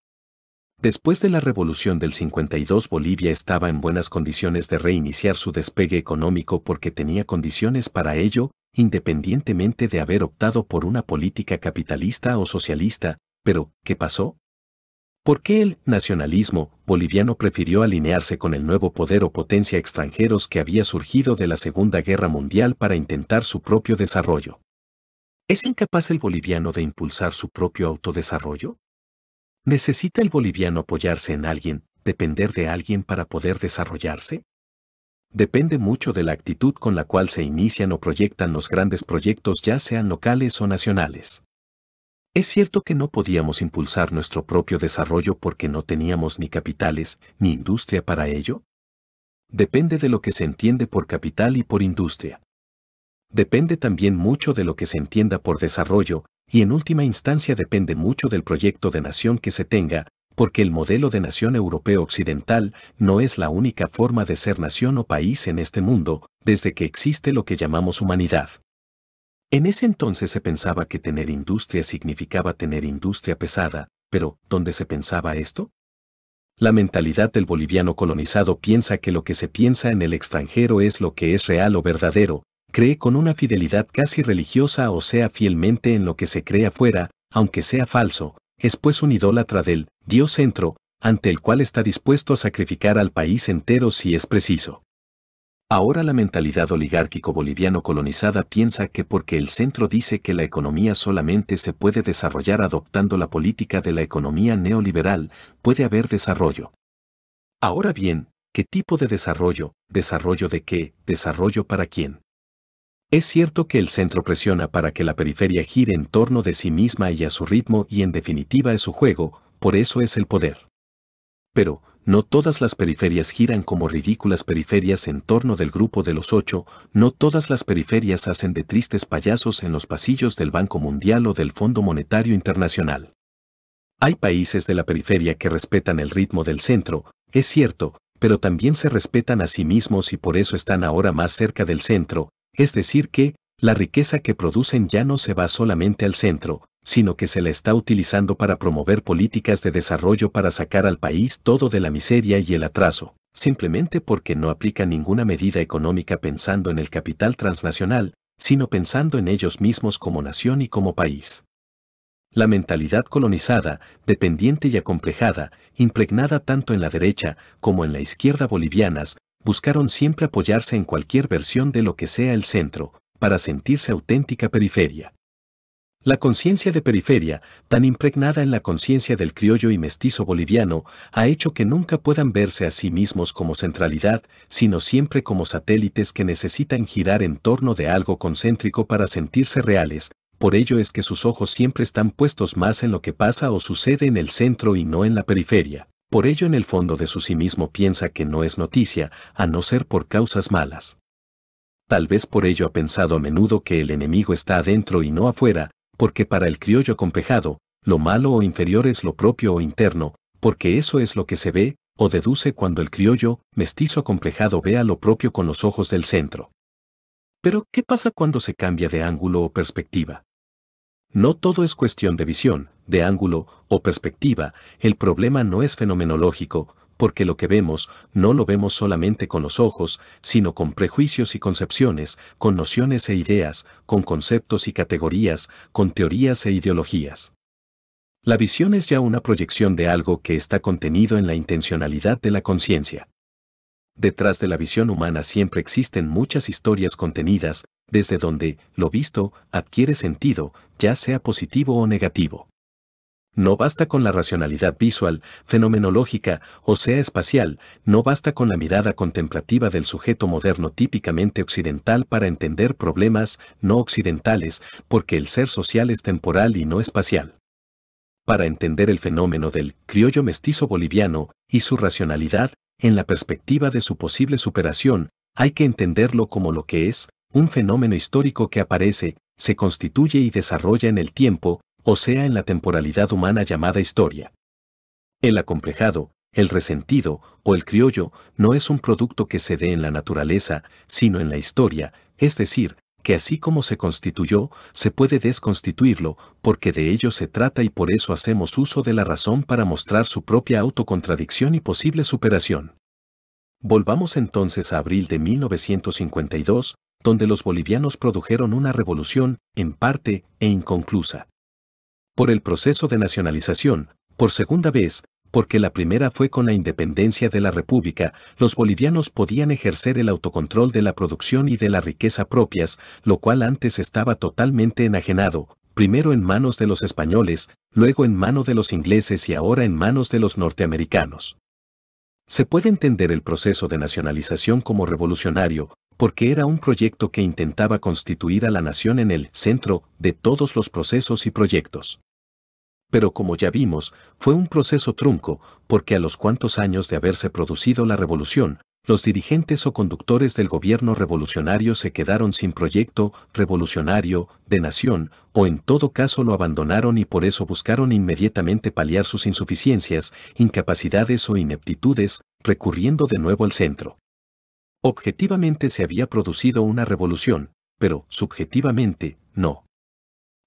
Después de la revolución del 52 Bolivia estaba en buenas condiciones de reiniciar su despegue económico porque tenía condiciones para ello, independientemente de haber optado por una política capitalista o socialista, pero, ¿qué pasó? ¿Por qué el nacionalismo boliviano prefirió alinearse con el nuevo poder o potencia extranjeros que había surgido de la Segunda Guerra Mundial para intentar su propio desarrollo? ¿Es incapaz el boliviano de impulsar su propio autodesarrollo? ¿Necesita el boliviano apoyarse en alguien, depender de alguien para poder desarrollarse? Depende mucho de la actitud con la cual se inician o proyectan los grandes proyectos ya sean locales o nacionales. Es cierto que no podíamos impulsar nuestro propio desarrollo porque no teníamos ni capitales ni industria para ello. Depende de lo que se entiende por capital y por industria. Depende también mucho de lo que se entienda por desarrollo, y en última instancia depende mucho del proyecto de nación que se tenga, porque el modelo de nación europeo occidental no es la única forma de ser nación o país en este mundo, desde que existe lo que llamamos humanidad. En ese entonces se pensaba que tener industria significaba tener industria pesada, pero ¿dónde se pensaba esto? La mentalidad del boliviano colonizado piensa que lo que se piensa en el extranjero es lo que es real o verdadero, cree con una fidelidad casi religiosa o sea fielmente en lo que se cree afuera, aunque sea falso, es pues un idólatra del Dios centro, ante el cual está dispuesto a sacrificar al país entero si es preciso. Ahora la mentalidad oligárquico-boliviano colonizada piensa que porque el centro dice que la economía solamente se puede desarrollar adoptando la política de la economía neoliberal, puede haber desarrollo. Ahora bien, ¿qué tipo de desarrollo? ¿Desarrollo de qué? ¿Desarrollo para quién? Es cierto que el centro presiona para que la periferia gire en torno de sí misma y a su ritmo y en definitiva es su juego, por eso es el poder. Pero, no todas las periferias giran como ridículas periferias en torno del grupo de los ocho, no todas las periferias hacen de tristes payasos en los pasillos del Banco Mundial o del Fondo Monetario Internacional. Hay países de la periferia que respetan el ritmo del centro, es cierto, pero también se respetan a sí mismos y por eso están ahora más cerca del centro, es decir que, la riqueza que producen ya no se va solamente al centro, sino que se la está utilizando para promover políticas de desarrollo para sacar al país todo de la miseria y el atraso, simplemente porque no aplica ninguna medida económica pensando en el capital transnacional, sino pensando en ellos mismos como nación y como país. La mentalidad colonizada, dependiente y acomplejada, impregnada tanto en la derecha como en la izquierda bolivianas, buscaron siempre apoyarse en cualquier versión de lo que sea el centro, para sentirse auténtica periferia. La conciencia de periferia, tan impregnada en la conciencia del criollo y mestizo boliviano, ha hecho que nunca puedan verse a sí mismos como centralidad, sino siempre como satélites que necesitan girar en torno de algo concéntrico para sentirse reales, por ello es que sus ojos siempre están puestos más en lo que pasa o sucede en el centro y no en la periferia. Por ello en el fondo de su sí mismo piensa que no es noticia, a no ser por causas malas. Tal vez por ello ha pensado a menudo que el enemigo está adentro y no afuera, porque para el criollo acomplejado, lo malo o inferior es lo propio o interno, porque eso es lo que se ve, o deduce cuando el criollo, mestizo acomplejado vea lo propio con los ojos del centro. Pero, ¿qué pasa cuando se cambia de ángulo o perspectiva? No todo es cuestión de visión, de ángulo o perspectiva, el problema no es fenomenológico, porque lo que vemos no lo vemos solamente con los ojos, sino con prejuicios y concepciones, con nociones e ideas, con conceptos y categorías, con teorías e ideologías. La visión es ya una proyección de algo que está contenido en la intencionalidad de la conciencia. Detrás de la visión humana siempre existen muchas historias contenidas, desde donde lo visto adquiere sentido, ya sea positivo o negativo. No basta con la racionalidad visual, fenomenológica, o sea espacial, no basta con la mirada contemplativa del sujeto moderno típicamente occidental para entender problemas no occidentales, porque el ser social es temporal y no espacial. Para entender el fenómeno del criollo mestizo boliviano y su racionalidad, en la perspectiva de su posible superación, hay que entenderlo como lo que es, un fenómeno histórico que aparece, se constituye y desarrolla en el tiempo, o sea en la temporalidad humana llamada historia. El acomplejado, el resentido o el criollo no es un producto que se dé en la naturaleza, sino en la historia, es decir, que así como se constituyó, se puede desconstituirlo, porque de ello se trata y por eso hacemos uso de la razón para mostrar su propia autocontradicción y posible superación. Volvamos entonces a abril de 1952, donde los bolivianos produjeron una revolución, en parte e inconclusa por el proceso de nacionalización, por segunda vez, porque la primera fue con la independencia de la República, los bolivianos podían ejercer el autocontrol de la producción y de la riqueza propias, lo cual antes estaba totalmente enajenado, primero en manos de los españoles, luego en mano de los ingleses y ahora en manos de los norteamericanos. Se puede entender el proceso de nacionalización como revolucionario, porque era un proyecto que intentaba constituir a la nación en el centro de todos los procesos y proyectos. Pero como ya vimos, fue un proceso trunco, porque a los cuantos años de haberse producido la revolución, los dirigentes o conductores del gobierno revolucionario se quedaron sin proyecto revolucionario de nación, o en todo caso lo abandonaron y por eso buscaron inmediatamente paliar sus insuficiencias, incapacidades o ineptitudes, recurriendo de nuevo al centro. Objetivamente se había producido una revolución, pero subjetivamente, no.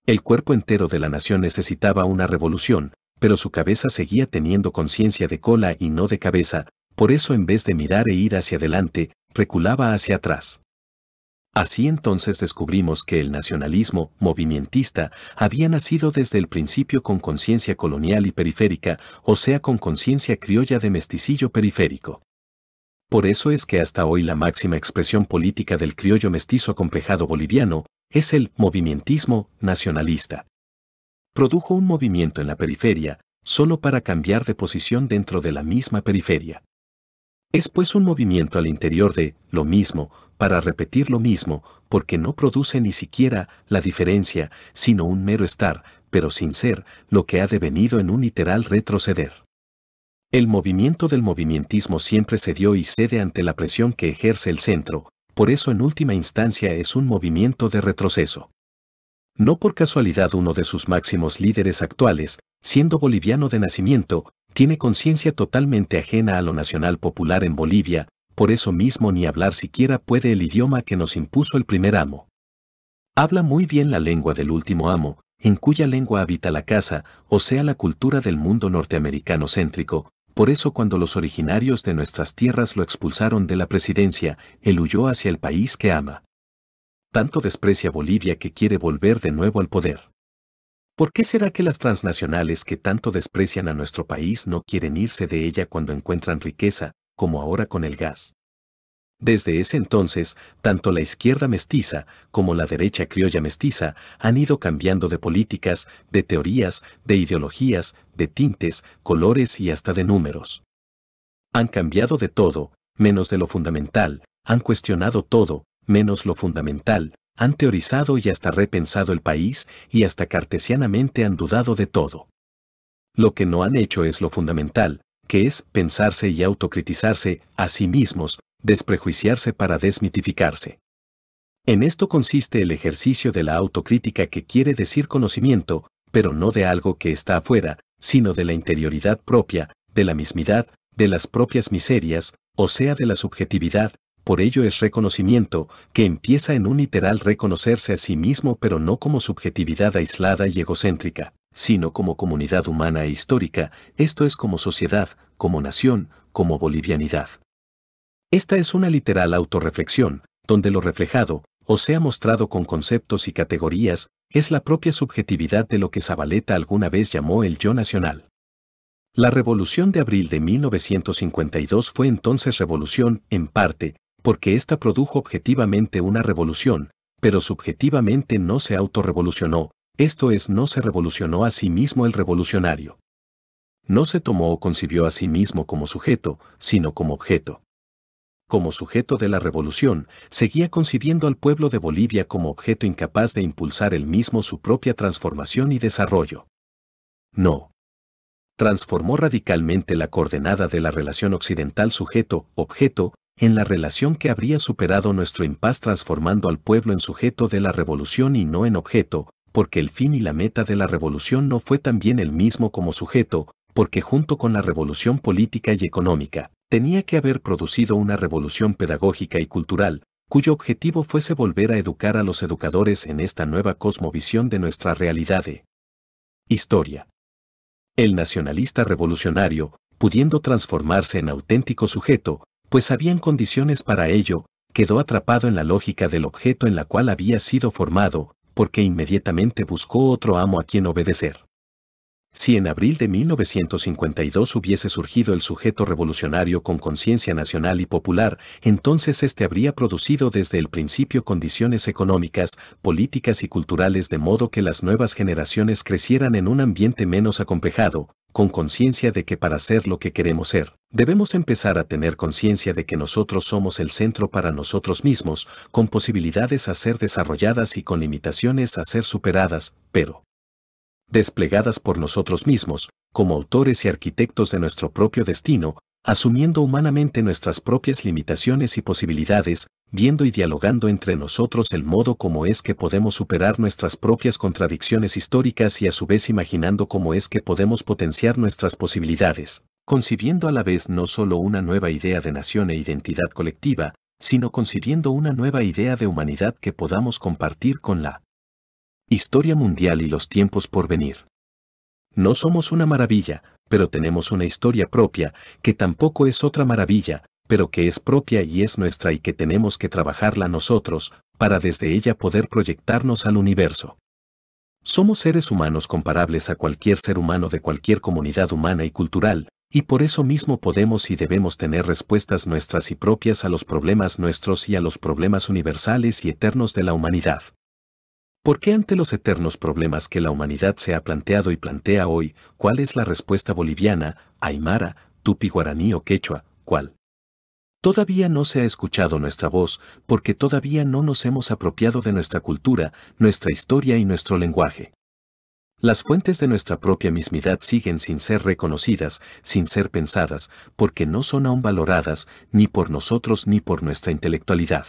El cuerpo entero de la nación necesitaba una revolución, pero su cabeza seguía teniendo conciencia de cola y no de cabeza, por eso en vez de mirar e ir hacia adelante, reculaba hacia atrás. Así entonces descubrimos que el nacionalismo movimentista había nacido desde el principio con conciencia colonial y periférica, o sea con conciencia criolla de mesticillo periférico. Por eso es que hasta hoy la máxima expresión política del criollo mestizo acomplejado boliviano es el movimientismo nacionalista. Produjo un movimiento en la periferia, solo para cambiar de posición dentro de la misma periferia. Es pues un movimiento al interior de lo mismo, para repetir lo mismo, porque no produce ni siquiera la diferencia, sino un mero estar, pero sin ser, lo que ha devenido en un literal retroceder. El movimiento del movimentismo siempre cedió y cede ante la presión que ejerce el centro, por eso en última instancia es un movimiento de retroceso. No por casualidad uno de sus máximos líderes actuales, siendo boliviano de nacimiento, tiene conciencia totalmente ajena a lo nacional popular en Bolivia, por eso mismo ni hablar siquiera puede el idioma que nos impuso el primer amo. Habla muy bien la lengua del último amo, en cuya lengua habita la casa, o sea la cultura del mundo norteamericano céntrico, por eso cuando los originarios de nuestras tierras lo expulsaron de la presidencia, él huyó hacia el país que ama. Tanto desprecia Bolivia que quiere volver de nuevo al poder. ¿Por qué será que las transnacionales que tanto desprecian a nuestro país no quieren irse de ella cuando encuentran riqueza, como ahora con el gas? Desde ese entonces, tanto la izquierda mestiza como la derecha criolla mestiza han ido cambiando de políticas, de teorías, de ideologías, de tintes, colores y hasta de números. Han cambiado de todo, menos de lo fundamental, han cuestionado todo, menos lo fundamental, han teorizado y hasta repensado el país y hasta cartesianamente han dudado de todo. Lo que no han hecho es lo fundamental, que es pensarse y autocritizarse a sí mismos, desprejuiciarse para desmitificarse. En esto consiste el ejercicio de la autocrítica que quiere decir conocimiento, pero no de algo que está afuera, sino de la interioridad propia, de la mismidad, de las propias miserias, o sea, de la subjetividad, por ello es reconocimiento, que empieza en un literal reconocerse a sí mismo pero no como subjetividad aislada y egocéntrica, sino como comunidad humana e histórica, esto es como sociedad, como nación, como bolivianidad. Esta es una literal autorreflexión, donde lo reflejado, o sea mostrado con conceptos y categorías, es la propia subjetividad de lo que Zabaleta alguna vez llamó el yo nacional. La revolución de abril de 1952 fue entonces revolución, en parte, porque ésta produjo objetivamente una revolución, pero subjetivamente no se autorrevolucionó, esto es, no se revolucionó a sí mismo el revolucionario. No se tomó o concibió a sí mismo como sujeto, sino como objeto como sujeto de la revolución, seguía concibiendo al pueblo de Bolivia como objeto incapaz de impulsar el mismo su propia transformación y desarrollo. No. Transformó radicalmente la coordenada de la relación occidental sujeto-objeto en la relación que habría superado nuestro impas transformando al pueblo en sujeto de la revolución y no en objeto, porque el fin y la meta de la revolución no fue también el mismo como sujeto, porque junto con la revolución política y económica, tenía que haber producido una revolución pedagógica y cultural, cuyo objetivo fuese volver a educar a los educadores en esta nueva cosmovisión de nuestra realidad de historia. El nacionalista revolucionario, pudiendo transformarse en auténtico sujeto, pues habían condiciones para ello, quedó atrapado en la lógica del objeto en la cual había sido formado, porque inmediatamente buscó otro amo a quien obedecer. Si en abril de 1952 hubiese surgido el sujeto revolucionario con conciencia nacional y popular, entonces este habría producido desde el principio condiciones económicas, políticas y culturales de modo que las nuevas generaciones crecieran en un ambiente menos acompejado, con conciencia de que para ser lo que queremos ser, debemos empezar a tener conciencia de que nosotros somos el centro para nosotros mismos, con posibilidades a ser desarrolladas y con limitaciones a ser superadas, pero desplegadas por nosotros mismos, como autores y arquitectos de nuestro propio destino, asumiendo humanamente nuestras propias limitaciones y posibilidades, viendo y dialogando entre nosotros el modo como es que podemos superar nuestras propias contradicciones históricas y a su vez imaginando cómo es que podemos potenciar nuestras posibilidades, concibiendo a la vez no solo una nueva idea de nación e identidad colectiva, sino concibiendo una nueva idea de humanidad que podamos compartir con la Historia mundial y los tiempos por venir. No somos una maravilla, pero tenemos una historia propia, que tampoco es otra maravilla, pero que es propia y es nuestra y que tenemos que trabajarla nosotros, para desde ella poder proyectarnos al universo. Somos seres humanos comparables a cualquier ser humano de cualquier comunidad humana y cultural, y por eso mismo podemos y debemos tener respuestas nuestras y propias a los problemas nuestros y a los problemas universales y eternos de la humanidad. ¿Por qué ante los eternos problemas que la humanidad se ha planteado y plantea hoy, cuál es la respuesta boliviana, aymara, tupi guaraní o quechua, cuál? Todavía no se ha escuchado nuestra voz, porque todavía no nos hemos apropiado de nuestra cultura, nuestra historia y nuestro lenguaje. Las fuentes de nuestra propia mismidad siguen sin ser reconocidas, sin ser pensadas, porque no son aún valoradas, ni por nosotros ni por nuestra intelectualidad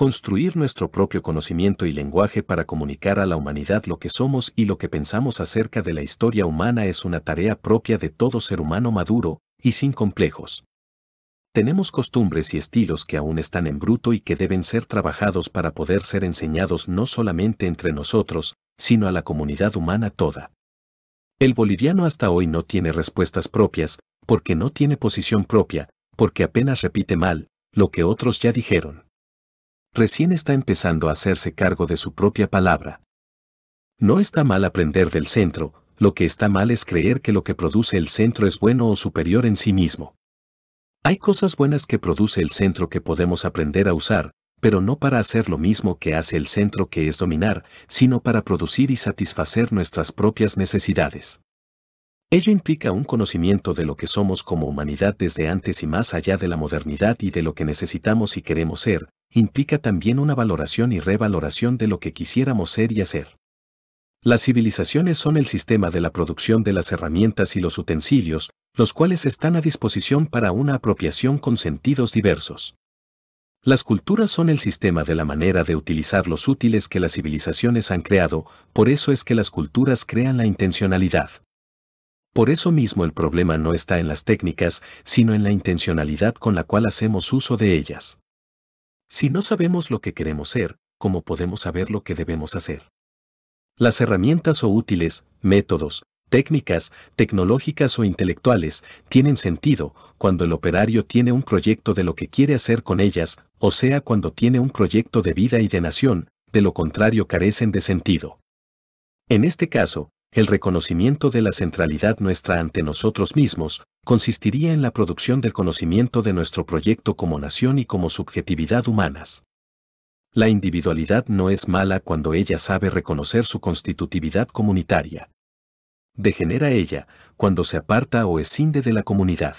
construir nuestro propio conocimiento y lenguaje para comunicar a la humanidad lo que somos y lo que pensamos acerca de la historia humana es una tarea propia de todo ser humano maduro y sin complejos. Tenemos costumbres y estilos que aún están en bruto y que deben ser trabajados para poder ser enseñados no solamente entre nosotros, sino a la comunidad humana toda. El boliviano hasta hoy no tiene respuestas propias, porque no tiene posición propia, porque apenas repite mal lo que otros ya dijeron recién está empezando a hacerse cargo de su propia palabra. No está mal aprender del centro, lo que está mal es creer que lo que produce el centro es bueno o superior en sí mismo. Hay cosas buenas que produce el centro que podemos aprender a usar, pero no para hacer lo mismo que hace el centro que es dominar, sino para producir y satisfacer nuestras propias necesidades. Ello implica un conocimiento de lo que somos como humanidad desde antes y más allá de la modernidad y de lo que necesitamos y queremos ser, implica también una valoración y revaloración de lo que quisiéramos ser y hacer. Las civilizaciones son el sistema de la producción de las herramientas y los utensilios, los cuales están a disposición para una apropiación con sentidos diversos. Las culturas son el sistema de la manera de utilizar los útiles que las civilizaciones han creado, por eso es que las culturas crean la intencionalidad. Por eso mismo el problema no está en las técnicas, sino en la intencionalidad con la cual hacemos uso de ellas. Si no sabemos lo que queremos ser, ¿cómo podemos saber lo que debemos hacer? Las herramientas o útiles, métodos, técnicas, tecnológicas o intelectuales, tienen sentido cuando el operario tiene un proyecto de lo que quiere hacer con ellas, o sea, cuando tiene un proyecto de vida y de nación, de lo contrario carecen de sentido. En este caso, el reconocimiento de la centralidad nuestra ante nosotros mismos consistiría en la producción del conocimiento de nuestro proyecto como nación y como subjetividad humanas. La individualidad no es mala cuando ella sabe reconocer su constitutividad comunitaria. Degenera ella cuando se aparta o escinde de la comunidad.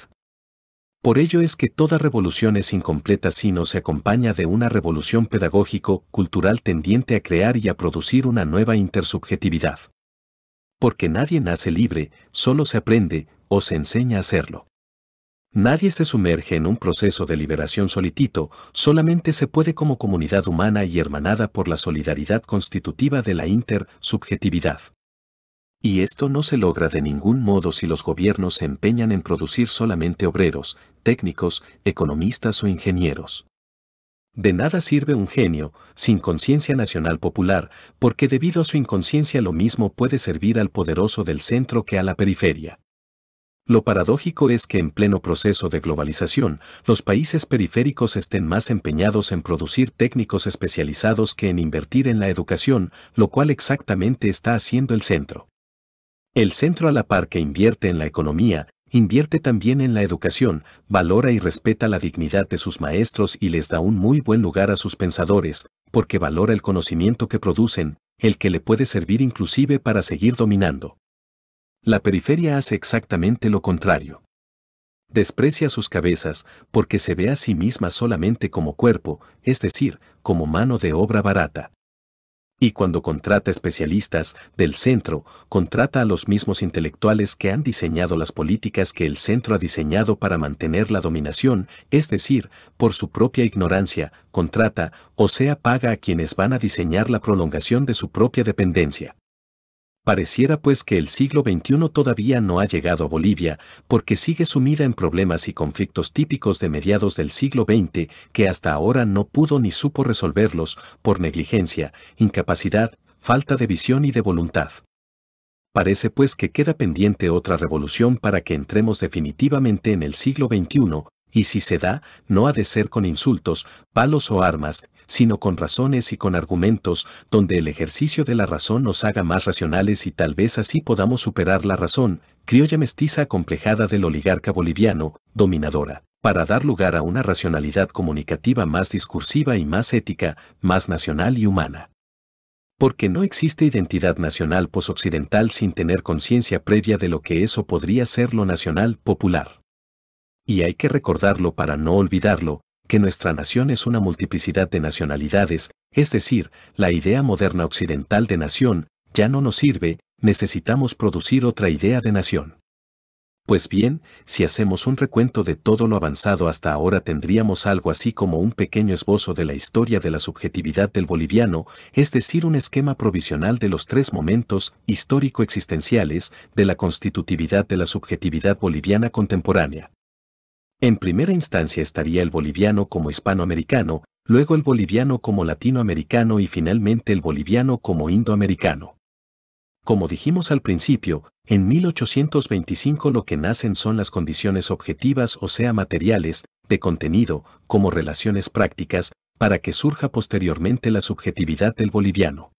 Por ello es que toda revolución es incompleta si no se acompaña de una revolución pedagógico-cultural tendiente a crear y a producir una nueva intersubjetividad porque nadie nace libre, solo se aprende o se enseña a hacerlo. Nadie se sumerge en un proceso de liberación solitito, solamente se puede como comunidad humana y hermanada por la solidaridad constitutiva de la intersubjetividad. Y esto no se logra de ningún modo si los gobiernos se empeñan en producir solamente obreros, técnicos, economistas o ingenieros. De nada sirve un genio sin conciencia nacional popular, porque debido a su inconsciencia lo mismo puede servir al poderoso del centro que a la periferia. Lo paradójico es que en pleno proceso de globalización, los países periféricos estén más empeñados en producir técnicos especializados que en invertir en la educación, lo cual exactamente está haciendo el centro. El centro a la par que invierte en la economía, Invierte también en la educación, valora y respeta la dignidad de sus maestros y les da un muy buen lugar a sus pensadores, porque valora el conocimiento que producen, el que le puede servir inclusive para seguir dominando. La periferia hace exactamente lo contrario. Desprecia sus cabezas porque se ve a sí misma solamente como cuerpo, es decir, como mano de obra barata. Y cuando contrata especialistas del centro, contrata a los mismos intelectuales que han diseñado las políticas que el centro ha diseñado para mantener la dominación, es decir, por su propia ignorancia, contrata, o sea, paga a quienes van a diseñar la prolongación de su propia dependencia. Pareciera pues que el siglo XXI todavía no ha llegado a Bolivia, porque sigue sumida en problemas y conflictos típicos de mediados del siglo XX, que hasta ahora no pudo ni supo resolverlos por negligencia, incapacidad, falta de visión y de voluntad. Parece pues que queda pendiente otra revolución para que entremos definitivamente en el siglo XXI, y si se da, no ha de ser con insultos, palos o armas, sino con razones y con argumentos, donde el ejercicio de la razón nos haga más racionales y tal vez así podamos superar la razón, criolla mestiza complejada del oligarca boliviano, dominadora, para dar lugar a una racionalidad comunicativa más discursiva y más ética, más nacional y humana. Porque no existe identidad nacional posoccidental sin tener conciencia previa de lo que eso podría ser lo nacional popular y hay que recordarlo para no olvidarlo, que nuestra nación es una multiplicidad de nacionalidades, es decir, la idea moderna occidental de nación, ya no nos sirve, necesitamos producir otra idea de nación. Pues bien, si hacemos un recuento de todo lo avanzado hasta ahora tendríamos algo así como un pequeño esbozo de la historia de la subjetividad del boliviano, es decir, un esquema provisional de los tres momentos histórico-existenciales de la constitutividad de la subjetividad boliviana contemporánea. En primera instancia estaría el boliviano como hispanoamericano, luego el boliviano como latinoamericano y finalmente el boliviano como indoamericano. Como dijimos al principio, en 1825 lo que nacen son las condiciones objetivas o sea materiales, de contenido, como relaciones prácticas, para que surja posteriormente la subjetividad del boliviano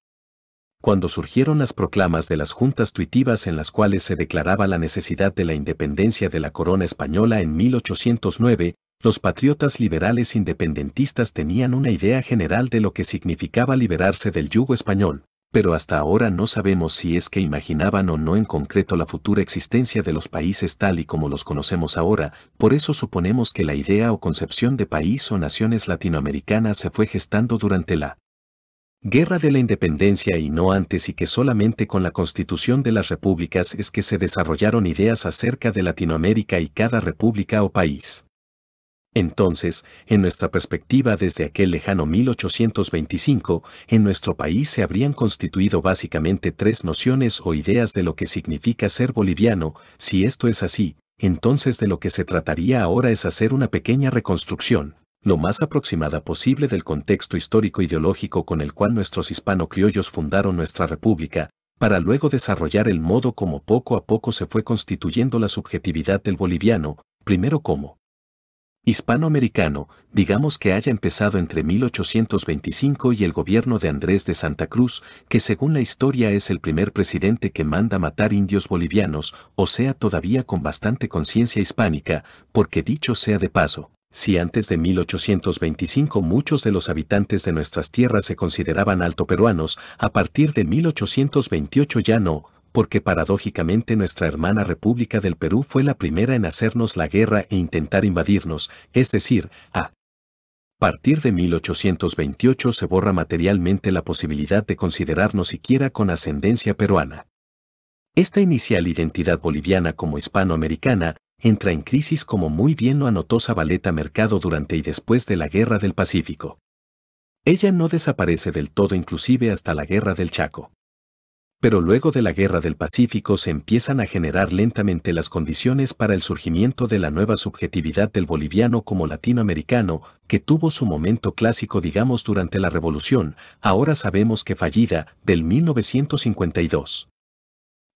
cuando surgieron las proclamas de las juntas tuitivas en las cuales se declaraba la necesidad de la independencia de la corona española en 1809, los patriotas liberales independentistas tenían una idea general de lo que significaba liberarse del yugo español, pero hasta ahora no sabemos si es que imaginaban o no en concreto la futura existencia de los países tal y como los conocemos ahora, por eso suponemos que la idea o concepción de país o naciones latinoamericanas se fue gestando durante la guerra de la independencia y no antes y que solamente con la constitución de las repúblicas es que se desarrollaron ideas acerca de Latinoamérica y cada república o país. Entonces, en nuestra perspectiva desde aquel lejano 1825, en nuestro país se habrían constituido básicamente tres nociones o ideas de lo que significa ser boliviano, si esto es así, entonces de lo que se trataría ahora es hacer una pequeña reconstrucción lo más aproximada posible del contexto histórico-ideológico con el cual nuestros hispano-criollos fundaron nuestra república, para luego desarrollar el modo como poco a poco se fue constituyendo la subjetividad del boliviano, primero como hispanoamericano, digamos que haya empezado entre 1825 y el gobierno de Andrés de Santa Cruz, que según la historia es el primer presidente que manda matar indios bolivianos, o sea todavía con bastante conciencia hispánica, porque dicho sea de paso si antes de 1825 muchos de los habitantes de nuestras tierras se consideraban alto peruanos, a partir de 1828 ya no, porque paradójicamente nuestra hermana República del Perú fue la primera en hacernos la guerra e intentar invadirnos, es decir, a partir de 1828 se borra materialmente la posibilidad de considerarnos siquiera con ascendencia peruana. Esta inicial identidad boliviana como hispanoamericana entra en crisis como muy bien lo anotó Zabaleta Mercado durante y después de la Guerra del Pacífico. Ella no desaparece del todo inclusive hasta la Guerra del Chaco. Pero luego de la Guerra del Pacífico se empiezan a generar lentamente las condiciones para el surgimiento de la nueva subjetividad del boliviano como latinoamericano, que tuvo su momento clásico digamos durante la Revolución, ahora sabemos que fallida, del 1952.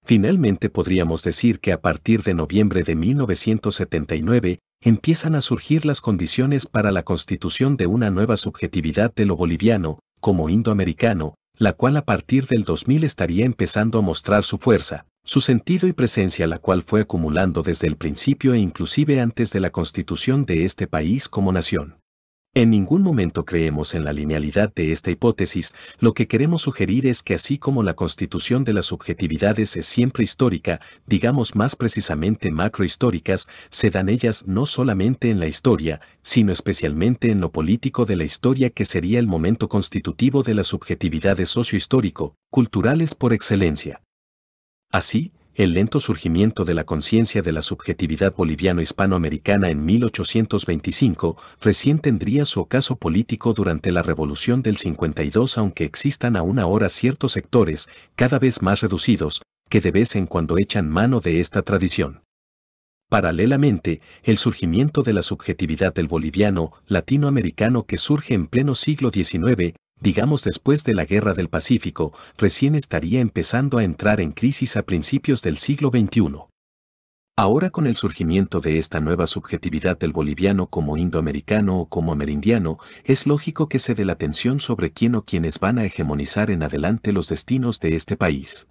Finalmente podríamos decir que a partir de noviembre de 1979 empiezan a surgir las condiciones para la constitución de una nueva subjetividad de lo boliviano, como indoamericano, la cual a partir del 2000 estaría empezando a mostrar su fuerza, su sentido y presencia la cual fue acumulando desde el principio e inclusive antes de la constitución de este país como nación. En ningún momento creemos en la linealidad de esta hipótesis, lo que queremos sugerir es que así como la constitución de las subjetividades es siempre histórica, digamos más precisamente macrohistóricas, se dan ellas no solamente en la historia, sino especialmente en lo político de la historia que sería el momento constitutivo de las subjetividades sociohistórico, culturales por excelencia. Así, el lento surgimiento de la conciencia de la subjetividad boliviano-hispanoamericana en 1825 recién tendría su ocaso político durante la Revolución del 52 aunque existan aún ahora ciertos sectores, cada vez más reducidos, que de vez en cuando echan mano de esta tradición. Paralelamente, el surgimiento de la subjetividad del boliviano latinoamericano que surge en pleno siglo XIX digamos después de la Guerra del Pacífico, recién estaría empezando a entrar en crisis a principios del siglo XXI. Ahora con el surgimiento de esta nueva subjetividad del boliviano como indoamericano o como amerindiano, es lógico que se dé la atención sobre quién o quiénes van a hegemonizar en adelante los destinos de este país.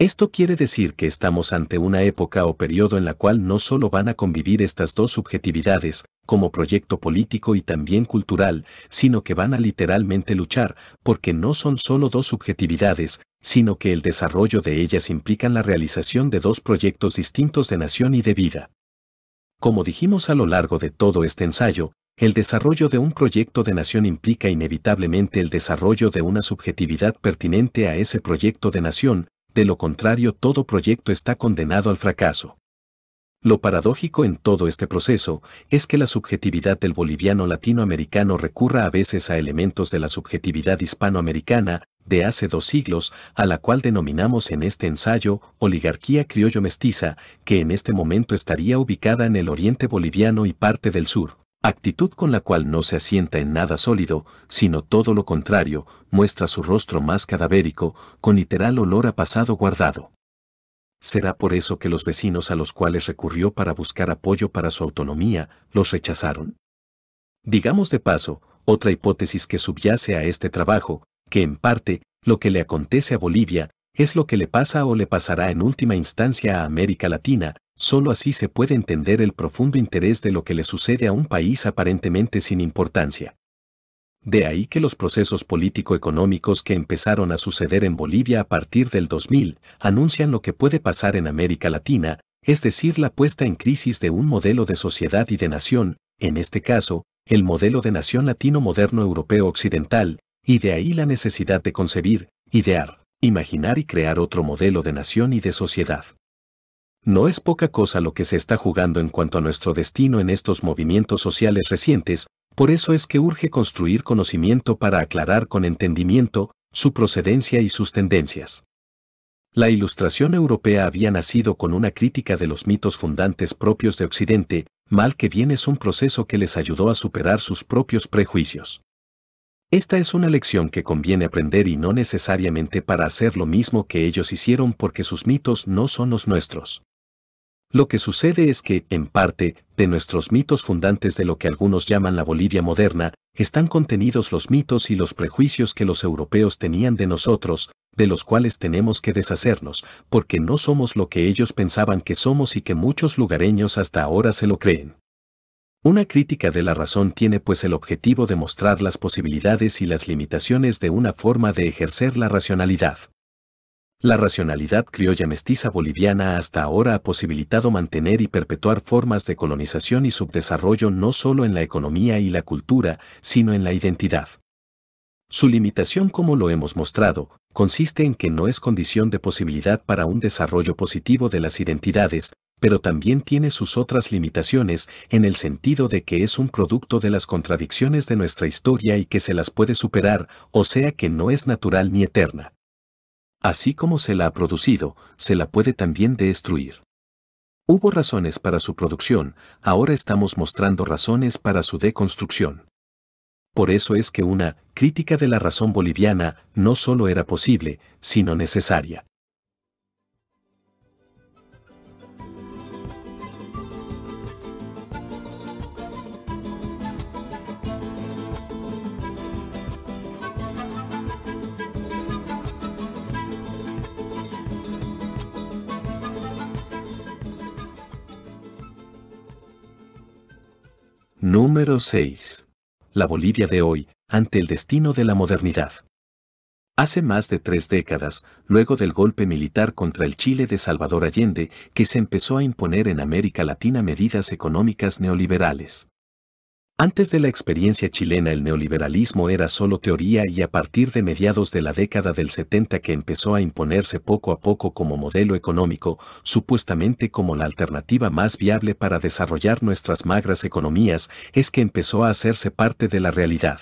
Esto quiere decir que estamos ante una época o periodo en la cual no solo van a convivir estas dos subjetividades, como proyecto político y también cultural, sino que van a literalmente luchar, porque no son solo dos subjetividades, sino que el desarrollo de ellas implican la realización de dos proyectos distintos de nación y de vida. Como dijimos a lo largo de todo este ensayo, el desarrollo de un proyecto de nación implica inevitablemente el desarrollo de una subjetividad pertinente a ese proyecto de nación, de lo contrario todo proyecto está condenado al fracaso. Lo paradójico en todo este proceso es que la subjetividad del boliviano latinoamericano recurra a veces a elementos de la subjetividad hispanoamericana de hace dos siglos, a la cual denominamos en este ensayo oligarquía criollo-mestiza, que en este momento estaría ubicada en el oriente boliviano y parte del sur. Actitud con la cual no se asienta en nada sólido, sino todo lo contrario, muestra su rostro más cadavérico, con literal olor a pasado guardado. Será por eso que los vecinos a los cuales recurrió para buscar apoyo para su autonomía los rechazaron. Digamos de paso, otra hipótesis que subyace a este trabajo, que en parte, lo que le acontece a Bolivia, es lo que le pasa o le pasará en última instancia a América Latina, solo así se puede entender el profundo interés de lo que le sucede a un país aparentemente sin importancia. De ahí que los procesos político-económicos que empezaron a suceder en Bolivia a partir del 2000 anuncian lo que puede pasar en América Latina, es decir, la puesta en crisis de un modelo de sociedad y de nación, en este caso, el modelo de nación latino moderno europeo occidental, y de ahí la necesidad de concebir, idear, imaginar y crear otro modelo de nación y de sociedad. No es poca cosa lo que se está jugando en cuanto a nuestro destino en estos movimientos sociales recientes, por eso es que urge construir conocimiento para aclarar con entendimiento su procedencia y sus tendencias. La ilustración europea había nacido con una crítica de los mitos fundantes propios de Occidente, mal que bien es un proceso que les ayudó a superar sus propios prejuicios. Esta es una lección que conviene aprender y no necesariamente para hacer lo mismo que ellos hicieron porque sus mitos no son los nuestros. Lo que sucede es que, en parte, de nuestros mitos fundantes de lo que algunos llaman la Bolivia moderna, están contenidos los mitos y los prejuicios que los europeos tenían de nosotros, de los cuales tenemos que deshacernos, porque no somos lo que ellos pensaban que somos y que muchos lugareños hasta ahora se lo creen. Una crítica de la razón tiene pues el objetivo de mostrar las posibilidades y las limitaciones de una forma de ejercer la racionalidad. La racionalidad criolla mestiza boliviana hasta ahora ha posibilitado mantener y perpetuar formas de colonización y subdesarrollo no solo en la economía y la cultura, sino en la identidad. Su limitación, como lo hemos mostrado, consiste en que no es condición de posibilidad para un desarrollo positivo de las identidades, pero también tiene sus otras limitaciones en el sentido de que es un producto de las contradicciones de nuestra historia y que se las puede superar, o sea que no es natural ni eterna. Así como se la ha producido, se la puede también destruir. Hubo razones para su producción, ahora estamos mostrando razones para su deconstrucción. Por eso es que una crítica de la razón boliviana no solo era posible, sino necesaria. Número 6. La Bolivia de hoy, ante el destino de la modernidad. Hace más de tres décadas, luego del golpe militar contra el Chile de Salvador Allende, que se empezó a imponer en América Latina medidas económicas neoliberales. Antes de la experiencia chilena el neoliberalismo era solo teoría y a partir de mediados de la década del 70 que empezó a imponerse poco a poco como modelo económico, supuestamente como la alternativa más viable para desarrollar nuestras magras economías, es que empezó a hacerse parte de la realidad.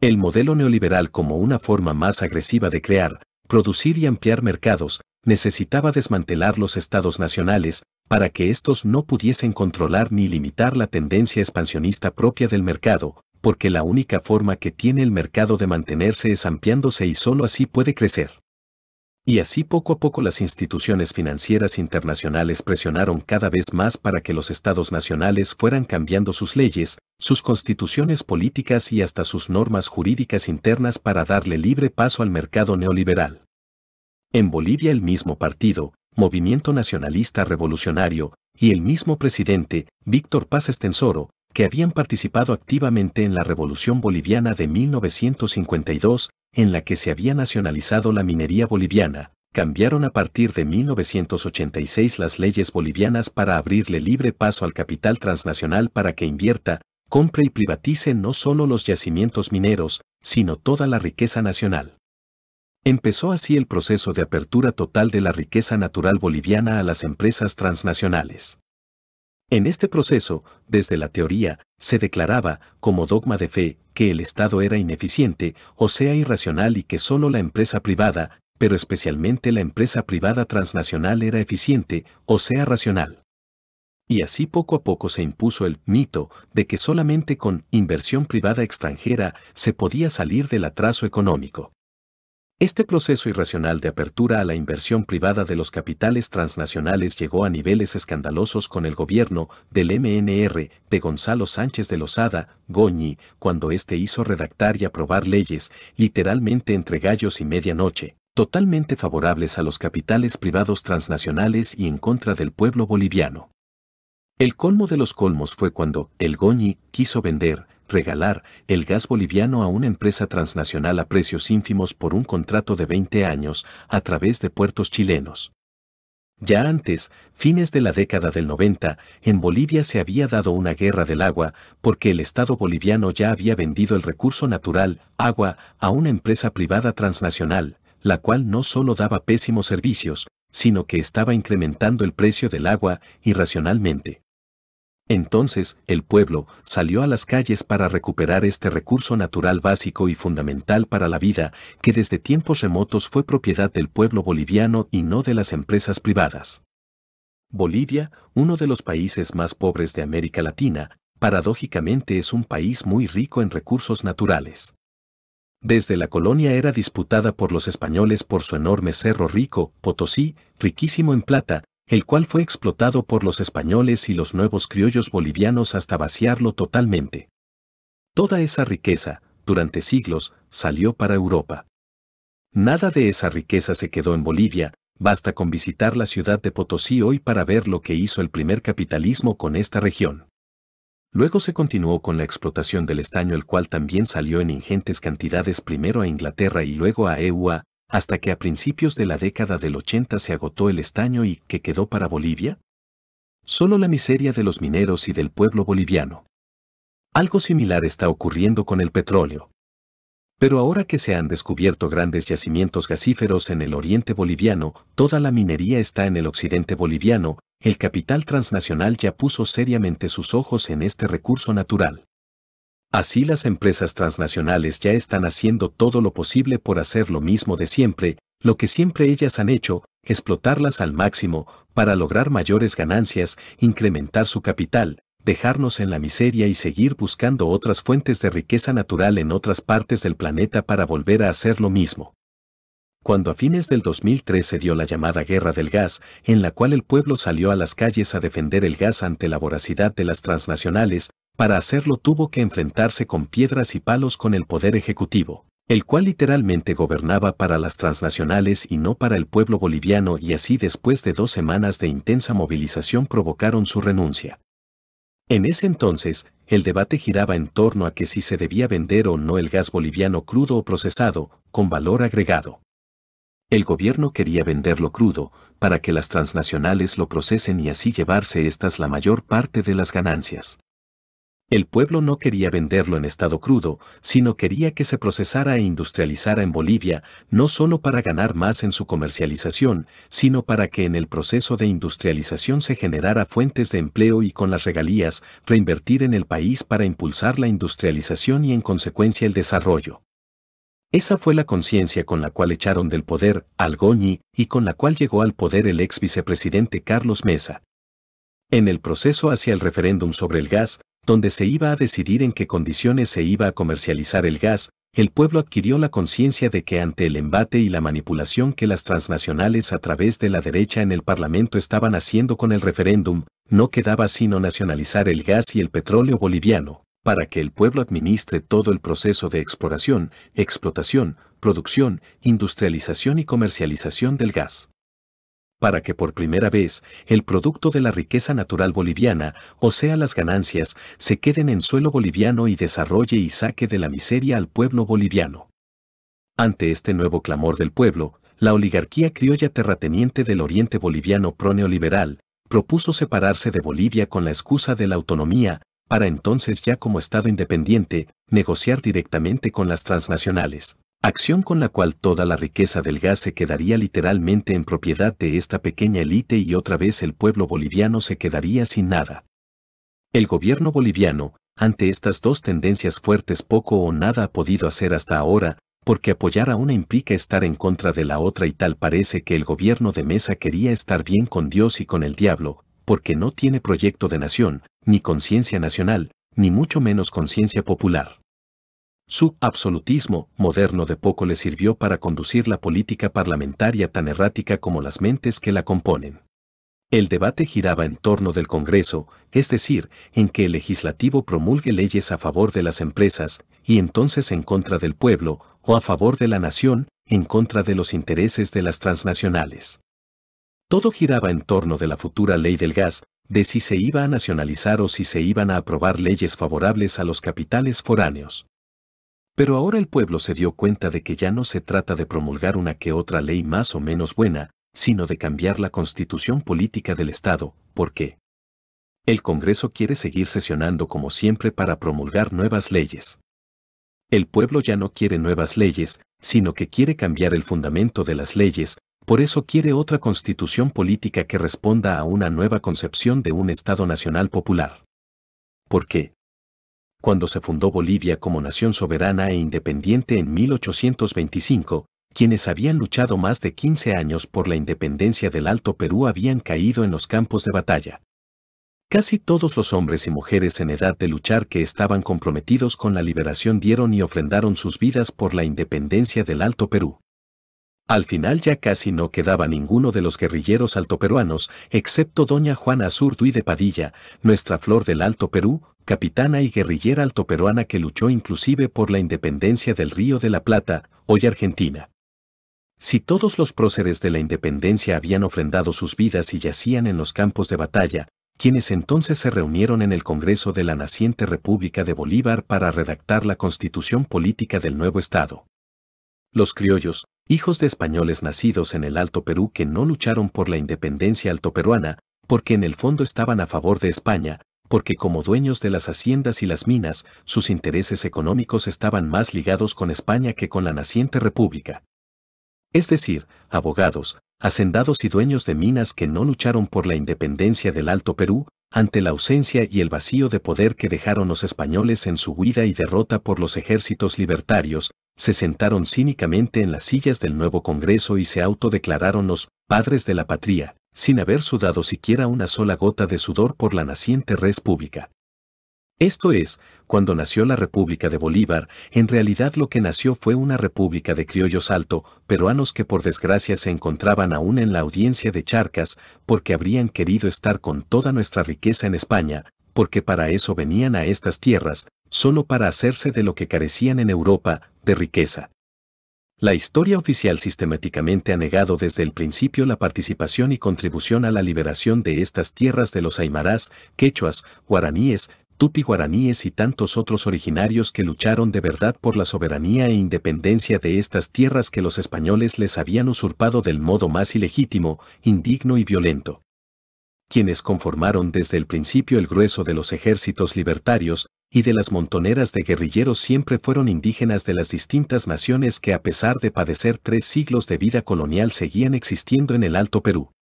El modelo neoliberal como una forma más agresiva de crear, producir y ampliar mercados, necesitaba desmantelar los estados nacionales para que estos no pudiesen controlar ni limitar la tendencia expansionista propia del mercado, porque la única forma que tiene el mercado de mantenerse es ampliándose y solo así puede crecer. Y así poco a poco las instituciones financieras internacionales presionaron cada vez más para que los estados nacionales fueran cambiando sus leyes, sus constituciones políticas y hasta sus normas jurídicas internas para darle libre paso al mercado neoliberal. En Bolivia el mismo partido, Movimiento Nacionalista Revolucionario, y el mismo presidente, Víctor Paz Estensoro, que habían participado activamente en la Revolución Boliviana de 1952, en la que se había nacionalizado la minería boliviana, cambiaron a partir de 1986 las leyes bolivianas para abrirle libre paso al capital transnacional para que invierta, compre y privatice no solo los yacimientos mineros, sino toda la riqueza nacional. Empezó así el proceso de apertura total de la riqueza natural boliviana a las empresas transnacionales. En este proceso, desde la teoría, se declaraba, como dogma de fe, que el Estado era ineficiente, o sea irracional y que solo la empresa privada, pero especialmente la empresa privada transnacional era eficiente, o sea racional. Y así poco a poco se impuso el mito de que solamente con inversión privada extranjera se podía salir del atraso económico. Este proceso irracional de apertura a la inversión privada de los capitales transnacionales llegó a niveles escandalosos con el gobierno del MNR de Gonzalo Sánchez de Lozada, Goñi, cuando éste hizo redactar y aprobar leyes, literalmente entre gallos y medianoche, totalmente favorables a los capitales privados transnacionales y en contra del pueblo boliviano. El colmo de los colmos fue cuando el Goñi quiso vender, regalar el gas boliviano a una empresa transnacional a precios ínfimos por un contrato de 20 años a través de puertos chilenos. Ya antes, fines de la década del 90, en Bolivia se había dado una guerra del agua porque el Estado boliviano ya había vendido el recurso natural, agua, a una empresa privada transnacional, la cual no solo daba pésimos servicios, sino que estaba incrementando el precio del agua irracionalmente. Entonces, el pueblo salió a las calles para recuperar este recurso natural básico y fundamental para la vida, que desde tiempos remotos fue propiedad del pueblo boliviano y no de las empresas privadas. Bolivia, uno de los países más pobres de América Latina, paradójicamente es un país muy rico en recursos naturales. Desde la colonia era disputada por los españoles por su enorme cerro rico, Potosí, riquísimo en plata, el cual fue explotado por los españoles y los nuevos criollos bolivianos hasta vaciarlo totalmente. Toda esa riqueza, durante siglos, salió para Europa. Nada de esa riqueza se quedó en Bolivia, basta con visitar la ciudad de Potosí hoy para ver lo que hizo el primer capitalismo con esta región. Luego se continuó con la explotación del estaño el cual también salió en ingentes cantidades primero a Inglaterra y luego a EUA, hasta que a principios de la década del 80 se agotó el estaño y que quedó para Bolivia? Solo la miseria de los mineros y del pueblo boliviano. Algo similar está ocurriendo con el petróleo. Pero ahora que se han descubierto grandes yacimientos gasíferos en el oriente boliviano, toda la minería está en el occidente boliviano, el capital transnacional ya puso seriamente sus ojos en este recurso natural. Así las empresas transnacionales ya están haciendo todo lo posible por hacer lo mismo de siempre, lo que siempre ellas han hecho, explotarlas al máximo, para lograr mayores ganancias, incrementar su capital, dejarnos en la miseria y seguir buscando otras fuentes de riqueza natural en otras partes del planeta para volver a hacer lo mismo. Cuando a fines del 2013 se dio la llamada Guerra del Gas, en la cual el pueblo salió a las calles a defender el gas ante la voracidad de las transnacionales, para hacerlo tuvo que enfrentarse con piedras y palos con el poder ejecutivo, el cual literalmente gobernaba para las transnacionales y no para el pueblo boliviano y así después de dos semanas de intensa movilización provocaron su renuncia. En ese entonces, el debate giraba en torno a que si se debía vender o no el gas boliviano crudo o procesado, con valor agregado. El gobierno quería venderlo crudo, para que las transnacionales lo procesen y así llevarse estas la mayor parte de las ganancias. El pueblo no quería venderlo en estado crudo, sino quería que se procesara e industrializara en Bolivia, no solo para ganar más en su comercialización, sino para que en el proceso de industrialización se generara fuentes de empleo y con las regalías reinvertir en el país para impulsar la industrialización y en consecuencia el desarrollo. Esa fue la conciencia con la cual echaron del poder al Goñi y con la cual llegó al poder el ex vicepresidente Carlos Mesa. En el proceso hacia el referéndum sobre el gas, donde se iba a decidir en qué condiciones se iba a comercializar el gas, el pueblo adquirió la conciencia de que ante el embate y la manipulación que las transnacionales a través de la derecha en el Parlamento estaban haciendo con el referéndum, no quedaba sino nacionalizar el gas y el petróleo boliviano, para que el pueblo administre todo el proceso de exploración, explotación, producción, industrialización y comercialización del gas para que por primera vez el producto de la riqueza natural boliviana, o sea las ganancias, se queden en suelo boliviano y desarrolle y saque de la miseria al pueblo boliviano. Ante este nuevo clamor del pueblo, la oligarquía criolla terrateniente del oriente boliviano proneoliberal propuso separarse de Bolivia con la excusa de la autonomía, para entonces ya como Estado independiente, negociar directamente con las transnacionales acción con la cual toda la riqueza del gas se quedaría literalmente en propiedad de esta pequeña élite y otra vez el pueblo boliviano se quedaría sin nada. El gobierno boliviano, ante estas dos tendencias fuertes poco o nada ha podido hacer hasta ahora, porque apoyar a una implica estar en contra de la otra y tal parece que el gobierno de Mesa quería estar bien con Dios y con el diablo, porque no tiene proyecto de nación, ni conciencia nacional, ni mucho menos conciencia popular. Su absolutismo moderno de poco le sirvió para conducir la política parlamentaria tan errática como las mentes que la componen. El debate giraba en torno del Congreso, es decir, en que el legislativo promulgue leyes a favor de las empresas, y entonces en contra del pueblo, o a favor de la nación, en contra de los intereses de las transnacionales. Todo giraba en torno de la futura ley del gas, de si se iba a nacionalizar o si se iban a aprobar leyes favorables a los capitales foráneos. Pero ahora el pueblo se dio cuenta de que ya no se trata de promulgar una que otra ley más o menos buena, sino de cambiar la constitución política del Estado, porque qué? El Congreso quiere seguir sesionando como siempre para promulgar nuevas leyes. El pueblo ya no quiere nuevas leyes, sino que quiere cambiar el fundamento de las leyes, por eso quiere otra constitución política que responda a una nueva concepción de un Estado Nacional Popular. ¿Por qué? cuando se fundó Bolivia como nación soberana e independiente en 1825, quienes habían luchado más de 15 años por la independencia del Alto Perú habían caído en los campos de batalla. Casi todos los hombres y mujeres en edad de luchar que estaban comprometidos con la liberación dieron y ofrendaron sus vidas por la independencia del Alto Perú. Al final ya casi no quedaba ninguno de los guerrilleros altoperuanos, excepto doña Juana Azurduy de Padilla, nuestra flor del Alto Perú, capitana y guerrillera altoperuana que luchó inclusive por la independencia del Río de la Plata, hoy Argentina. Si todos los próceres de la independencia habían ofrendado sus vidas y yacían en los campos de batalla, quienes entonces se reunieron en el Congreso de la naciente República de Bolívar para redactar la constitución política del nuevo Estado. Los criollos, hijos de españoles nacidos en el Alto Perú que no lucharon por la independencia altoperuana, porque en el fondo estaban a favor de España, porque como dueños de las haciendas y las minas, sus intereses económicos estaban más ligados con España que con la naciente república. Es decir, abogados, hacendados y dueños de minas que no lucharon por la independencia del Alto Perú, ante la ausencia y el vacío de poder que dejaron los españoles en su huida y derrota por los ejércitos libertarios, se sentaron cínicamente en las sillas del nuevo Congreso y se autodeclararon los padres de la patria, sin haber sudado siquiera una sola gota de sudor por la naciente res pública. Esto es, cuando nació la República de Bolívar, en realidad lo que nació fue una república de criollos alto, peruanos que por desgracia se encontraban aún en la audiencia de Charcas, porque habrían querido estar con toda nuestra riqueza en España, porque para eso venían a estas tierras, solo para hacerse de lo que carecían en Europa, de riqueza. La historia oficial sistemáticamente ha negado desde el principio la participación y contribución a la liberación de estas tierras de los aymarás, quechuas, guaraníes, tupi-guaraníes y tantos otros originarios que lucharon de verdad por la soberanía e independencia de estas tierras que los españoles les habían usurpado del modo más ilegítimo, indigno y violento. Quienes conformaron desde el principio el grueso de los ejércitos libertarios, y de las montoneras de guerrilleros siempre fueron indígenas de las distintas naciones que a pesar de padecer tres siglos de vida colonial seguían existiendo en el Alto Perú.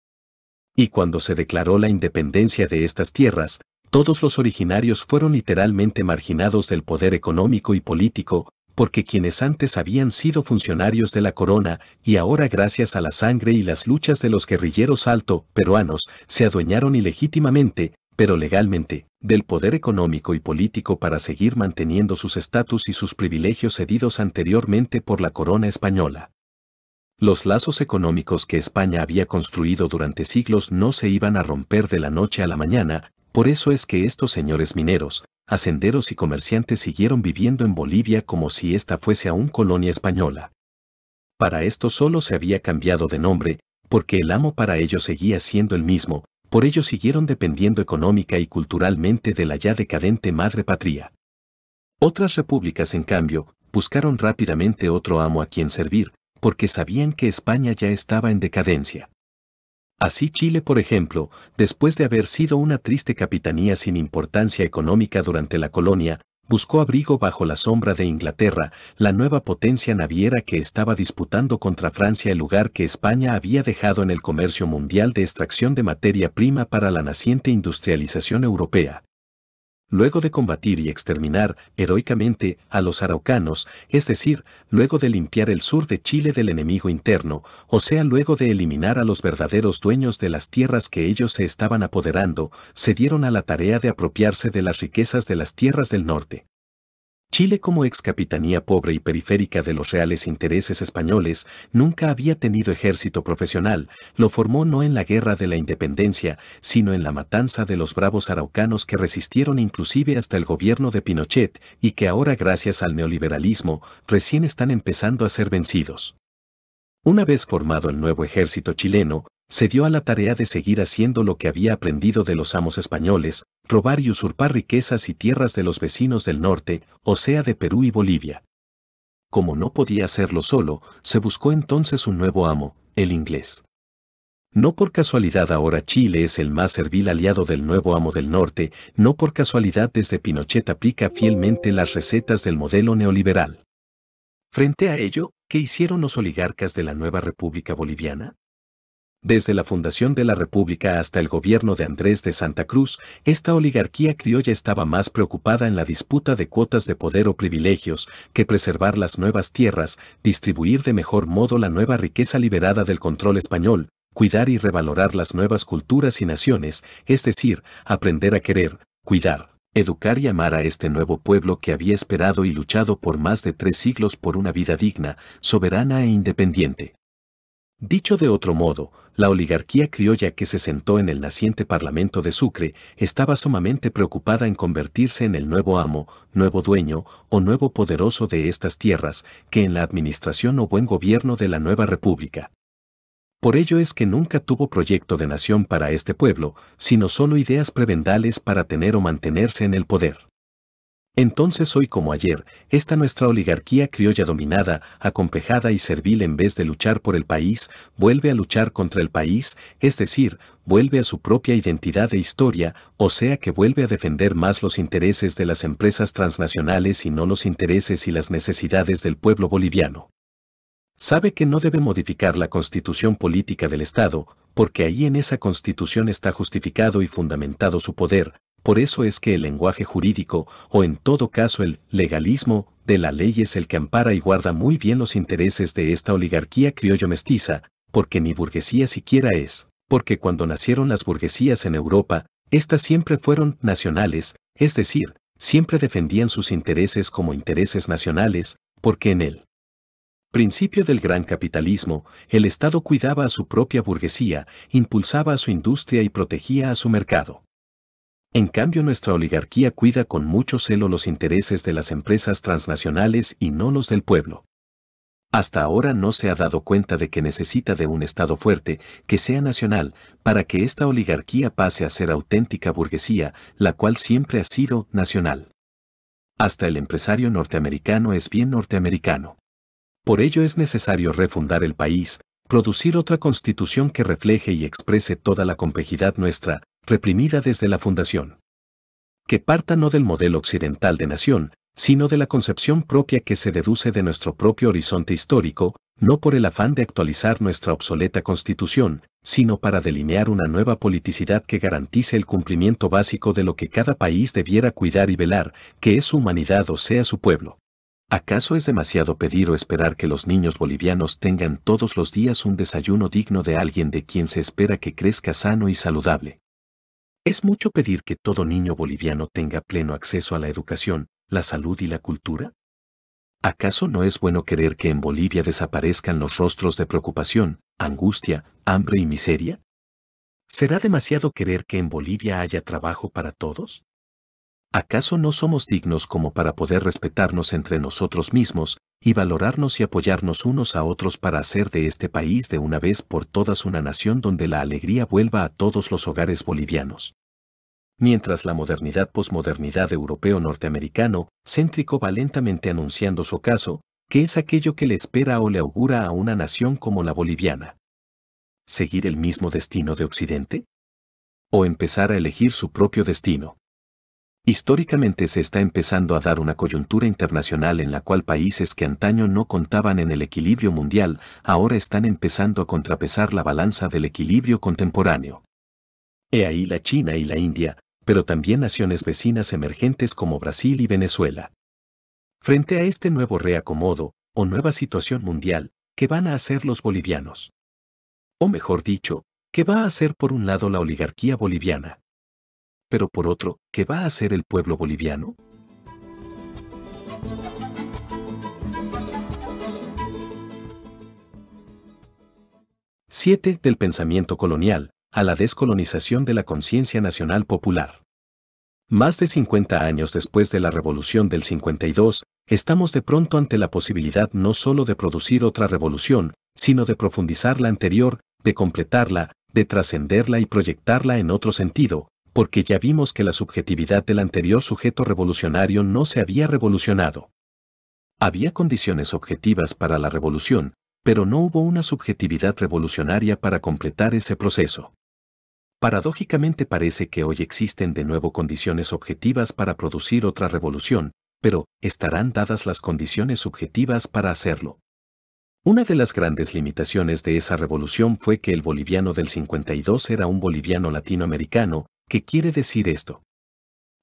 Y cuando se declaró la independencia de estas tierras, todos los originarios fueron literalmente marginados del poder económico y político, porque quienes antes habían sido funcionarios de la corona y ahora gracias a la sangre y las luchas de los guerrilleros alto peruanos se adueñaron ilegítimamente pero legalmente, del poder económico y político para seguir manteniendo sus estatus y sus privilegios cedidos anteriormente por la corona española. Los lazos económicos que España había construido durante siglos no se iban a romper de la noche a la mañana, por eso es que estos señores mineros, hacenderos y comerciantes siguieron viviendo en Bolivia como si esta fuese aún colonia española. Para esto solo se había cambiado de nombre, porque el amo para ellos seguía siendo el mismo, por ello siguieron dependiendo económica y culturalmente de la ya decadente madre patria. Otras repúblicas, en cambio, buscaron rápidamente otro amo a quien servir, porque sabían que España ya estaba en decadencia. Así Chile, por ejemplo, después de haber sido una triste capitanía sin importancia económica durante la colonia, buscó abrigo bajo la sombra de Inglaterra, la nueva potencia naviera que estaba disputando contra Francia el lugar que España había dejado en el comercio mundial de extracción de materia prima para la naciente industrialización europea, luego de combatir y exterminar heroicamente a los araucanos, es decir, luego de limpiar el sur de Chile del enemigo interno, o sea, luego de eliminar a los verdaderos dueños de las tierras que ellos se estaban apoderando, se dieron a la tarea de apropiarse de las riquezas de las tierras del norte. Chile como ex pobre y periférica de los reales intereses españoles, nunca había tenido ejército profesional, lo formó no en la guerra de la independencia, sino en la matanza de los bravos araucanos que resistieron inclusive hasta el gobierno de Pinochet y que ahora gracias al neoliberalismo recién están empezando a ser vencidos. Una vez formado el nuevo ejército chileno, se dio a la tarea de seguir haciendo lo que había aprendido de los amos españoles, robar y usurpar riquezas y tierras de los vecinos del norte, o sea de Perú y Bolivia. Como no podía hacerlo solo, se buscó entonces un nuevo amo, el inglés. No por casualidad ahora Chile es el más servil aliado del nuevo amo del norte, no por casualidad desde Pinochet aplica fielmente las recetas del modelo neoliberal. Frente a ello, ¿qué hicieron los oligarcas de la nueva República Boliviana? Desde la fundación de la República hasta el gobierno de Andrés de Santa Cruz, esta oligarquía criolla estaba más preocupada en la disputa de cuotas de poder o privilegios que preservar las nuevas tierras, distribuir de mejor modo la nueva riqueza liberada del control español, cuidar y revalorar las nuevas culturas y naciones, es decir, aprender a querer, cuidar, educar y amar a este nuevo pueblo que había esperado y luchado por más de tres siglos por una vida digna, soberana e independiente. Dicho de otro modo, la oligarquía criolla que se sentó en el naciente Parlamento de Sucre estaba sumamente preocupada en convertirse en el nuevo amo, nuevo dueño o nuevo poderoso de estas tierras que en la administración o buen gobierno de la nueva república. Por ello es que nunca tuvo proyecto de nación para este pueblo, sino solo ideas prebendales para tener o mantenerse en el poder. Entonces hoy como ayer, esta nuestra oligarquía criolla dominada, acompejada y servil en vez de luchar por el país, vuelve a luchar contra el país, es decir, vuelve a su propia identidad e historia, o sea que vuelve a defender más los intereses de las empresas transnacionales y no los intereses y las necesidades del pueblo boliviano. Sabe que no debe modificar la constitución política del Estado, porque ahí en esa constitución está justificado y fundamentado su poder, por eso es que el lenguaje jurídico, o en todo caso el legalismo, de la ley es el que ampara y guarda muy bien los intereses de esta oligarquía criollo-mestiza, porque ni burguesía siquiera es, porque cuando nacieron las burguesías en Europa, éstas siempre fueron nacionales, es decir, siempre defendían sus intereses como intereses nacionales, porque en el principio del gran capitalismo, el Estado cuidaba a su propia burguesía, impulsaba a su industria y protegía a su mercado. En cambio, nuestra oligarquía cuida con mucho celo los intereses de las empresas transnacionales y no los del pueblo. Hasta ahora no se ha dado cuenta de que necesita de un Estado fuerte, que sea nacional, para que esta oligarquía pase a ser auténtica burguesía, la cual siempre ha sido nacional. Hasta el empresario norteamericano es bien norteamericano. Por ello es necesario refundar el país, producir otra constitución que refleje y exprese toda la complejidad nuestra, reprimida desde la fundación. Que parta no del modelo occidental de nación, sino de la concepción propia que se deduce de nuestro propio horizonte histórico, no por el afán de actualizar nuestra obsoleta constitución, sino para delinear una nueva politicidad que garantice el cumplimiento básico de lo que cada país debiera cuidar y velar, que es su humanidad o sea su pueblo. ¿Acaso es demasiado pedir o esperar que los niños bolivianos tengan todos los días un desayuno digno de alguien de quien se espera que crezca sano y saludable? Es mucho pedir que todo niño boliviano tenga pleno acceso a la educación, la salud y la cultura? ¿Acaso no es bueno querer que en Bolivia desaparezcan los rostros de preocupación, angustia, hambre y miseria? ¿Será demasiado querer que en Bolivia haya trabajo para todos? ¿acaso no somos dignos como para poder respetarnos entre nosotros mismos y valorarnos y apoyarnos unos a otros para hacer de este país de una vez por todas una nación donde la alegría vuelva a todos los hogares bolivianos? Mientras la modernidad posmodernidad europeo-norteamericano, céntrico va lentamente anunciando su caso, ¿qué es aquello que le espera o le augura a una nación como la boliviana. ¿Seguir el mismo destino de Occidente? ¿O empezar a elegir su propio destino? Históricamente se está empezando a dar una coyuntura internacional en la cual países que antaño no contaban en el equilibrio mundial ahora están empezando a contrapesar la balanza del equilibrio contemporáneo. He ahí la China y la India, pero también naciones vecinas emergentes como Brasil y Venezuela. Frente a este nuevo reacomodo, o nueva situación mundial, ¿qué van a hacer los bolivianos? O mejor dicho, ¿qué va a hacer por un lado la oligarquía boliviana? pero por otro, ¿qué va a hacer el pueblo boliviano? 7. Del pensamiento colonial a la descolonización de la conciencia nacional popular. Más de 50 años después de la revolución del 52, estamos de pronto ante la posibilidad no solo de producir otra revolución, sino de profundizar la anterior, de completarla, de trascenderla y proyectarla en otro sentido, porque ya vimos que la subjetividad del anterior sujeto revolucionario no se había revolucionado. Había condiciones objetivas para la revolución, pero no hubo una subjetividad revolucionaria para completar ese proceso. Paradójicamente parece que hoy existen de nuevo condiciones objetivas para producir otra revolución, pero estarán dadas las condiciones subjetivas para hacerlo. Una de las grandes limitaciones de esa revolución fue que el boliviano del 52 era un boliviano latinoamericano, ¿Qué quiere decir esto?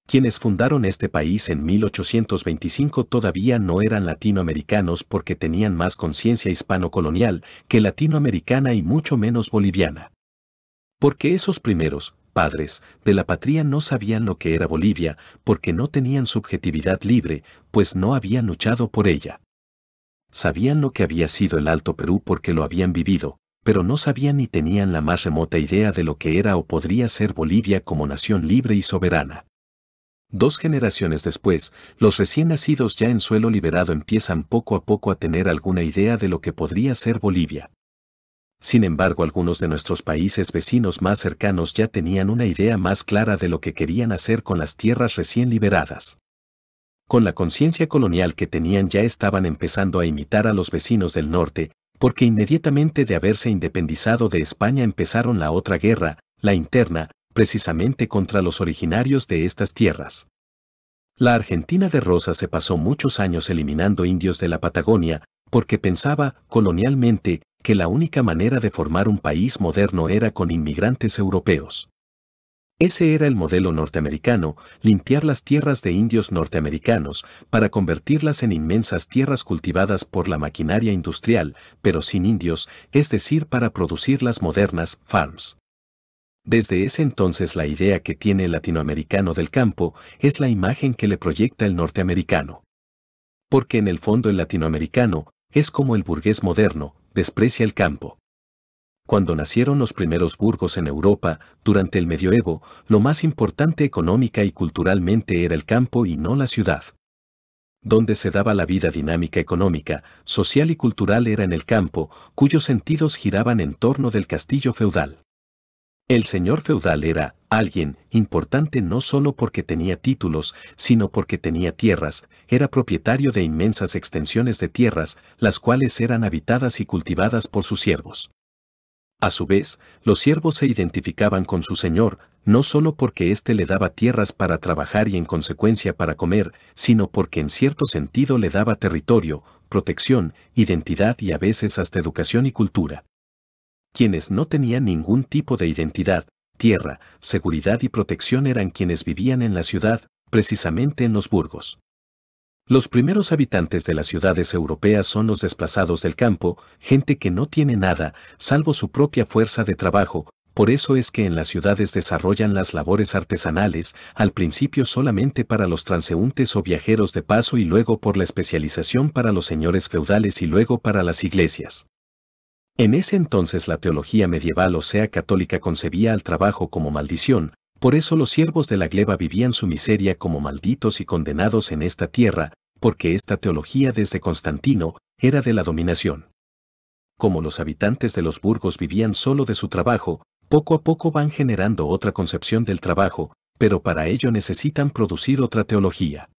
Quienes fundaron este país en 1825 todavía no eran latinoamericanos porque tenían más conciencia hispano-colonial que latinoamericana y mucho menos boliviana. Porque esos primeros, padres, de la patria no sabían lo que era Bolivia, porque no tenían subjetividad libre, pues no habían luchado por ella. Sabían lo que había sido el Alto Perú porque lo habían vivido, pero no sabían ni tenían la más remota idea de lo que era o podría ser Bolivia como nación libre y soberana. Dos generaciones después, los recién nacidos ya en suelo liberado empiezan poco a poco a tener alguna idea de lo que podría ser Bolivia. Sin embargo, algunos de nuestros países vecinos más cercanos ya tenían una idea más clara de lo que querían hacer con las tierras recién liberadas. Con la conciencia colonial que tenían ya estaban empezando a imitar a los vecinos del norte, porque inmediatamente de haberse independizado de España empezaron la otra guerra, la interna, precisamente contra los originarios de estas tierras. La Argentina de Rosa se pasó muchos años eliminando indios de la Patagonia, porque pensaba, colonialmente, que la única manera de formar un país moderno era con inmigrantes europeos. Ese era el modelo norteamericano, limpiar las tierras de indios norteamericanos para convertirlas en inmensas tierras cultivadas por la maquinaria industrial, pero sin indios, es decir, para producir las modernas farms. Desde ese entonces la idea que tiene el latinoamericano del campo es la imagen que le proyecta el norteamericano. Porque en el fondo el latinoamericano es como el burgués moderno, desprecia el campo. Cuando nacieron los primeros burgos en Europa, durante el medioevo, lo más importante económica y culturalmente era el campo y no la ciudad. Donde se daba la vida dinámica económica, social y cultural era en el campo, cuyos sentidos giraban en torno del castillo feudal. El señor feudal era alguien importante no solo porque tenía títulos, sino porque tenía tierras, era propietario de inmensas extensiones de tierras, las cuales eran habitadas y cultivadas por sus siervos. A su vez, los siervos se identificaban con su señor, no solo porque éste le daba tierras para trabajar y en consecuencia para comer, sino porque en cierto sentido le daba territorio, protección, identidad y a veces hasta educación y cultura. Quienes no tenían ningún tipo de identidad, tierra, seguridad y protección eran quienes vivían en la ciudad, precisamente en los burgos. Los primeros habitantes de las ciudades europeas son los desplazados del campo, gente que no tiene nada, salvo su propia fuerza de trabajo, por eso es que en las ciudades desarrollan las labores artesanales, al principio solamente para los transeúntes o viajeros de paso y luego por la especialización para los señores feudales y luego para las iglesias. En ese entonces la teología medieval o sea católica concebía al trabajo como maldición, por eso los siervos de la gleba vivían su miseria como malditos y condenados en esta tierra, porque esta teología desde Constantino era de la dominación. Como los habitantes de los burgos vivían solo de su trabajo, poco a poco van generando otra concepción del trabajo, pero para ello necesitan producir otra teología.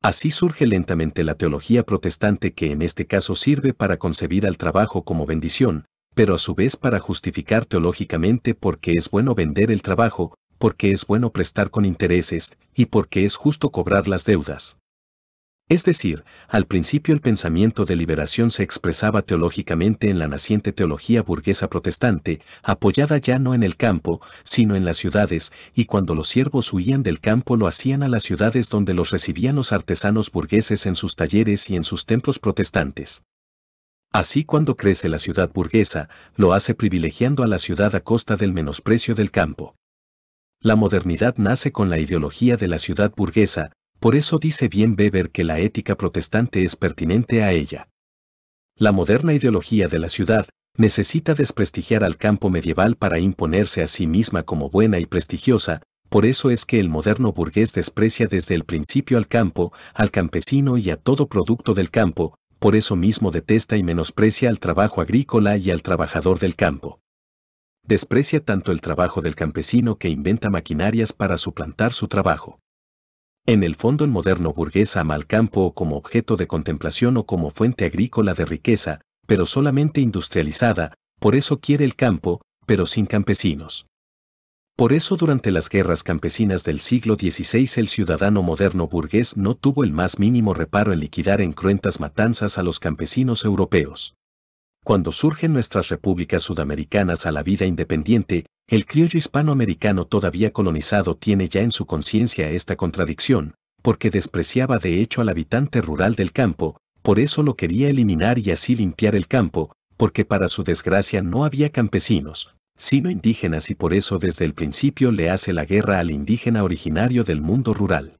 Así surge lentamente la teología protestante que en este caso sirve para concebir al trabajo como bendición, pero a su vez para justificar teológicamente porque es bueno vender el trabajo, porque es bueno prestar con intereses, y porque es justo cobrar las deudas. Es decir, al principio el pensamiento de liberación se expresaba teológicamente en la naciente teología burguesa protestante, apoyada ya no en el campo, sino en las ciudades, y cuando los siervos huían del campo lo hacían a las ciudades donde los recibían los artesanos burgueses en sus talleres y en sus templos protestantes. Así cuando crece la ciudad burguesa, lo hace privilegiando a la ciudad a costa del menosprecio del campo. La modernidad nace con la ideología de la ciudad burguesa, por eso dice bien Weber que la ética protestante es pertinente a ella. La moderna ideología de la ciudad necesita desprestigiar al campo medieval para imponerse a sí misma como buena y prestigiosa, por eso es que el moderno burgués desprecia desde el principio al campo, al campesino y a todo producto del campo, por eso mismo detesta y menosprecia al trabajo agrícola y al trabajador del campo desprecia tanto el trabajo del campesino que inventa maquinarias para suplantar su trabajo. En el fondo el moderno burgués ama al campo como objeto de contemplación o como fuente agrícola de riqueza, pero solamente industrializada, por eso quiere el campo, pero sin campesinos. Por eso durante las guerras campesinas del siglo XVI el ciudadano moderno burgués no tuvo el más mínimo reparo en liquidar en cruentas matanzas a los campesinos europeos cuando surgen nuestras repúblicas sudamericanas a la vida independiente, el criollo hispanoamericano todavía colonizado tiene ya en su conciencia esta contradicción, porque despreciaba de hecho al habitante rural del campo, por eso lo quería eliminar y así limpiar el campo, porque para su desgracia no había campesinos, sino indígenas y por eso desde el principio le hace la guerra al indígena originario del mundo rural.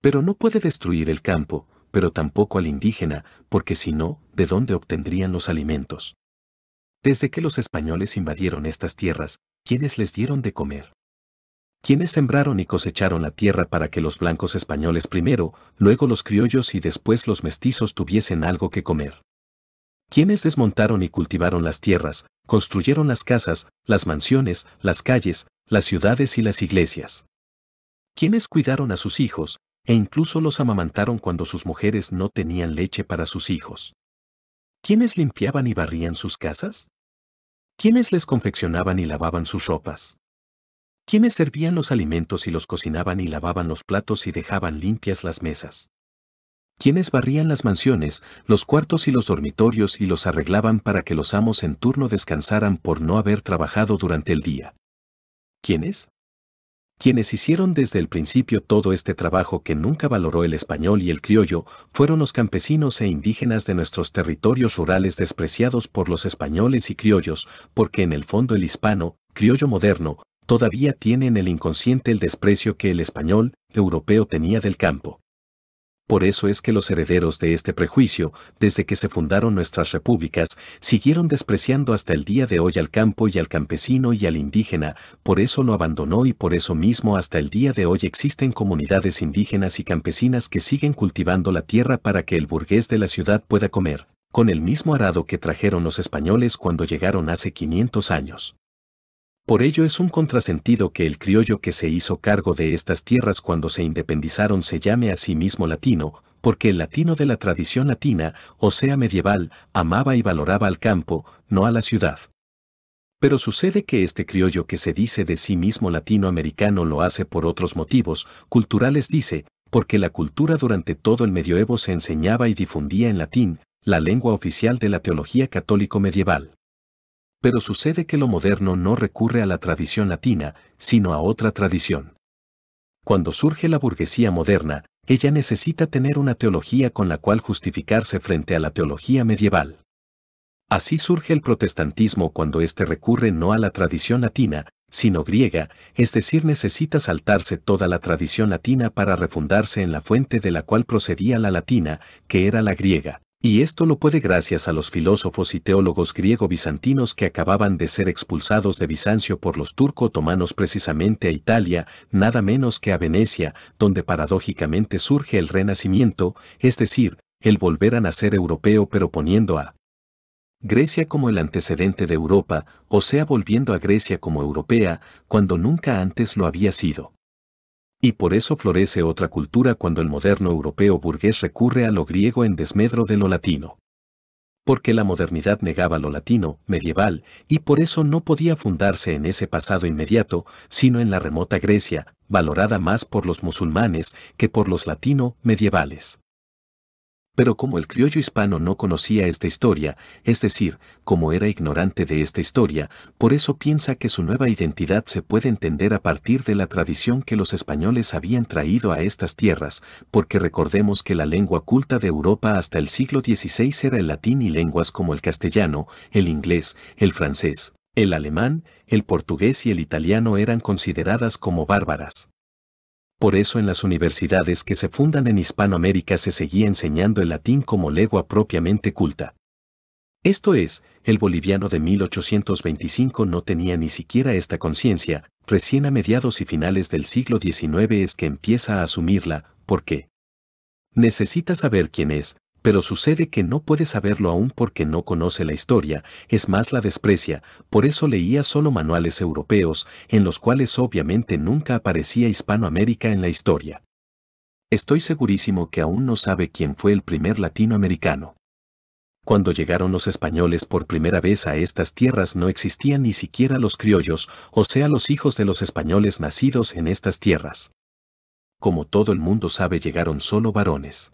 Pero no puede destruir el campo, pero tampoco al indígena, porque si no, ¿de dónde obtendrían los alimentos? Desde que los españoles invadieron estas tierras, ¿quiénes les dieron de comer? ¿Quiénes sembraron y cosecharon la tierra para que los blancos españoles primero, luego los criollos y después los mestizos tuviesen algo que comer. ¿Quiénes desmontaron y cultivaron las tierras, construyeron las casas, las mansiones, las calles, las ciudades y las iglesias. ¿Quiénes cuidaron a sus hijos, e incluso los amamantaron cuando sus mujeres no tenían leche para sus hijos. ¿Quiénes limpiaban y barrían sus casas? ¿Quiénes les confeccionaban y lavaban sus ropas? ¿Quiénes servían los alimentos y los cocinaban y lavaban los platos y dejaban limpias las mesas? ¿Quiénes barrían las mansiones, los cuartos y los dormitorios y los arreglaban para que los amos en turno descansaran por no haber trabajado durante el día? ¿Quiénes? Quienes hicieron desde el principio todo este trabajo que nunca valoró el español y el criollo fueron los campesinos e indígenas de nuestros territorios rurales despreciados por los españoles y criollos, porque en el fondo el hispano, criollo moderno, todavía tiene en el inconsciente el desprecio que el español, europeo tenía del campo. Por eso es que los herederos de este prejuicio, desde que se fundaron nuestras repúblicas, siguieron despreciando hasta el día de hoy al campo y al campesino y al indígena, por eso lo abandonó y por eso mismo hasta el día de hoy existen comunidades indígenas y campesinas que siguen cultivando la tierra para que el burgués de la ciudad pueda comer, con el mismo arado que trajeron los españoles cuando llegaron hace 500 años. Por ello es un contrasentido que el criollo que se hizo cargo de estas tierras cuando se independizaron se llame a sí mismo latino, porque el latino de la tradición latina, o sea medieval, amaba y valoraba al campo, no a la ciudad. Pero sucede que este criollo que se dice de sí mismo latinoamericano lo hace por otros motivos, culturales dice, porque la cultura durante todo el medioevo se enseñaba y difundía en latín, la lengua oficial de la teología católico medieval pero sucede que lo moderno no recurre a la tradición latina, sino a otra tradición. Cuando surge la burguesía moderna, ella necesita tener una teología con la cual justificarse frente a la teología medieval. Así surge el protestantismo cuando éste recurre no a la tradición latina, sino griega, es decir, necesita saltarse toda la tradición latina para refundarse en la fuente de la cual procedía la latina, que era la griega. Y esto lo puede gracias a los filósofos y teólogos griego-bizantinos que acababan de ser expulsados de Bizancio por los turco-otomanos precisamente a Italia, nada menos que a Venecia, donde paradójicamente surge el renacimiento, es decir, el volver a nacer europeo pero poniendo a Grecia como el antecedente de Europa, o sea volviendo a Grecia como europea, cuando nunca antes lo había sido. Y por eso florece otra cultura cuando el moderno europeo burgués recurre a lo griego en desmedro de lo latino. Porque la modernidad negaba lo latino, medieval, y por eso no podía fundarse en ese pasado inmediato, sino en la remota Grecia, valorada más por los musulmanes que por los latino-medievales. Pero como el criollo hispano no conocía esta historia, es decir, como era ignorante de esta historia, por eso piensa que su nueva identidad se puede entender a partir de la tradición que los españoles habían traído a estas tierras, porque recordemos que la lengua culta de Europa hasta el siglo XVI era el latín y lenguas como el castellano, el inglés, el francés, el alemán, el portugués y el italiano eran consideradas como bárbaras. Por eso en las universidades que se fundan en Hispanoamérica se seguía enseñando el latín como lengua propiamente culta. Esto es, el boliviano de 1825 no tenía ni siquiera esta conciencia, recién a mediados y finales del siglo XIX es que empieza a asumirla, qué? necesita saber quién es, pero sucede que no puede saberlo aún porque no conoce la historia, es más la desprecia, por eso leía solo manuales europeos, en los cuales obviamente nunca aparecía Hispanoamérica en la historia. Estoy segurísimo que aún no sabe quién fue el primer latinoamericano. Cuando llegaron los españoles por primera vez a estas tierras no existían ni siquiera los criollos, o sea los hijos de los españoles nacidos en estas tierras. Como todo el mundo sabe llegaron solo varones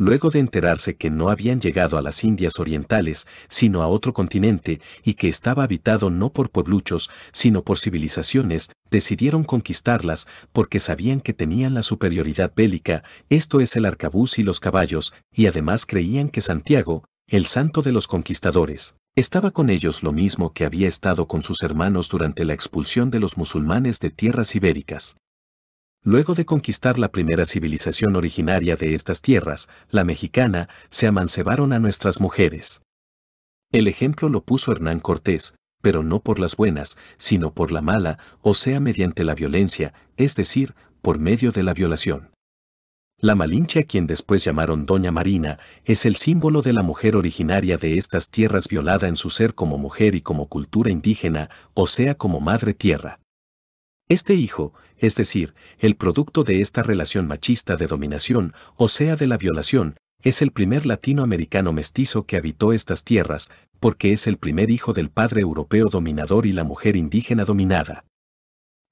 luego de enterarse que no habían llegado a las Indias Orientales, sino a otro continente, y que estaba habitado no por puebluchos, sino por civilizaciones, decidieron conquistarlas porque sabían que tenían la superioridad bélica, esto es el arcabuz y los caballos, y además creían que Santiago, el santo de los conquistadores, estaba con ellos lo mismo que había estado con sus hermanos durante la expulsión de los musulmanes de tierras ibéricas. Luego de conquistar la primera civilización originaria de estas tierras, la mexicana, se amancebaron a nuestras mujeres. El ejemplo lo puso Hernán Cortés, pero no por las buenas, sino por la mala, o sea, mediante la violencia, es decir, por medio de la violación. La Malinche, a quien después llamaron Doña Marina, es el símbolo de la mujer originaria de estas tierras violada en su ser como mujer y como cultura indígena, o sea, como madre tierra. Este hijo, es decir, el producto de esta relación machista de dominación, o sea de la violación, es el primer latinoamericano mestizo que habitó estas tierras, porque es el primer hijo del padre europeo dominador y la mujer indígena dominada.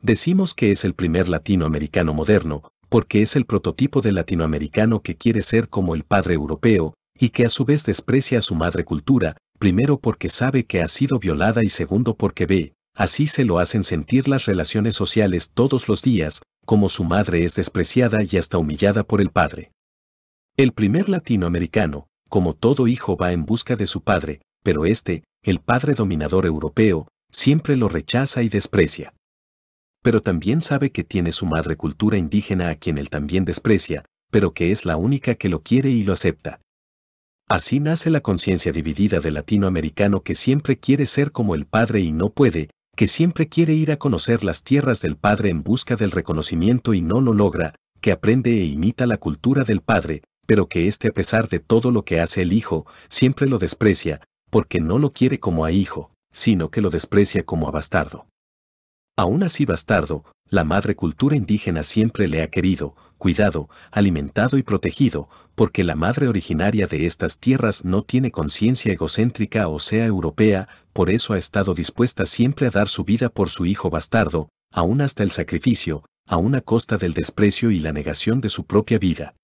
Decimos que es el primer latinoamericano moderno, porque es el prototipo de latinoamericano que quiere ser como el padre europeo, y que a su vez desprecia a su madre cultura, primero porque sabe que ha sido violada y segundo porque ve, Así se lo hacen sentir las relaciones sociales todos los días, como su madre es despreciada y hasta humillada por el padre. El primer latinoamericano, como todo hijo va en busca de su padre, pero este, el padre dominador europeo, siempre lo rechaza y desprecia. Pero también sabe que tiene su madre cultura indígena a quien él también desprecia, pero que es la única que lo quiere y lo acepta. Así nace la conciencia dividida del latinoamericano que siempre quiere ser como el padre y no puede, que siempre quiere ir a conocer las tierras del Padre en busca del reconocimiento y no lo logra, que aprende e imita la cultura del Padre, pero que éste a pesar de todo lo que hace el Hijo, siempre lo desprecia, porque no lo quiere como a hijo, sino que lo desprecia como a bastardo. Aún así bastardo, la madre cultura indígena siempre le ha querido, cuidado, alimentado y protegido, porque la madre originaria de estas tierras no tiene conciencia egocéntrica o sea europea, por eso ha estado dispuesta siempre a dar su vida por su hijo bastardo, aún hasta el sacrificio, aún a costa del desprecio y la negación de su propia vida.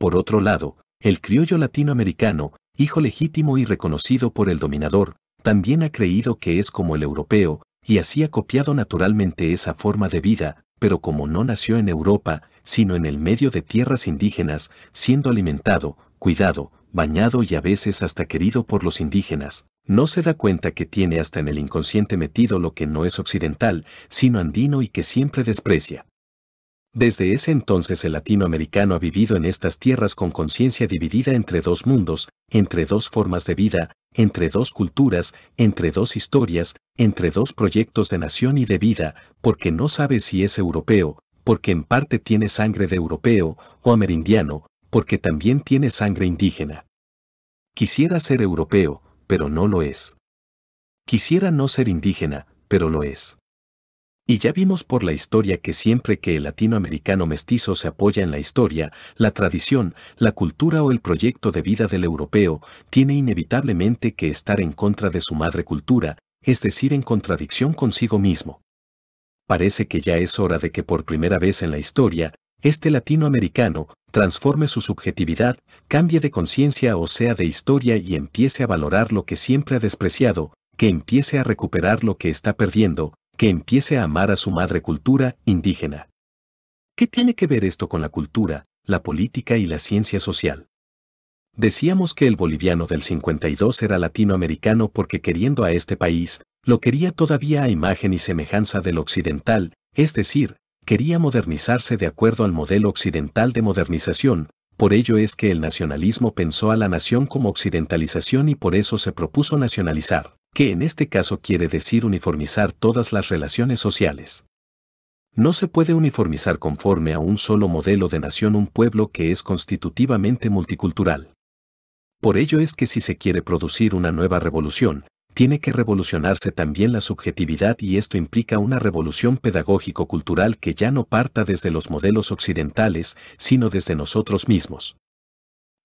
Por otro lado, el criollo latinoamericano, hijo legítimo y reconocido por el dominador, también ha creído que es como el europeo, y así ha copiado naturalmente esa forma de vida, pero como no nació en Europa, sino en el medio de tierras indígenas, siendo alimentado, cuidado, bañado y a veces hasta querido por los indígenas, no se da cuenta que tiene hasta en el inconsciente metido lo que no es occidental, sino andino y que siempre desprecia. Desde ese entonces el latinoamericano ha vivido en estas tierras con conciencia dividida entre dos mundos, entre dos formas de vida, entre dos culturas, entre dos historias, entre dos proyectos de nación y de vida, porque no sabe si es europeo, porque en parte tiene sangre de europeo o amerindiano, porque también tiene sangre indígena. Quisiera ser europeo, pero no lo es. Quisiera no ser indígena, pero lo es. Y ya vimos por la historia que siempre que el latinoamericano mestizo se apoya en la historia, la tradición, la cultura o el proyecto de vida del europeo, tiene inevitablemente que estar en contra de su madre cultura, es decir, en contradicción consigo mismo. Parece que ya es hora de que por primera vez en la historia, este latinoamericano transforme su subjetividad, cambie de conciencia o sea de historia y empiece a valorar lo que siempre ha despreciado, que empiece a recuperar lo que está perdiendo, que empiece a amar a su madre cultura indígena. ¿Qué tiene que ver esto con la cultura, la política y la ciencia social? Decíamos que el boliviano del 52 era latinoamericano porque queriendo a este país, lo quería todavía a imagen y semejanza del occidental, es decir, quería modernizarse de acuerdo al modelo occidental de modernización, por ello es que el nacionalismo pensó a la nación como occidentalización y por eso se propuso nacionalizar, que en este caso quiere decir uniformizar todas las relaciones sociales. No se puede uniformizar conforme a un solo modelo de nación un pueblo que es constitutivamente multicultural. Por ello es que si se quiere producir una nueva revolución, tiene que revolucionarse también la subjetividad y esto implica una revolución pedagógico-cultural que ya no parta desde los modelos occidentales, sino desde nosotros mismos.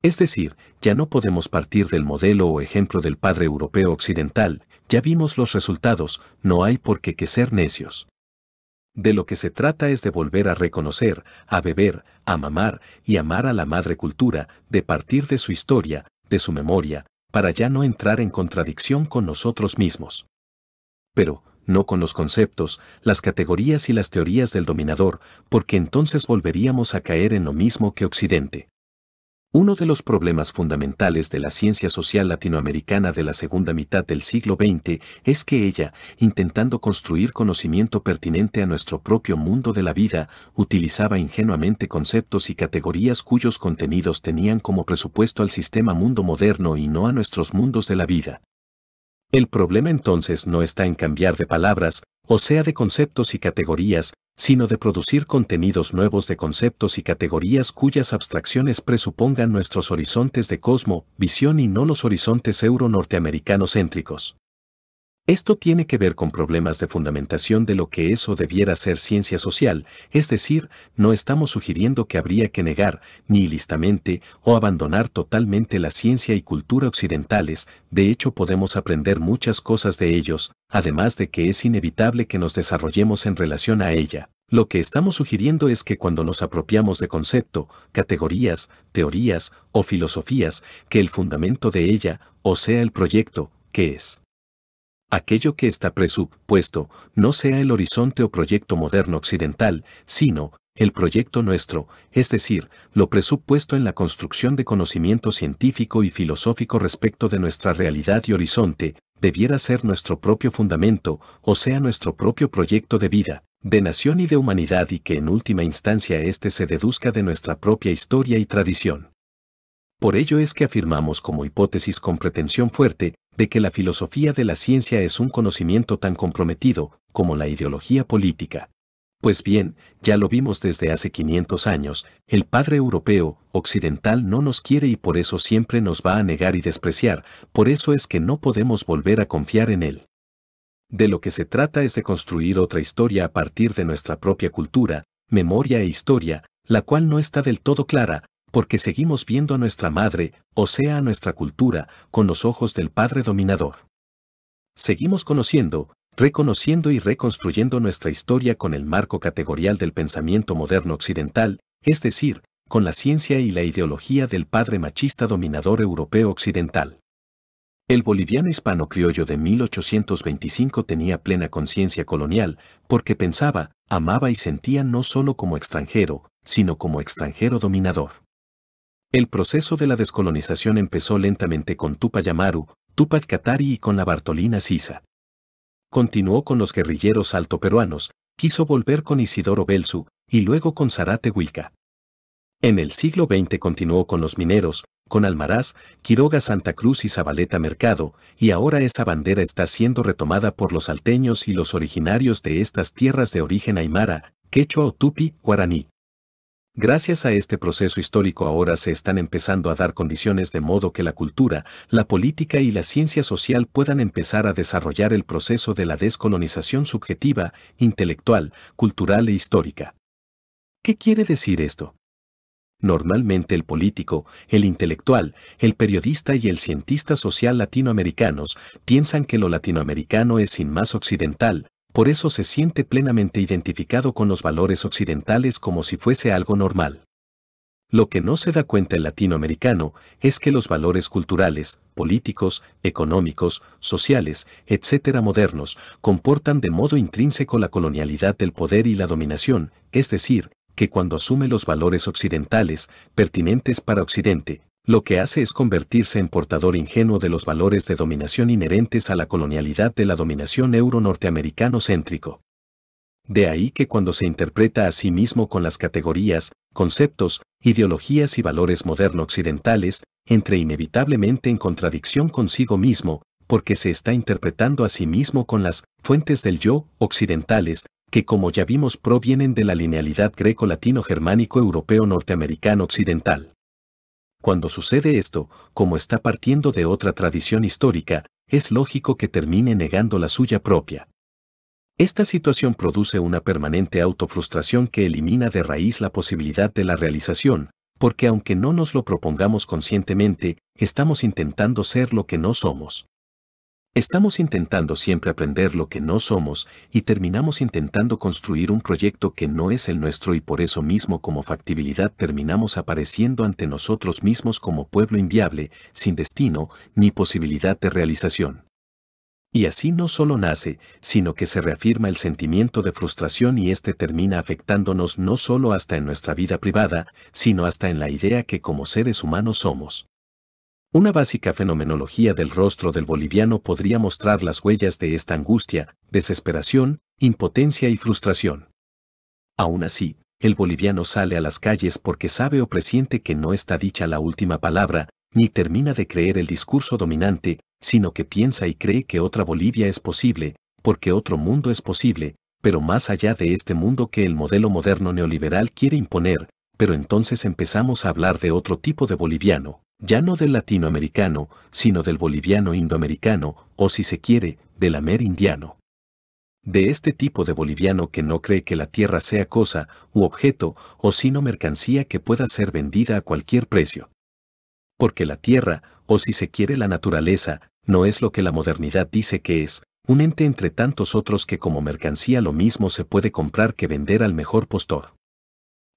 Es decir, ya no podemos partir del modelo o ejemplo del padre europeo occidental, ya vimos los resultados, no hay por qué que ser necios. De lo que se trata es de volver a reconocer, a beber, a mamar y amar a la madre cultura, de partir de su historia, de su memoria, para ya no entrar en contradicción con nosotros mismos. Pero, no con los conceptos, las categorías y las teorías del dominador, porque entonces volveríamos a caer en lo mismo que Occidente. Uno de los problemas fundamentales de la ciencia social latinoamericana de la segunda mitad del siglo XX es que ella, intentando construir conocimiento pertinente a nuestro propio mundo de la vida, utilizaba ingenuamente conceptos y categorías cuyos contenidos tenían como presupuesto al sistema mundo moderno y no a nuestros mundos de la vida. El problema entonces no está en cambiar de palabras, o sea de conceptos y categorías, sino de producir contenidos nuevos de conceptos y categorías cuyas abstracciones presupongan nuestros horizontes de cosmo, visión y no los horizontes euro norteamericanos céntricos. Esto tiene que ver con problemas de fundamentación de lo que eso debiera ser ciencia social, es decir, no estamos sugiriendo que habría que negar, ni listamente o abandonar totalmente la ciencia y cultura occidentales, de hecho podemos aprender muchas cosas de ellos, además de que es inevitable que nos desarrollemos en relación a ella. Lo que estamos sugiriendo es que cuando nos apropiamos de concepto, categorías, teorías o filosofías, que el fundamento de ella, o sea el proyecto, que es aquello que está presupuesto no sea el horizonte o proyecto moderno occidental, sino el proyecto nuestro, es decir, lo presupuesto en la construcción de conocimiento científico y filosófico respecto de nuestra realidad y horizonte, debiera ser nuestro propio fundamento, o sea nuestro propio proyecto de vida, de nación y de humanidad y que en última instancia éste se deduzca de nuestra propia historia y tradición. Por ello es que afirmamos como hipótesis con pretensión fuerte de que la filosofía de la ciencia es un conocimiento tan comprometido como la ideología política. Pues bien, ya lo vimos desde hace 500 años, el padre europeo, occidental no nos quiere y por eso siempre nos va a negar y despreciar, por eso es que no podemos volver a confiar en él. De lo que se trata es de construir otra historia a partir de nuestra propia cultura, memoria e historia, la cual no está del todo clara, porque seguimos viendo a nuestra madre, o sea, a nuestra cultura, con los ojos del Padre Dominador. Seguimos conociendo, reconociendo y reconstruyendo nuestra historia con el marco categorial del pensamiento moderno occidental, es decir, con la ciencia y la ideología del padre machista dominador europeo occidental. El boliviano hispano-criollo de 1825 tenía plena conciencia colonial, porque pensaba, amaba y sentía no solo como extranjero, sino como extranjero dominador. El proceso de la descolonización empezó lentamente con Tupayamaru, Tupac Katari y con la Bartolina Sisa. Continuó con los guerrilleros altoperuanos, quiso volver con Isidoro Belsu, y luego con Zarate Huilca. En el siglo XX continuó con los mineros, con Almaraz, Quiroga Santa Cruz y Zabaleta Mercado, y ahora esa bandera está siendo retomada por los alteños y los originarios de estas tierras de origen aymara, quechua o tupi, guaraní. Gracias a este proceso histórico ahora se están empezando a dar condiciones de modo que la cultura, la política y la ciencia social puedan empezar a desarrollar el proceso de la descolonización subjetiva, intelectual, cultural e histórica. ¿Qué quiere decir esto? Normalmente el político, el intelectual, el periodista y el cientista social latinoamericanos piensan que lo latinoamericano es sin más occidental, por eso se siente plenamente identificado con los valores occidentales como si fuese algo normal. Lo que no se da cuenta el latinoamericano es que los valores culturales, políticos, económicos, sociales, etcétera modernos, comportan de modo intrínseco la colonialidad del poder y la dominación, es decir, que cuando asume los valores occidentales, pertinentes para Occidente, lo que hace es convertirse en portador ingenuo de los valores de dominación inherentes a la colonialidad de la dominación euro-norteamericano-céntrico. De ahí que cuando se interpreta a sí mismo con las categorías, conceptos, ideologías y valores moderno-occidentales, entre inevitablemente en contradicción consigo mismo, porque se está interpretando a sí mismo con las fuentes del yo occidentales, que como ya vimos provienen de la linealidad greco-latino-germánico-europeo-norteamericano-occidental. Cuando sucede esto, como está partiendo de otra tradición histórica, es lógico que termine negando la suya propia. Esta situación produce una permanente autofrustración que elimina de raíz la posibilidad de la realización, porque aunque no nos lo propongamos conscientemente, estamos intentando ser lo que no somos. Estamos intentando siempre aprender lo que no somos y terminamos intentando construir un proyecto que no es el nuestro y por eso mismo como factibilidad terminamos apareciendo ante nosotros mismos como pueblo inviable, sin destino ni posibilidad de realización. Y así no solo nace, sino que se reafirma el sentimiento de frustración y este termina afectándonos no solo hasta en nuestra vida privada, sino hasta en la idea que como seres humanos somos. Una básica fenomenología del rostro del boliviano podría mostrar las huellas de esta angustia, desesperación, impotencia y frustración. Aún así, el boliviano sale a las calles porque sabe o presiente que no está dicha la última palabra, ni termina de creer el discurso dominante, sino que piensa y cree que otra Bolivia es posible, porque otro mundo es posible, pero más allá de este mundo que el modelo moderno neoliberal quiere imponer, pero entonces empezamos a hablar de otro tipo de boliviano, ya no del latinoamericano, sino del boliviano indoamericano, o si se quiere, del amerindiano. De este tipo de boliviano que no cree que la tierra sea cosa, u objeto, o sino mercancía que pueda ser vendida a cualquier precio. Porque la tierra, o si se quiere la naturaleza, no es lo que la modernidad dice que es, un ente entre tantos otros que como mercancía lo mismo se puede comprar que vender al mejor postor.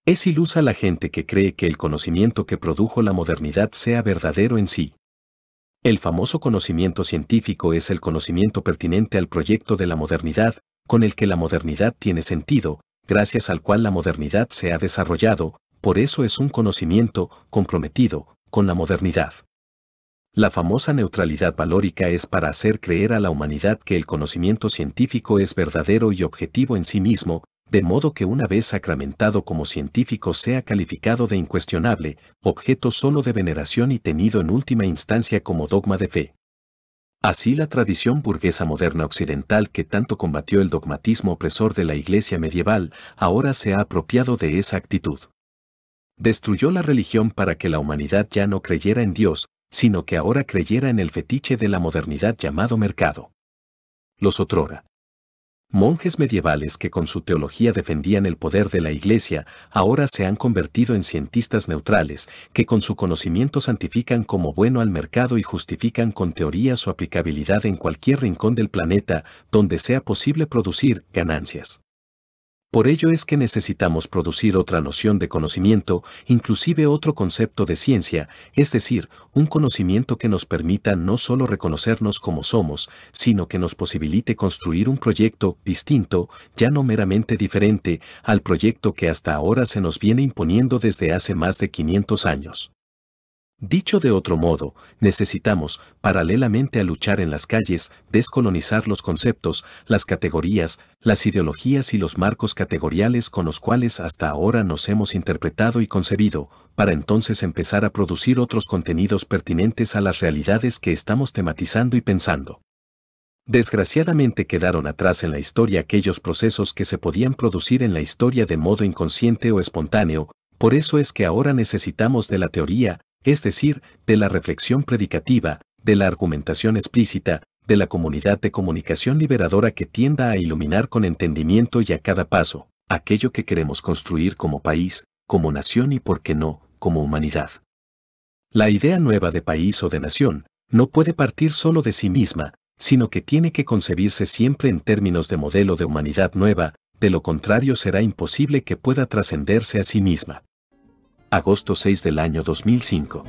Es ilusa la gente que cree que el conocimiento que produjo la modernidad sea verdadero en sí. El famoso conocimiento científico es el conocimiento pertinente al proyecto de la modernidad, con el que la modernidad tiene sentido, gracias al cual la modernidad se ha desarrollado, por eso es un conocimiento comprometido con la modernidad. La famosa neutralidad valórica es para hacer creer a la humanidad que el conocimiento científico es verdadero y objetivo en sí mismo, de modo que una vez sacramentado como científico sea calificado de incuestionable, objeto solo de veneración y tenido en última instancia como dogma de fe. Así la tradición burguesa moderna occidental que tanto combatió el dogmatismo opresor de la Iglesia medieval, ahora se ha apropiado de esa actitud. Destruyó la religión para que la humanidad ya no creyera en Dios, sino que ahora creyera en el fetiche de la modernidad llamado mercado. Los otrora, monjes medievales que con su teología defendían el poder de la Iglesia, ahora se han convertido en cientistas neutrales, que con su conocimiento santifican como bueno al mercado y justifican con teoría su aplicabilidad en cualquier rincón del planeta donde sea posible producir ganancias. Por ello es que necesitamos producir otra noción de conocimiento, inclusive otro concepto de ciencia, es decir, un conocimiento que nos permita no solo reconocernos como somos, sino que nos posibilite construir un proyecto distinto, ya no meramente diferente, al proyecto que hasta ahora se nos viene imponiendo desde hace más de 500 años. Dicho de otro modo, necesitamos, paralelamente a luchar en las calles, descolonizar los conceptos, las categorías, las ideologías y los marcos categoriales con los cuales hasta ahora nos hemos interpretado y concebido, para entonces empezar a producir otros contenidos pertinentes a las realidades que estamos tematizando y pensando. Desgraciadamente quedaron atrás en la historia aquellos procesos que se podían producir en la historia de modo inconsciente o espontáneo, por eso es que ahora necesitamos de la teoría, es decir, de la reflexión predicativa, de la argumentación explícita, de la comunidad de comunicación liberadora que tienda a iluminar con entendimiento y a cada paso, aquello que queremos construir como país, como nación y, por qué no, como humanidad. La idea nueva de país o de nación no puede partir solo de sí misma, sino que tiene que concebirse siempre en términos de modelo de humanidad nueva, de lo contrario será imposible que pueda trascenderse a sí misma agosto 6 del año 2005.